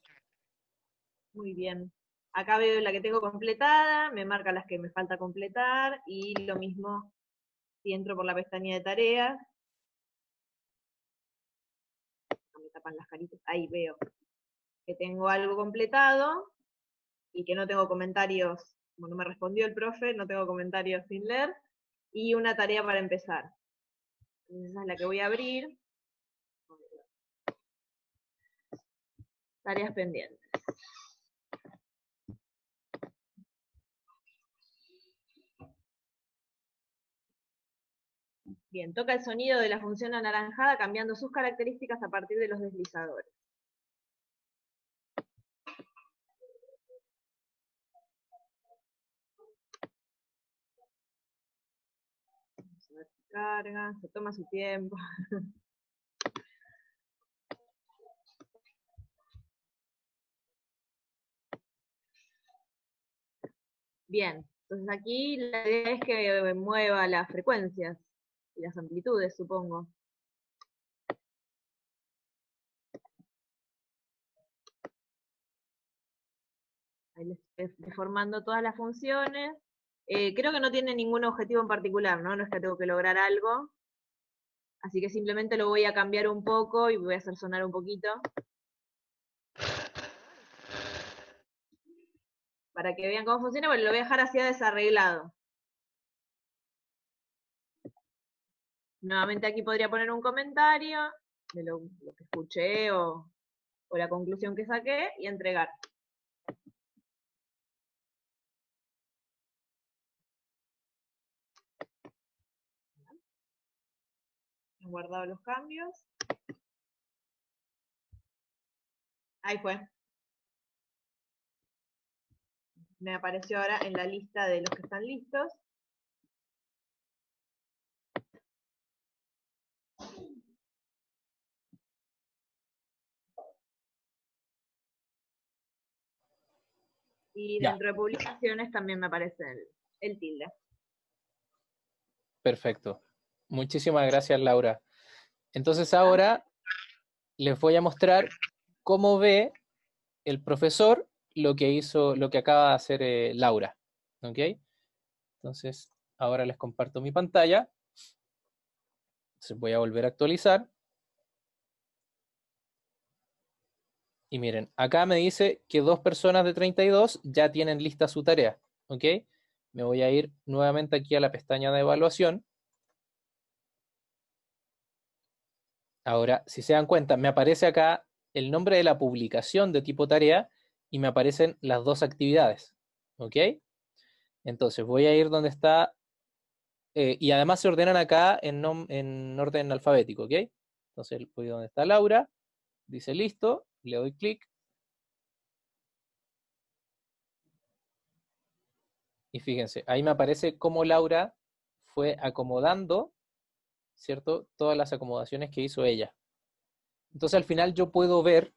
Muy bien. Acá veo la que tengo completada, me marca las que me falta completar y lo mismo si entro por la pestaña de tareas. me las caritas. Ahí veo que tengo algo completado y que no tengo comentarios, como no me respondió el profe, no tengo comentarios sin leer, y una tarea para empezar. esa es la que voy a abrir. Tareas pendientes. Bien, toca el sonido de la función anaranjada cambiando sus características a partir de los deslizadores. carga, se toma su tiempo. Bien, entonces aquí la idea es que mueva las frecuencias y las amplitudes, supongo. Ahí le estoy deformando todas las funciones. Eh, creo que no tiene ningún objetivo en particular, ¿no? No es que tengo que lograr algo. Así que simplemente lo voy a cambiar un poco y voy a hacer sonar un poquito. Para que vean cómo funciona, bueno, lo voy a dejar así desarreglado. Nuevamente aquí podría poner un comentario de lo, lo que escuché o, o la conclusión que saqué y entregar. guardado los cambios. Ahí fue. Me apareció ahora en la lista de los que están listos. Y dentro de publicaciones también me aparece el tilde. Perfecto. Muchísimas gracias, Laura. Entonces ahora les voy a mostrar cómo ve el profesor lo que hizo, lo que acaba de hacer eh, Laura. ¿Ok? Entonces, ahora les comparto mi pantalla. voy a volver a actualizar. Y miren, acá me dice que dos personas de 32 ya tienen lista su tarea. ¿Ok? Me voy a ir nuevamente aquí a la pestaña de evaluación. Ahora, si se dan cuenta, me aparece acá el nombre de la publicación de tipo tarea y me aparecen las dos actividades. ¿Ok? Entonces voy a ir donde está. Eh, y además se ordenan acá en, orden alfabético, Entonces voy donde está Laura, dice listo, le doy clic. Y fíjense, ahí me aparece cómo Laura fue acomodando ¿cierto? Todas las acomodaciones que hizo ella. Entonces al final yo puedo ver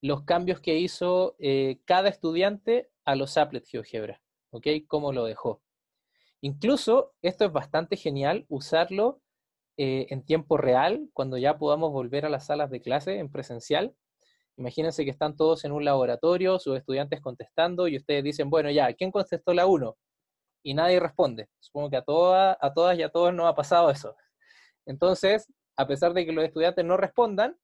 los cambios que hizo eh, cada estudiante a los Applet GeoGebra, ¿ok? Cómo lo dejó. Incluso esto es bastante genial usarlo eh, en tiempo real, cuando ya podamos volver a las salas de clase en presencial. Imagínense que están todos en un laboratorio, sus estudiantes contestando y ustedes dicen, bueno, ya, ¿quién contestó la 1? y nadie responde. Supongo que a, a todas y a todos no ha pasado eso. Entonces, a pesar de que los estudiantes no respondan,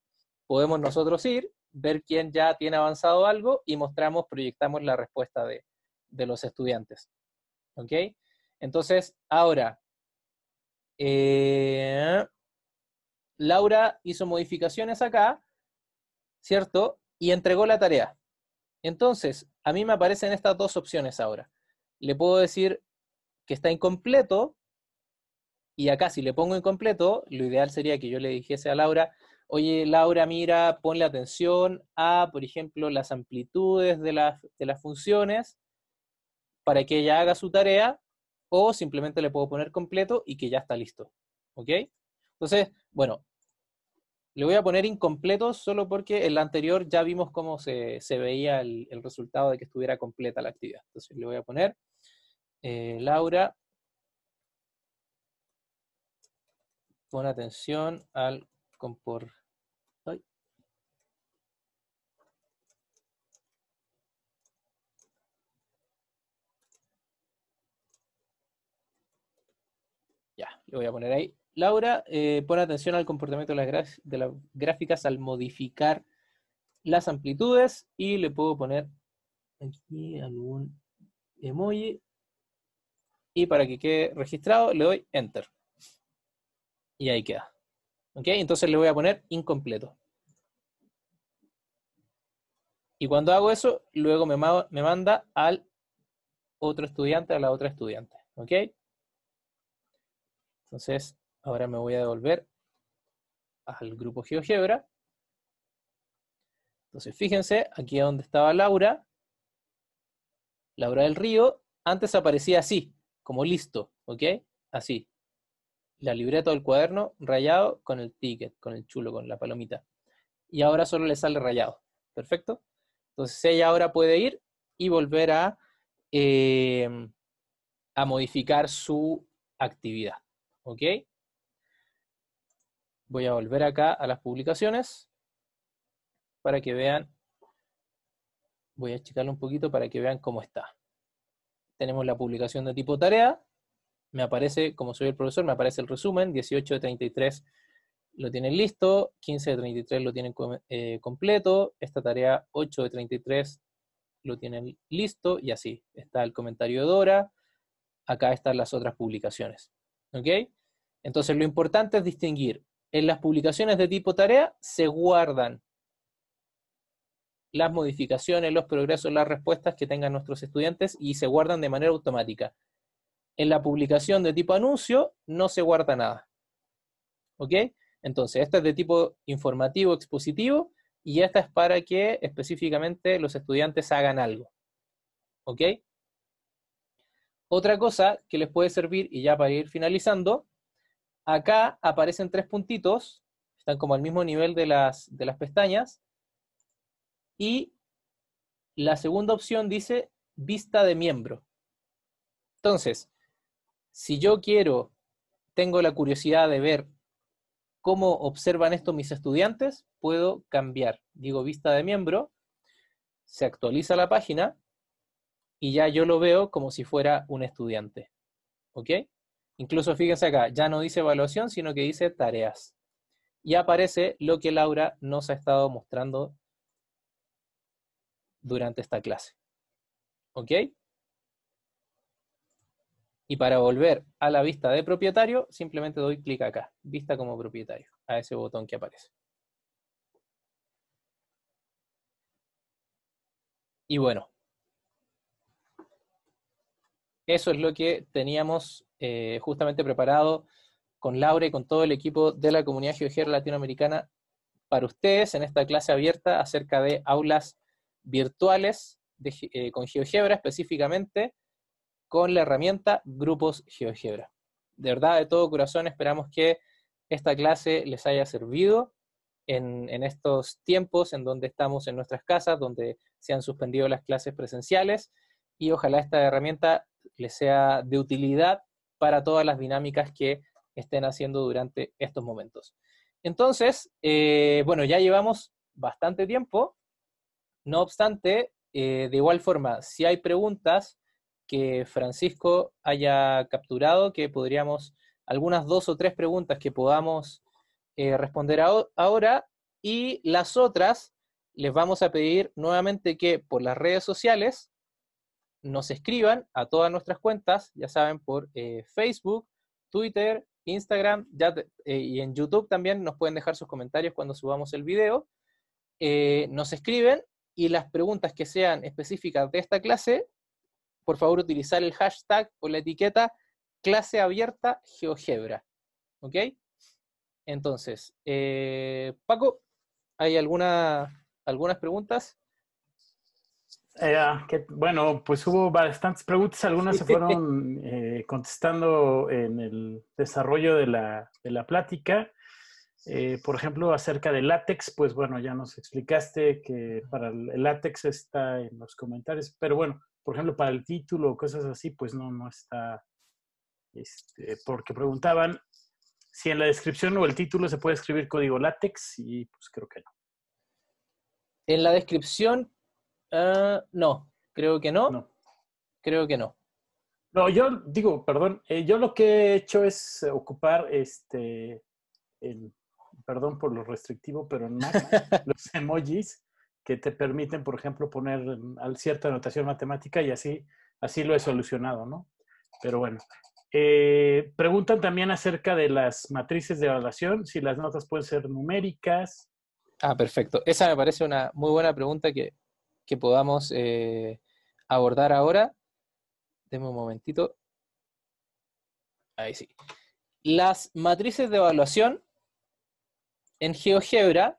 podemos nosotros ir, ver quién ya tiene avanzado algo y mostramos, proyectamos la respuesta de, los estudiantes. ¿Ok? Entonces, ahora, eh, Laura hizo modificaciones acá, ¿cierto? Y entregó la tarea. Entonces, a mí me aparecen estas dos opciones ahora. Le puedo decir que está incompleto, y acá si le pongo incompleto, lo ideal sería que yo le dijese a Laura, oye Laura, mira, ponle atención a, por ejemplo, las amplitudes de las, funciones para que ella haga su tarea, o simplemente le puedo poner completo y que ya está listo. ¿Ok? Entonces, bueno, le voy a poner incompleto solo porque en la anterior ya vimos cómo se, veía el, el, resultado de que estuviera completa la actividad. Entonces le voy a poner eh, Laura, pon atención al compor... Ya, voy a poner ahí. Laura, eh, atención al comportamiento de las, de las gráficas al modificar las amplitudes y le puedo poner aquí algún emoji y para que quede registrado le doy Enter. Y ahí queda. ¿Ok? Entonces le voy a poner incompleto. Y cuando hago eso, luego me, manda al otro estudiante, a la otra estudiante. ¿Ok? Entonces, ahora me voy a devolver al grupo GeoGebra. Entonces, fíjense, aquí es donde estaba Laura, Laura del Río, antes aparecía así como listo, ¿ok? Así. La libreta o el cuaderno rayado con el ticket, con el chulo, con la palomita. Y ahora solo le sale rayado. ¿Perfecto? Entonces ella ahora puede ir y volver a, em, modificar su actividad. ¿Ok? Voy a volver acá a las publicaciones para que vean. Voy a achicarlo un poquito para que vean cómo está tenemos la publicación de tipo tarea, me aparece, como soy el profesor, me aparece el resumen, 18 de 33 lo tienen listo, 15 de 33 lo tienen eh, completo, esta tarea 8 de 33 lo tienen listo y así. Está el comentario de Dora, acá están las otras publicaciones. ¿Ok? Entonces lo importante es distinguir. En las publicaciones de tipo tarea se guardan las modificaciones, los progresos, las respuestas que tengan nuestros estudiantes y se guardan de manera automática. En la publicación de tipo anuncio no se guarda nada. ¿Ok? Entonces, esta es de tipo informativo, expositivo, y esta es para que específicamente los estudiantes hagan algo. ¿Ok? Otra cosa que les puede servir, y ya para ir finalizando, acá aparecen tres puntitos, están como al mismo nivel de las, de las pestañas, y la segunda opción dice vista de miembro. Entonces, si yo quiero, tengo la curiosidad de ver cómo observan esto mis estudiantes, puedo cambiar. Digo vista de miembro, se actualiza la página y ya yo lo veo como si fuera un estudiante. ¿Ok? Incluso fíjense acá, ya no dice evaluación, sino que dice tareas. Y aparece lo que Laura nos ha estado mostrando durante esta clase. ¿Ok? Y para volver a la vista de propietario, simplemente doy clic acá, vista como propietario, a ese botón que aparece. Y bueno, eso es lo que teníamos eh, justamente preparado con Laura y con todo el equipo de la comunidad GeoGer latinoamericana para ustedes en esta clase abierta acerca de aulas virtuales eh, con GeoGebra, específicamente con la herramienta Grupos GeoGebra. De verdad, de todo corazón, esperamos que esta clase les haya servido en, estos tiempos en donde estamos en nuestras casas, donde se han suspendido las clases presenciales y ojalá esta herramienta les sea de utilidad para todas las dinámicas que estén haciendo durante estos momentos. Entonces, eh, bueno, ya llevamos bastante tiempo, no obstante, eh, de igual forma, si hay preguntas que Francisco haya capturado, que podríamos, algunas dos o tres preguntas que podamos eh, responder ahora, y las otras les vamos a pedir nuevamente que por las redes sociales nos escriban a todas nuestras cuentas, ya saben, por eh, Facebook, Twitter, Instagram, y en YouTube también nos pueden dejar sus comentarios cuando subamos el video. nos escriben y las preguntas que sean específicas de esta clase, por favor utilizar el hashtag o la etiqueta clase abierta GeoGebra. ¿Ok? Entonces, eh, Paco, ¿hay alguna, algunas preguntas? Eh, ah, bueno, pues hubo bastantes preguntas, algunas se fueron eh, contestando en el desarrollo de la, de la plática. Eh, por ejemplo, acerca del látex, pues bueno, ya nos explicaste que para el látex está en los comentarios, pero bueno, por ejemplo, para el título o cosas así, pues no, no está, este, porque preguntaban si en la descripción o el título se puede escribir código látex y pues creo que no. En la descripción, ah, no, creo que no. no. Creo que no. No, yo digo, perdón, eh, yo lo que he hecho es ocupar este el perdón por lo restrictivo, pero en los emojis que te permiten, por ejemplo, poner cierta notación matemática y así, así lo he solucionado, ¿no? Pero bueno. Eh, preguntan también acerca de las matrices de evaluación, si las notas pueden ser numéricas. Ah, perfecto. Esa me parece una muy buena pregunta que, podamos eh, abordar ahora. Deme un momentito. Ahí sí. Las matrices de evaluación en GeoGebra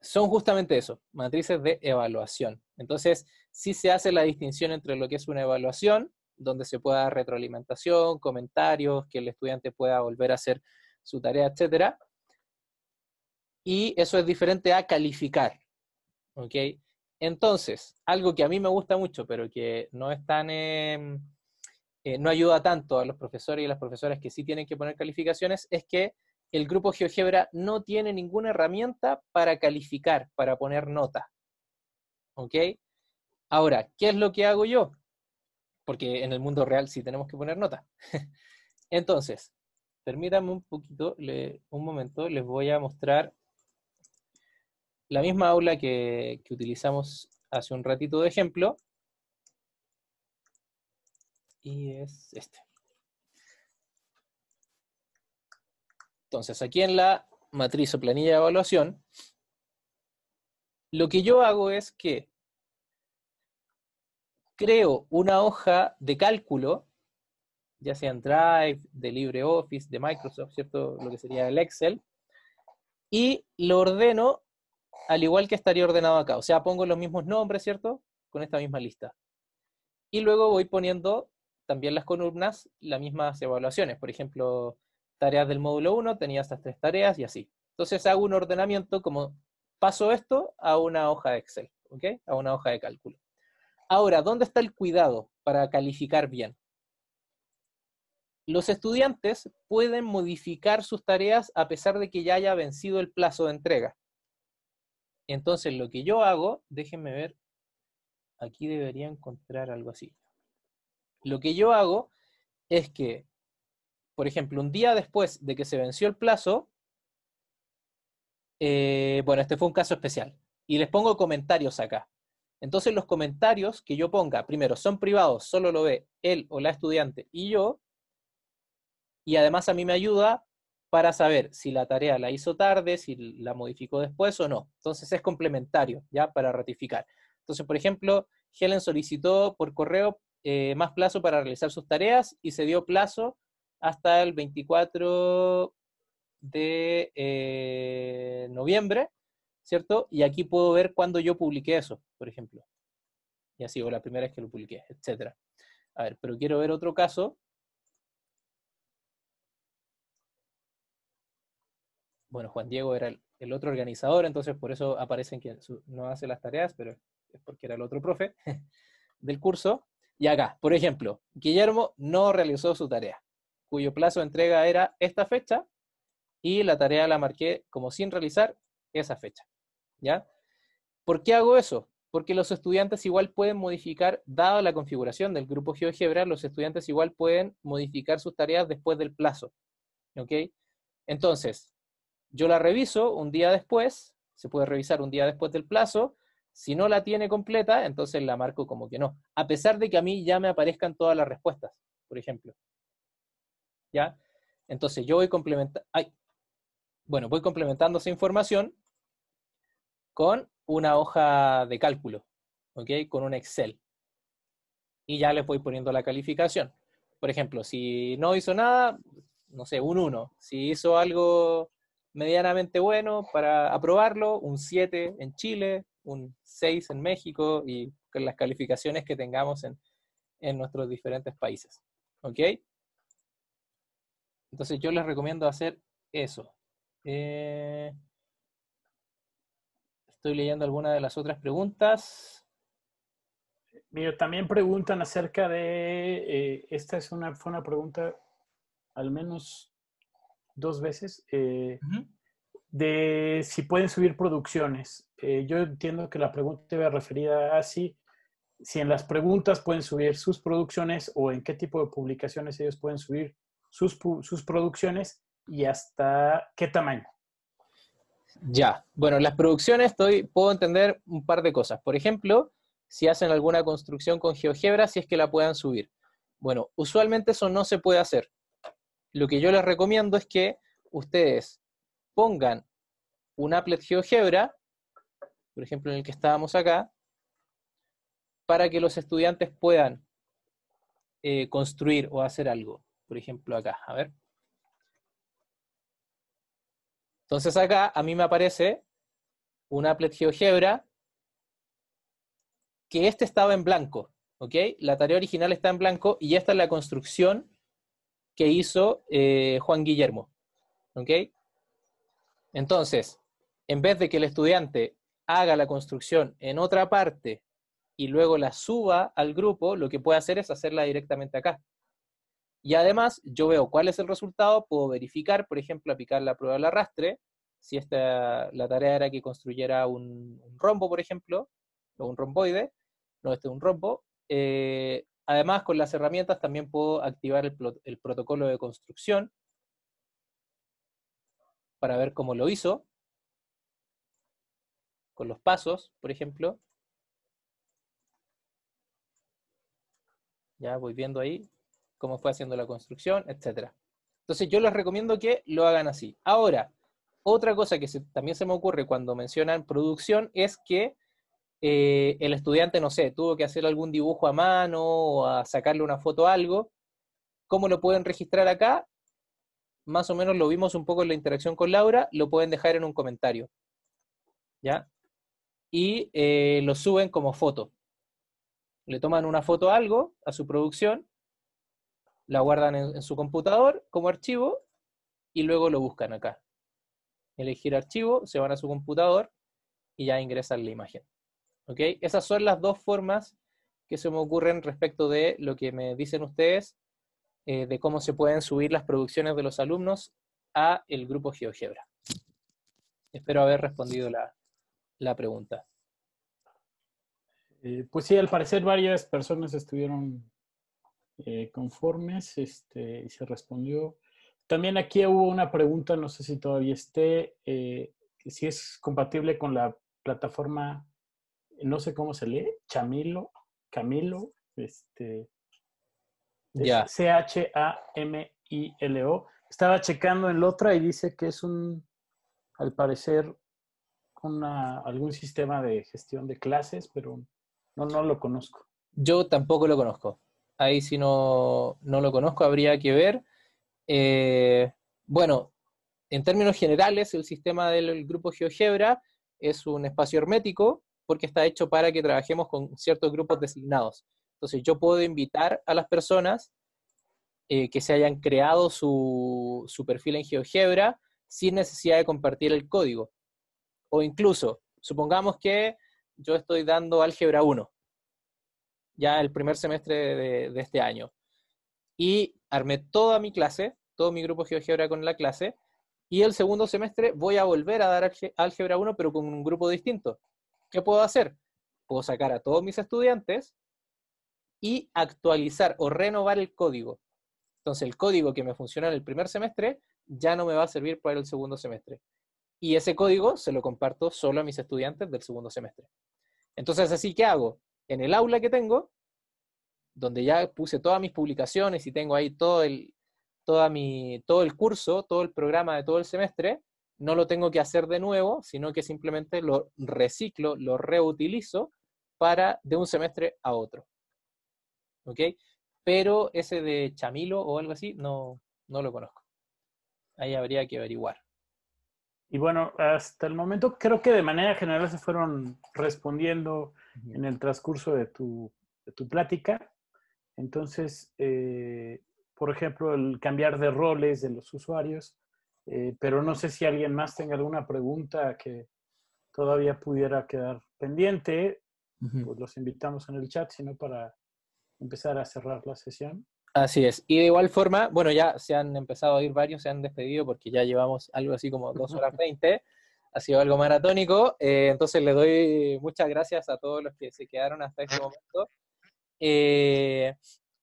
son justamente eso, matrices de evaluación. Entonces, sí se hace la distinción entre lo que es una evaluación, donde se pueda dar retroalimentación, comentarios, que el estudiante pueda volver a hacer su tarea, etc. Y eso es diferente a calificar. Entonces, algo que a mí me gusta mucho, pero que no es em, eh, no ayuda tanto a los profesores y las profesoras que sí tienen que poner calificaciones, es que el grupo GeoGebra no tiene ninguna herramienta para calificar, para poner nota. ¿Ok? Ahora, ¿qué es lo que hago yo? Porque en el mundo real sí tenemos que poner nota. Entonces, permítanme un poquito, un momento, les voy a mostrar la misma aula que utilizamos hace un ratito de ejemplo. Y es este. Entonces, aquí en la matriz o planilla de evaluación, lo que yo hago es que creo una hoja de cálculo, ya sea en Drive, de LibreOffice, de Microsoft, ¿cierto? Lo que sería el Excel, y lo ordeno al igual que estaría ordenado acá. O sea, pongo los mismos nombres, ¿cierto? Con esta misma lista. Y luego voy poniendo también las columnas, las mismas evaluaciones. Por ejemplo, tareas del módulo 1, tenía estas tres tareas y así. Entonces hago un ordenamiento como paso esto a una hoja de Excel, ¿ok? A una hoja de cálculo. Ahora, ¿dónde está el cuidado para calificar bien? Los estudiantes pueden modificar sus tareas a pesar de que ya haya vencido el plazo de entrega. Entonces, lo que yo hago, déjenme ver, aquí debería encontrar algo así. Lo que yo hago es que por ejemplo, un día después de que se venció el plazo, eh, bueno, este fue un caso especial, y les pongo comentarios acá. Entonces los comentarios que yo ponga, primero, son privados, solo lo ve él o la estudiante y yo, y además a mí me ayuda para saber si la tarea la hizo tarde, si la modificó después o no. Entonces es complementario, ya, para ratificar. Entonces, por ejemplo, Helen solicitó por correo eh, más plazo para realizar sus tareas y se dio plazo hasta el 24 de eh, noviembre, ¿cierto? Y aquí puedo ver cuándo yo publiqué eso, por ejemplo. Y así, o la primera vez que lo publiqué, etc. A ver, pero quiero ver otro caso. Bueno, Juan Diego era el otro organizador, entonces por eso aparecen que no hace las tareas, pero es porque era el otro profe del curso. Y acá, por ejemplo, Guillermo no realizó su tarea cuyo plazo de entrega era esta fecha y la tarea la marqué como sin realizar esa fecha. ¿Ya? ¿Por qué hago eso? Porque los estudiantes igual pueden modificar, dado la configuración del grupo GeoGebra, los estudiantes igual pueden modificar sus tareas después del plazo. ¿Ok? Entonces, yo la reviso un día después, se puede revisar un día después del plazo, si no la tiene completa, entonces la marco como que no. A pesar de que a mí ya me aparezcan todas las respuestas, por ejemplo. ¿ya? Entonces yo voy complementando, bueno, voy complementando esa información con una hoja de cálculo, Con un Excel. Y ya le voy poniendo la calificación. Por ejemplo, si no hizo nada, no sé, un 1. Si hizo algo medianamente bueno para aprobarlo, un 7 en Chile, un 6 en México y las calificaciones que tengamos en, en nuestros diferentes países. ¿Ok? Entonces yo les recomiendo hacer eso. Eh, estoy leyendo alguna de las otras preguntas. Mira, también preguntan acerca de, eh, esta es una, fue una pregunta al menos dos veces, eh, de si pueden subir producciones. yo entiendo que la pregunta vea referida a si, si en las preguntas pueden subir sus producciones o en qué tipo de publicaciones ellos pueden subir sus, producciones y hasta qué tamaño. Ya, bueno, las producciones estoy, puedo entender un par de cosas. Por ejemplo, si hacen alguna construcción con GeoGebra, si es que la puedan subir. Bueno, usualmente eso no se puede hacer. Lo que yo les recomiendo es que ustedes pongan un applet GeoGebra, por ejemplo en el que estábamos acá, para que los estudiantes puedan eh, construir o hacer algo. Por ejemplo, acá, a ver. Entonces acá a mí me aparece un applet GeoGebra que este estaba en blanco, ¿ok? La tarea original está en blanco y esta es la construcción que hizo eh, Juan Guillermo, ¿ok? Entonces, en vez de que el estudiante haga la construcción en otra parte y luego la suba al grupo, lo que puede hacer es hacerla directamente acá. Y además, yo veo cuál es el resultado, puedo verificar, por ejemplo, aplicar la prueba del arrastre, si esta, la tarea era que construyera un, rombo, por ejemplo, o un romboide, no, este es un rombo. Eh, además, con las herramientas también puedo activar el protocolo de construcción para ver cómo lo hizo, con los pasos, por ejemplo. Ya voy viendo ahí, cómo fue haciendo la construcción, etc. Entonces yo les recomiendo que lo hagan así. Ahora, otra cosa que también se me ocurre cuando mencionan producción es que eh, el estudiante, no sé, tuvo que hacer algún dibujo a mano o a sacarle una foto a algo. ¿Cómo lo pueden registrar acá? Más o menos lo vimos un poco en la interacción con Laura, lo pueden dejar en un comentario. ¿Ya? Y eh, lo suben como foto. Le toman una foto a algo, a su producción, la guardan en, su computador como archivo y luego lo buscan acá. Elegir archivo, se van a su computador y ya ingresan la imagen. ¿Ok? Esas son las dos formas que se me ocurren respecto de lo que me dicen ustedes eh, de cómo se pueden subir las producciones de los alumnos a el grupo GeoGebra. Espero haber respondido la, pregunta. Eh, pues sí, al parecer varias personas estuvieron eh, conformes, este, y se respondió. También aquí hubo una pregunta, no sé si todavía esté, eh, si es compatible con la plataforma, no sé cómo se lee, Chamilo, Camilo, este, C-H-A-M-I-L-O. Estaba checando en la otra y dice que es un, al parecer, una, algún sistema de gestión de clases, pero no, no lo conozco. Yo tampoco lo conozco ahí si no, lo conozco habría que ver. Eh, bueno, en términos generales, el sistema del grupo GeoGebra es un espacio hermético porque está hecho para que trabajemos con ciertos grupos designados. Entonces yo puedo invitar a las personas eh, que se hayan creado su, su perfil en GeoGebra sin necesidad de compartir el código. O incluso, supongamos que yo estoy dando álgebra 1 ya el primer semestre de, este año. Y armé toda mi clase, todo mi grupo GeoGebra con la clase, y el segundo semestre voy a volver a dar álgebra 1, pero con un grupo distinto. ¿Qué puedo hacer? Puedo sacar a todos mis estudiantes y actualizar o renovar el código. Entonces el código que me funciona en el primer semestre ya no me va a servir para el segundo semestre. Y ese código se lo comparto solo a mis estudiantes del segundo semestre. Entonces, ¿así qué hago? en el aula que tengo, donde ya puse todas mis publicaciones y tengo ahí todo el, toda mi, todo el curso, todo el programa de todo el semestre, no lo tengo que hacer de nuevo, sino que simplemente lo reciclo, lo reutilizo para de un semestre a otro. ¿Ok? Pero ese de Chamilo o algo así, no, no lo conozco. Ahí habría que averiguar. Y bueno, hasta el momento creo que de manera general se fueron respondiendo en el transcurso de tu, plática. Entonces, eh, por ejemplo, el cambiar de roles de los usuarios, eh, pero no sé si alguien más tenga alguna pregunta que todavía pudiera quedar pendiente, pues los invitamos en el chat, sino para empezar a cerrar la sesión. Así es. Y de igual forma, bueno, ya se han empezado a ir varios, se han despedido porque ya llevamos algo así como dos horas veinte, ha sido algo maratónico. Eh, entonces les doy muchas gracias a todos los que se quedaron hasta este momento. Eh,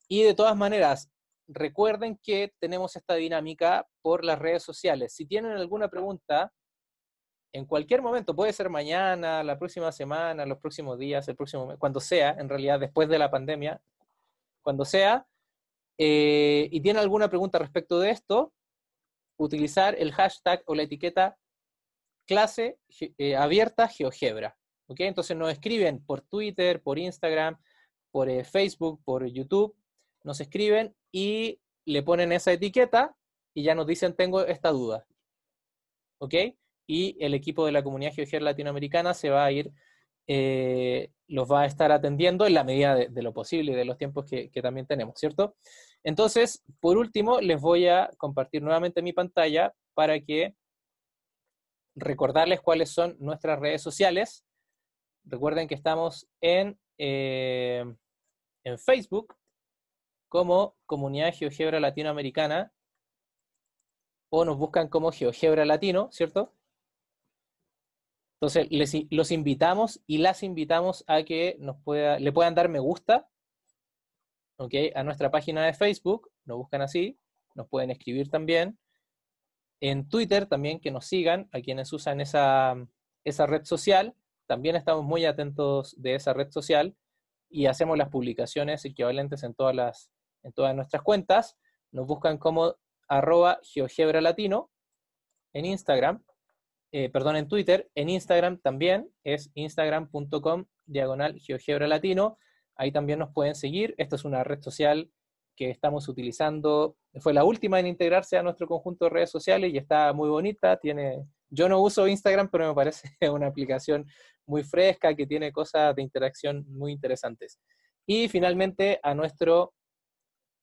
y de todas maneras, recuerden que tenemos esta dinámica por las redes sociales. Si tienen alguna pregunta, en cualquier momento, puede ser mañana, la próxima semana, los próximos días, el próximo cuando sea, en realidad después de la pandemia, cuando sea, eh, y tiene alguna pregunta respecto de esto, utilizar el hashtag o la etiqueta clase eh, abierta GeoGebra. ¿okay? Entonces nos escriben por Twitter, por Instagram, por eh, Facebook, por YouTube, nos escriben y le ponen esa etiqueta y ya nos dicen tengo esta duda. ¿Ok? Y el equipo de la comunidad GeoGebra latinoamericana se va a ir, los va a estar atendiendo en la medida de, lo posible y de los tiempos que también tenemos, ¿cierto? Entonces, por último, les voy a compartir nuevamente mi pantalla para que recordarles cuáles son nuestras redes sociales. Recuerden que estamos en, eh, Facebook como Comunidad GeoGebra Latinoamericana o nos buscan como GeoGebra Latino, ¿cierto? Entonces, los invitamos y las invitamos a que nos pueda, le puedan dar me gusta a nuestra página de Facebook, nos buscan así, nos pueden escribir también. En Twitter también que nos sigan, a quienes usan esa, red social, también estamos muy atentos de esa red social y hacemos las publicaciones equivalentes en todas, las, en todas nuestras cuentas. Nos buscan como arroba GeoGebra Latino en Instagram, eh, perdón, en Twitter, en Instagram también, es instagram.com diagonal GeoGebra Latino. Ahí también nos pueden seguir. Esta es una red social que estamos utilizando. Fue la última en integrarse a nuestro conjunto de redes sociales y está muy bonita. Tiene, yo no uso Instagram, pero me parece una aplicación muy fresca que tiene cosas de interacción muy interesantes. Y finalmente a nuestro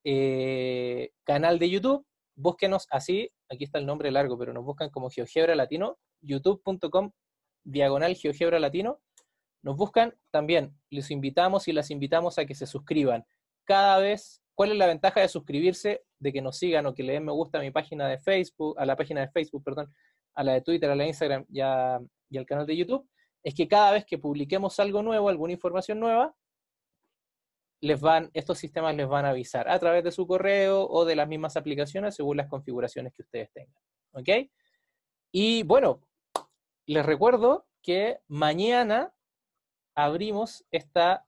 eh, canal de YouTube. Búsquenos así, aquí está el nombre largo, pero nos buscan como GeoGebra Latino, youtube.com diagonal GeoGebra Latino nos buscan, también les invitamos y las invitamos a que se suscriban. Cada vez, ¿cuál es la ventaja de suscribirse? De que nos sigan o que le den me gusta a mi página de Facebook, a la página de Facebook, perdón, a la de Twitter, a la de Instagram y, al canal de YouTube, es que cada vez que publiquemos algo nuevo, alguna información nueva, les van, estos sistemas les van a avisar a través de su correo o de las mismas aplicaciones según las configuraciones que ustedes tengan. ¿Ok? Y bueno, les recuerdo que mañana abrimos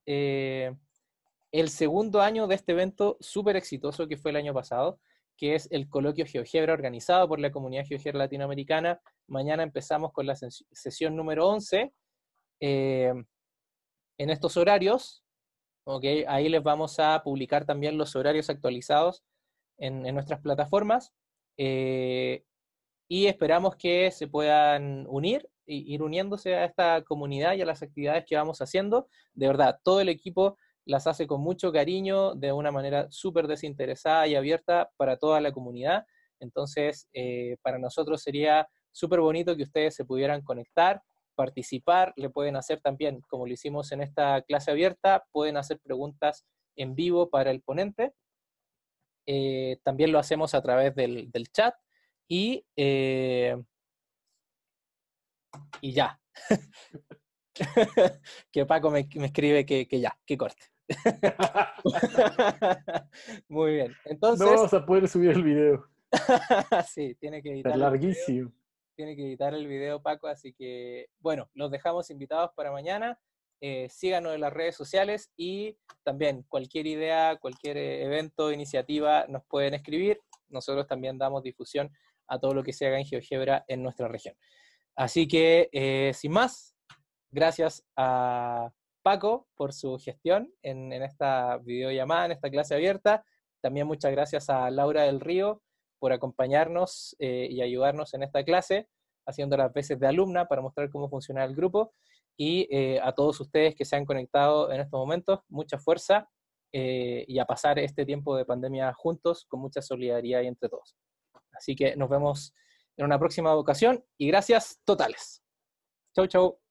eh, el segundo año de este evento súper exitoso que fue el año pasado, que es el coloquio GeoGebra organizado por la comunidad GeoGebra latinoamericana. Mañana empezamos con la sesión número 11. Eh, en estos horarios, okay, ahí les vamos a publicar también los horarios actualizados en, nuestras plataformas. Eh, y esperamos que se puedan unir ir uniéndose a esta comunidad y a las actividades que vamos haciendo. De verdad, todo el equipo las hace con mucho cariño, de una manera súper desinteresada y abierta para toda la comunidad. Entonces, eh, para nosotros sería súper bonito que ustedes se pudieran conectar, participar, le pueden hacer también, como lo hicimos en esta clase abierta, pueden hacer preguntas en vivo para el ponente. Eh, también lo hacemos a través del, chat y eh, y ya. que Paco me, escribe que, ya, que corte. Muy bien. Entonces, no vamos a poder subir el video. sí, tiene que editar. larguísimo. tiene que editar el video Paco, así que bueno, los dejamos invitados para mañana. Eh, síganos en las redes sociales y también cualquier idea, cualquier eh, evento, iniciativa nos pueden escribir. Nosotros también damos difusión a todo lo que se haga en GeoGebra en nuestra región. Así que, eh, sin más, gracias a Paco por su gestión en, esta videollamada, en esta clase abierta. También muchas gracias a Laura del Río por acompañarnos eh, y ayudarnos en esta clase, haciendo las veces de alumna para mostrar cómo funciona el grupo. Y eh, a todos ustedes que se han conectado en estos momentos, mucha fuerza y a pasar este tiempo de pandemia juntos con mucha solidaridad entre todos. Así que nos vemos en una próxima ocasión, y gracias totales. Chau, chau.